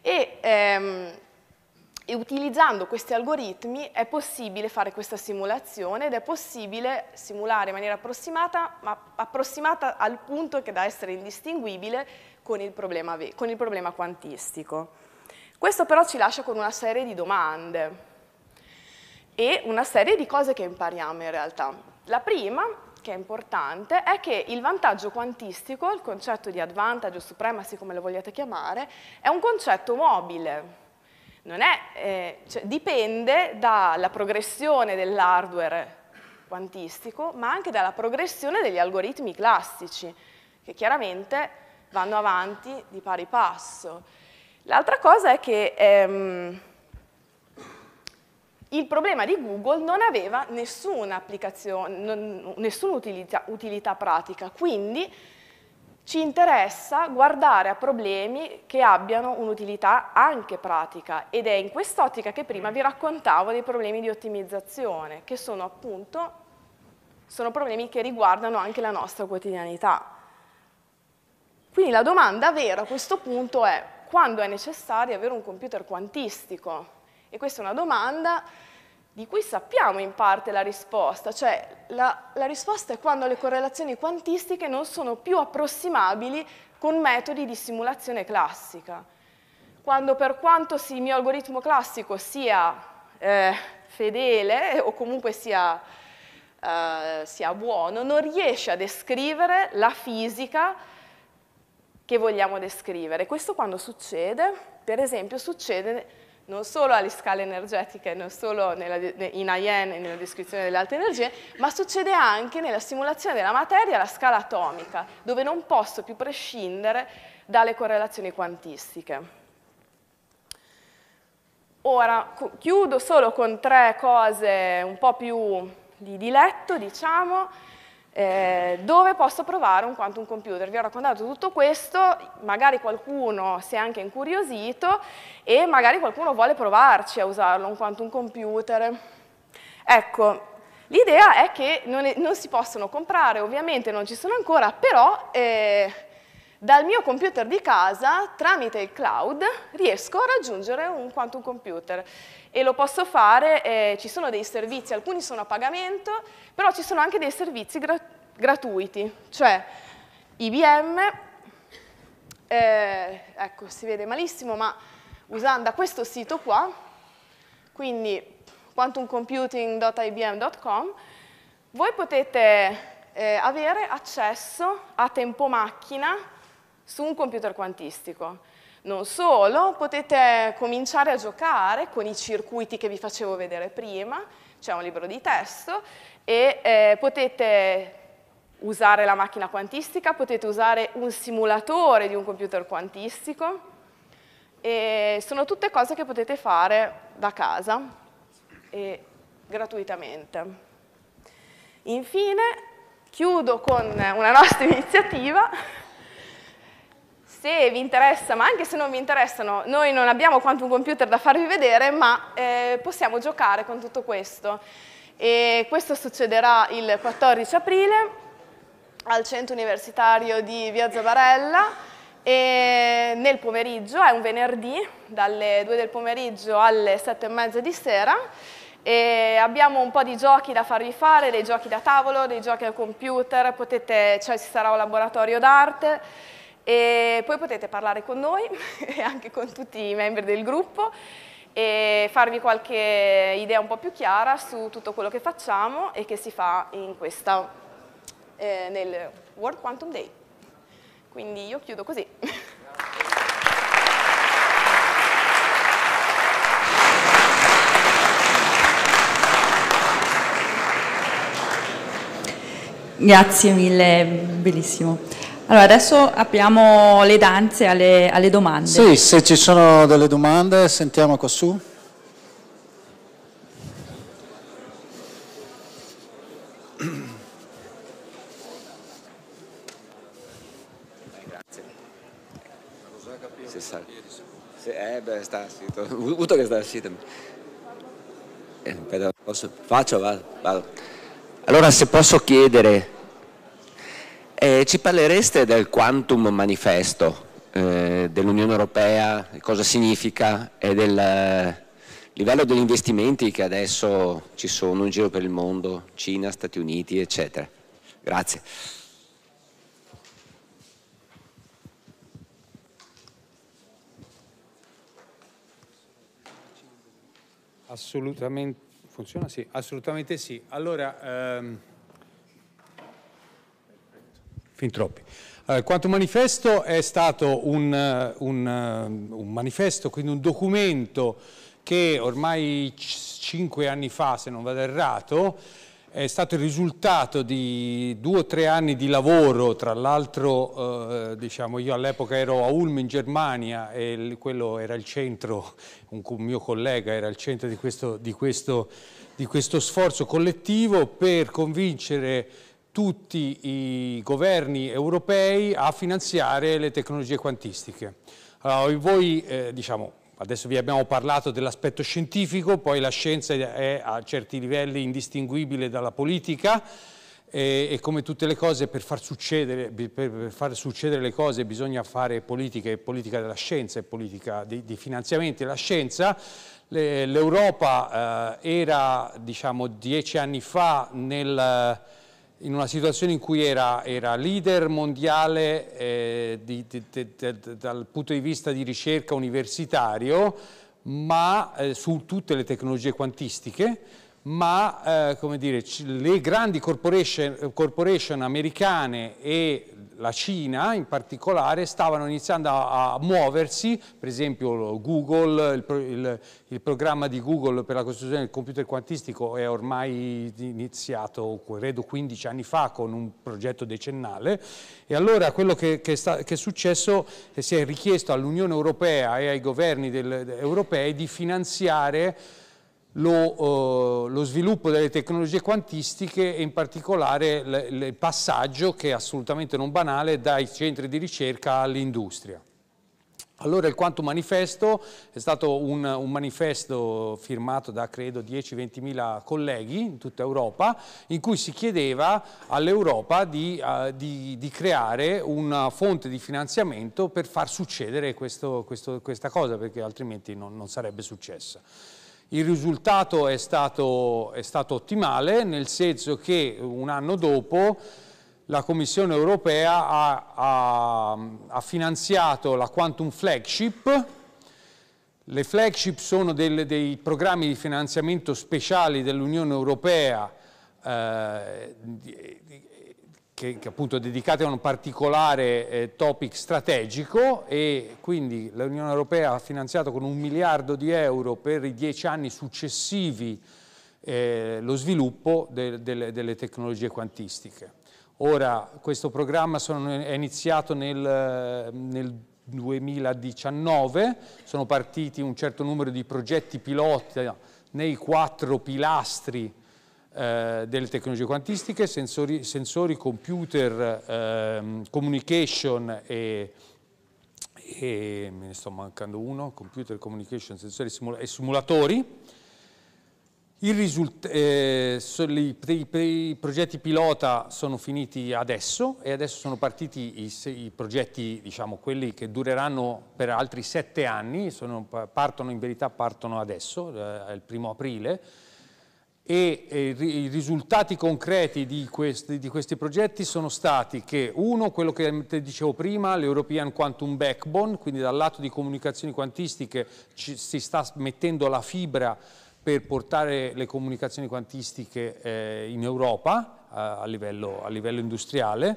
E, ehm, e utilizzando questi algoritmi è possibile fare questa simulazione ed è possibile simulare in maniera approssimata, ma approssimata al punto che da essere indistinguibile con il problema, con il problema quantistico. Questo però ci lascia con una serie di domande e una serie di cose che impariamo in realtà. La prima che è importante è che il vantaggio quantistico, il concetto di advantage o supremacy come lo vogliate chiamare, è un concetto mobile, Non è, eh, cioè, dipende dalla progressione dell'hardware quantistico, ma anche dalla progressione degli algoritmi classici, che chiaramente vanno avanti di pari passo. L'altra cosa è che ehm, il problema di Google non aveva nessuna applicazione, non, nessuna utilità, utilità pratica, quindi ci interessa guardare a problemi che abbiano un'utilità anche pratica ed è in quest'ottica che prima mm. vi raccontavo dei problemi di ottimizzazione, che sono appunto sono problemi che riguardano anche la nostra quotidianità. Quindi la domanda vera a questo punto è quando è necessario avere un computer quantistico? E questa è una domanda di cui sappiamo in parte la risposta, cioè la, la risposta è quando le correlazioni quantistiche non sono più approssimabili con metodi di simulazione classica. Quando per quanto sì, il mio algoritmo classico sia eh, fedele o comunque sia, eh, sia buono, non riesce a descrivere la fisica che vogliamo descrivere. Questo quando succede? Per esempio succede non solo alle scale energetiche, non solo nella, in IEN e nella descrizione delle alte energie, ma succede anche nella simulazione della materia alla scala atomica, dove non posso più prescindere dalle correlazioni quantistiche. Ora, chiudo solo con tre cose un po' più di diletto, diciamo, eh, dove posso provare un quantum computer. Vi ho raccontato tutto questo, magari qualcuno si è anche incuriosito e magari qualcuno vuole provarci a usarlo, un quantum computer. Ecco, l'idea è che non, è, non, si possono comprare, ovviamente non ci sono ancora, però eh, dal mio computer di casa, tramite il cloud, riesco a raggiungere un quantum computer e lo posso fare, eh, ci sono dei servizi, alcuni sono a pagamento, però ci sono anche dei servizi gra gratuiti, cioè IBM, eh, ecco si vede malissimo, ma usando questo sito qua, quindi quantumcomputing.ibm.com, voi potete eh, avere accesso a tempo macchina su un computer quantistico. Non solo, potete cominciare a giocare con i circuiti che vi facevo vedere prima, c'è un libro di testo, e eh, potete usare la macchina quantistica, potete usare un simulatore di un computer quantistico, e sono tutte cose che potete fare da casa e gratuitamente. Infine, chiudo con una nostra iniziativa se vi interessa, ma anche se non vi interessano, noi non abbiamo quanto un computer da farvi vedere, ma eh, possiamo giocare con tutto questo. E questo succederà il 14 aprile al centro universitario di Via Zavarella, e nel pomeriggio, è un venerdì, dalle 2 del pomeriggio alle 7 e mezza di sera e abbiamo un po' di giochi da farvi fare, dei giochi da tavolo, dei giochi al computer, potete, cioè ci sarà un laboratorio d'arte e poi potete parlare con noi e anche con tutti i membri del gruppo e farvi qualche idea un po' più chiara su tutto quello che facciamo e che si fa in questa, eh, nel World Quantum Day. Quindi io chiudo così. Grazie mille, bellissimo. Allora, adesso apriamo le danze alle, alle domande. Sì, se ci sono delle domande sentiamo qua su. Eh beh, sta zitto. Uto che sta zitto. Eh, faccio, vado. Allora, se posso chiedere eh, ci parlereste del Quantum Manifesto eh, dell'Unione Europea, cosa significa e del eh, livello degli investimenti che adesso ci sono in giro per il mondo, Cina, Stati Uniti, eccetera. Grazie. Assolutamente, funziona? Sì, assolutamente sì. Allora, ehm fin troppi. Allora, eh, quanto manifesto è stato un, eh, un, eh, un manifesto, quindi un documento che ormai cinque anni fa, se non vado errato, è stato il risultato di due o tre anni di lavoro, tra l'altro eh, diciamo, io all'epoca ero a Ulm in Germania e quello era il centro, un mio collega era il centro di questo, di questo, di questo sforzo collettivo per convincere tutti i governi europei a finanziare le tecnologie quantistiche. Allora, voi, eh, diciamo, adesso vi abbiamo parlato dell'aspetto scientifico, poi la scienza è a certi livelli indistinguibile dalla politica, e, come tutte le cose per far, succedere, per far, succedere, le cose bisogna fare politica e politica della scienza e politica di, dei finanziamenti della scienza. L'Europa eh, era diciamo dieci anni fa nel in una situazione in cui era, era leader mondiale eh, di, di, di, dal punto di vista di ricerca universitario, ma eh, su tutte le tecnologie quantistiche, ma eh, dire, le grandi corporation, corporation, americane e la Cina in particolare stavano iniziando a, a muoversi, per esempio Google, il, il, il, programma di Google per la costruzione del computer quantistico è ormai iniziato, credo 15 anni fa, con un progetto decennale e allora quello che, che, sta, che è successo è che si è richiesto all'Unione Europea e ai governi del, europei di finanziare lo, eh, lo, sviluppo delle tecnologie quantistiche e in particolare il passaggio, che è assolutamente non banale, dai centri di ricerca all'industria. Allora il Quantum Manifesto è stato un, un manifesto firmato da credo 10-20 mila colleghi in tutta Europa in cui si chiedeva all'Europa di, uh, di, di, creare una fonte di finanziamento per far succedere questo, questo, questa cosa perché altrimenti non, non sarebbe successa. Il risultato è stato, è stato ottimale, nel senso che un anno dopo la Commissione europea ha, ha, ha, finanziato la Quantum Flagship. Le flagship sono del, dei programmi di finanziamento speciali dell'Unione europea eh, che, che appunto dedicate a un particolare eh, topic strategico e quindi l'Unione Europea ha finanziato con un miliardo di euro per i dieci anni successivi eh, lo sviluppo de, de, delle tecnologie quantistiche. Ora, questo programma sono, è iniziato nel, nel 2019, sono partiti un certo numero di progetti pilota nei quattro pilastri eh, delle tecnologie quantistiche, sensori, sensori computer, eh, communication e, e, me ne sto mancando uno, computer communication, sensori simula e simulatori. Eh, so, i, i, i, progetti pilota sono finiti adesso e adesso sono partiti i, i progetti, diciamo, quelli che dureranno per altri sette anni, sono, partono in verità partono adesso, eh, il primo aprile, e eh, i risultati concreti di questi, di questi, progetti sono stati che uno, quello che dicevo prima, l'European Quantum Backbone, quindi dal lato di comunicazioni quantistiche ci, si sta mettendo la fibra per portare le comunicazioni quantistiche eh, in Europa eh, a, livello, a livello industriale.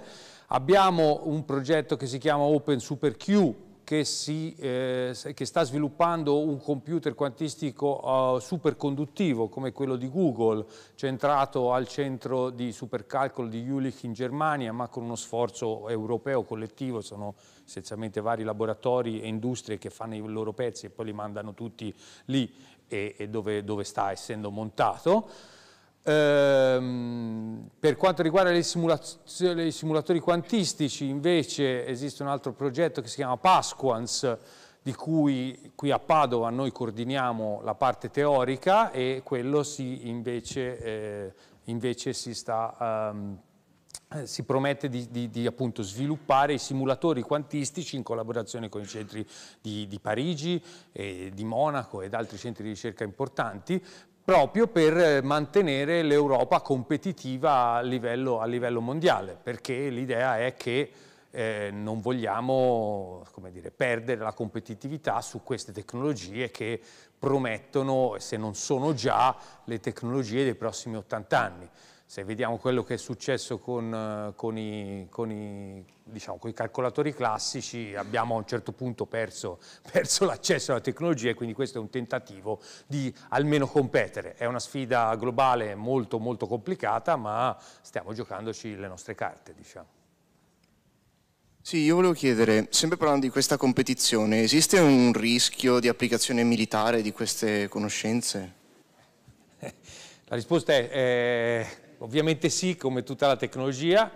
Abbiamo un progetto che si chiama Open Super Q, che, si, eh, che, sta sviluppando un computer quantistico eh, superconduttivo come quello di Google, centrato al centro di supercalcolo di Jülich in Germania, ma con uno sforzo europeo collettivo, sono essenzialmente vari laboratori e industrie che fanno i loro pezzi e poi li mandano tutti lì e, e dove, dove sta essendo montato. Ehm, per quanto riguarda i simulatori, quantistici invece esiste un altro progetto che si chiama Pasquans di cui qui a Padova noi coordiniamo la parte teorica e quello si invece, eh, invece si, sta, um, si promette di, di, di sviluppare i simulatori quantistici in collaborazione con i centri di, di Parigi, di Monaco ed altri centri di ricerca importanti proprio per eh, mantenere l'Europa competitiva a livello, a livello, mondiale, perché l'idea è che eh, non vogliamo dire, perdere la competitività su queste tecnologie che promettono, se non sono già, le tecnologie dei prossimi 80 anni se vediamo quello che è successo con, eh, con, i, con, i, diciamo, con, i, calcolatori classici, abbiamo a un certo punto perso, perso l'accesso alla tecnologia e quindi questo è un tentativo di almeno competere. È una sfida globale molto molto complicata, ma stiamo giocandoci le nostre carte, diciamo. Sì, io volevo chiedere, sempre parlando di questa competizione, esiste un rischio di applicazione militare di queste conoscenze? La risposta è... Eh Ovviamente sì, come tutta la tecnologia,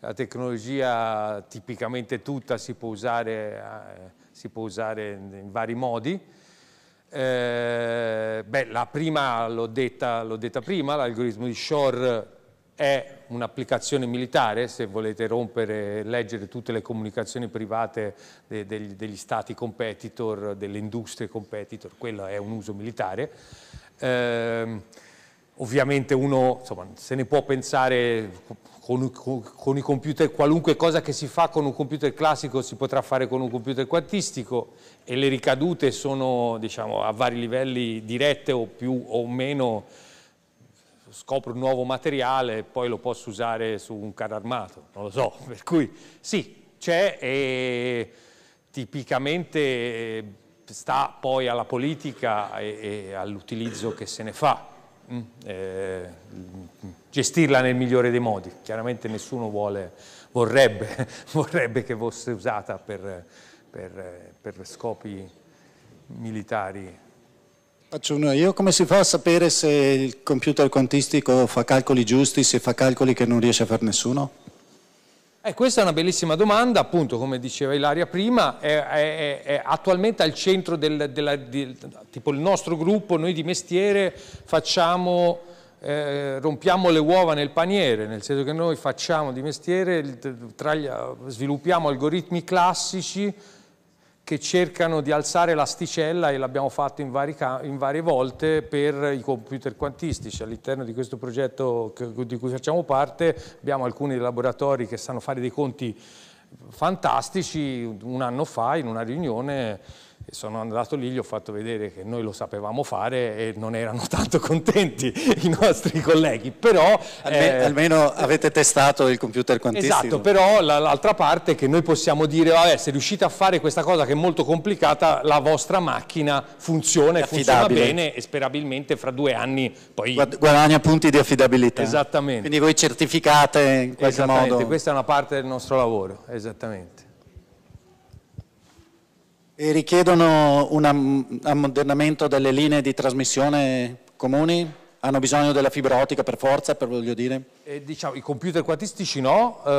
la tecnologia tipicamente tutta si può usare, eh, si può usare in, in, vari modi. Eh, beh, la prima l'ho detta, detta, prima, l'algoritmo di Shore è un'applicazione militare, se volete rompere e leggere tutte le comunicazioni private de, de, degli stati competitor, delle industrie competitor, quello è un uso militare. Eh, ovviamente uno insomma, se ne può pensare con, con, con, i computer, qualunque cosa che si fa con un computer classico si potrà fare con un computer quantistico e le ricadute sono diciamo, a vari livelli dirette o più o meno scopro un nuovo materiale e poi lo posso usare su un carro armato, non lo so, per cui sì, c'è e tipicamente sta poi alla politica e, e all'utilizzo che se ne fa. Eh, gestirla nel migliore dei modi. Chiaramente nessuno vuole, vorrebbe, vorrebbe, che fosse usata per, per, per scopi militari. Faccio una io, come si fa a sapere se il computer quantistico fa calcoli giusti, se fa calcoli che non riesce a fare nessuno? Eh, questa è una bellissima domanda, appunto come diceva Ilaria prima, è, è, è attualmente al centro del, della, del, tipo il nostro gruppo, noi di mestiere facciamo, eh, rompiamo le uova nel paniere, nel senso che noi facciamo di mestiere, tra gli, sviluppiamo algoritmi classici che cercano di alzare l'asticella e l'abbiamo fatto in, vari, in, varie volte per i computer quantistici. All'interno di questo progetto di cui facciamo parte abbiamo alcuni laboratori che sanno fare dei conti fantastici. Un anno fa in una riunione e sono andato lì, gli ho fatto vedere che noi lo sapevamo fare e non erano tanto contenti i nostri colleghi, però... Alme eh, almeno avete testato il computer quantistico. Esatto, però l'altra parte è che noi possiamo dire, vabbè, se riuscite a fare questa cosa che è molto complicata, la vostra macchina funziona e funziona bene e sperabilmente fra due anni poi... Guadagna punti di affidabilità. Esattamente. Quindi voi certificate in qualche modo. Esattamente, questa è una parte del nostro lavoro, esattamente. E richiedono un ammodernamento delle linee di trasmissione comuni? Hanno bisogno della fibra ottica per forza, per voglio dire? Eh, diciamo, i computer quantistici no, eh,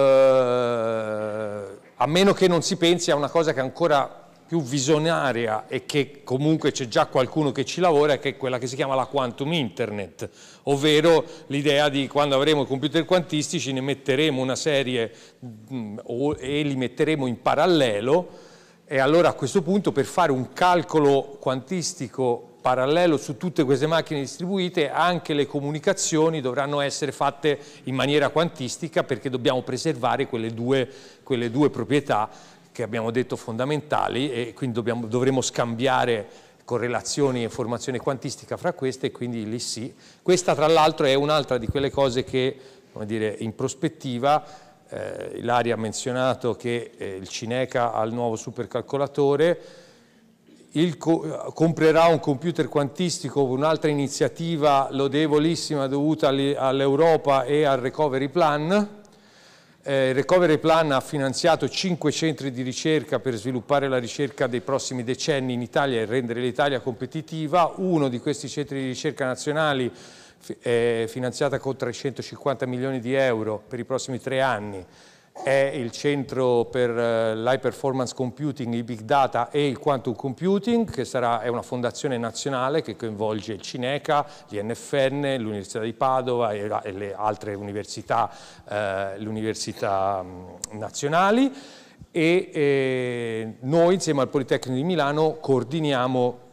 a meno che non si pensi a una cosa che è ancora più visionaria e che comunque c'è già qualcuno che ci lavora, che è quella che si chiama la quantum internet, ovvero l'idea di quando avremo i computer quantistici ne metteremo una serie mh, mm, o, e li metteremo in parallelo e allora a questo punto per fare un calcolo quantistico parallelo su tutte queste macchine distribuite, anche le comunicazioni dovranno essere fatte in maniera quantistica perché dobbiamo preservare quelle due, quelle due proprietà che abbiamo detto fondamentali e quindi dobbiamo, dovremo scambiare correlazioni e informazione quantistica fra queste e quindi lì sì. Questa tra l'altro è un'altra di quelle cose che, come dire, in prospettiva eh, Ilaria ha menzionato che eh, il Cineca ha il nuovo supercalcolatore, il co comprerà un computer quantistico, un'altra iniziativa lodevolissima dovuta all'Europa e al Recovery Plan. Eh, il Recovery Plan ha finanziato cinque centri di ricerca per sviluppare la ricerca dei prossimi decenni in Italia e rendere l'Italia competitiva. Uno di questi centri di ricerca nazionali è finanziata con 350 milioni di euro per i prossimi tre anni, è il centro per eh, l'high performance computing, i big data e il quantum computing, che sarà, è una fondazione nazionale che coinvolge il Cineca, l'INFN, l'Università di Padova e, e le altre università, eh, università nazionali e eh, noi insieme al Politecnico di Milano coordiniamo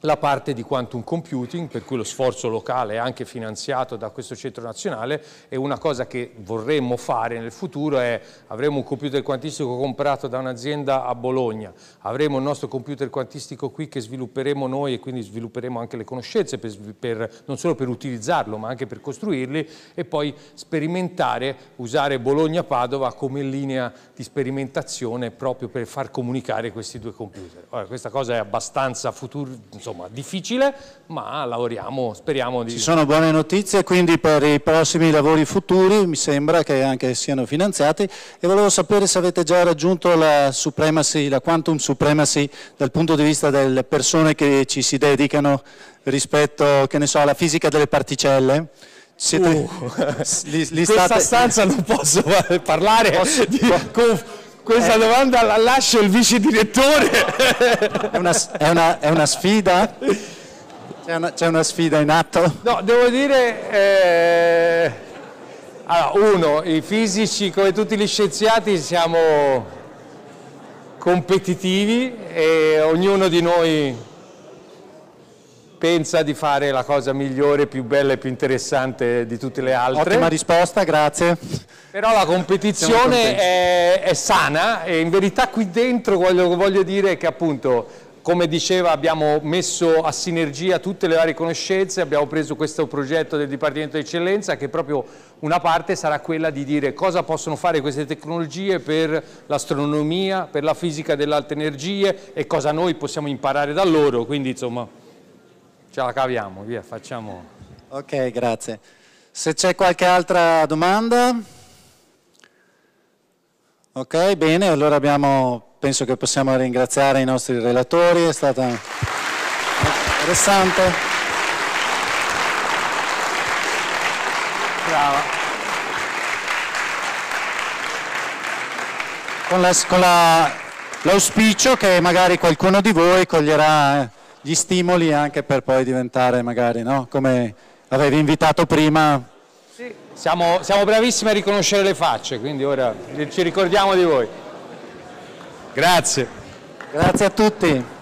la parte di quantum computing, per cui lo sforzo locale è anche finanziato da questo centro nazionale e una cosa che vorremmo fare nel futuro è avremo un computer quantistico comprato da un'azienda a Bologna, avremo il nostro computer quantistico qui che svilupperemo noi e quindi svilupperemo anche le conoscenze per, per, non solo per utilizzarlo ma anche per costruirli e poi sperimentare, usare Bologna-Padova come linea di sperimentazione proprio per far comunicare questi due computer. Ora, questa cosa è abbastanza futura insomma difficile, ma lavoriamo, speriamo di... Ci sono buone notizie, quindi per i prossimi lavori futuri mi sembra che anche siano finanziati e volevo sapere se avete già raggiunto la supremacy, la quantum supremacy dal punto di vista delle persone che ci si dedicano rispetto, so, alla fisica delle particelle. Siete, uh, li, li questa state... stanza non posso parlare posso, di... Questa eh. domanda la lascio il vice direttore. È una, è una, è una sfida? C'è una, una, sfida in atto? No, devo dire... Eh, allora, uno, i fisici come tutti gli scienziati siamo competitivi e ognuno di noi pensa di fare la cosa migliore, più bella e più interessante di tutte le altre. Ottima risposta, grazie. Però la competizione è, è, sana e in verità qui dentro voglio, voglio dire che appunto come diceva abbiamo messo a sinergia tutte le varie conoscenze, abbiamo preso questo progetto del Dipartimento di Eccellenza che proprio una parte sarà quella di dire cosa possono fare queste tecnologie per l'astronomia, per la fisica delle alte energie e cosa noi possiamo imparare da loro, quindi insomma ce la caviamo, via, facciamo. Ok, grazie. Se c'è qualche altra domanda? Ok, bene, allora abbiamo, penso che possiamo ringraziare i nostri relatori, è stata interessante. Brava. Con l'auspicio la, che magari qualcuno di voi coglierà eh, gli stimoli anche per poi diventare magari, no? come avevi invitato prima. Sì, siamo, siamo bravissimi a riconoscere le facce, quindi ora ci ricordiamo di voi. Grazie. Grazie a tutti.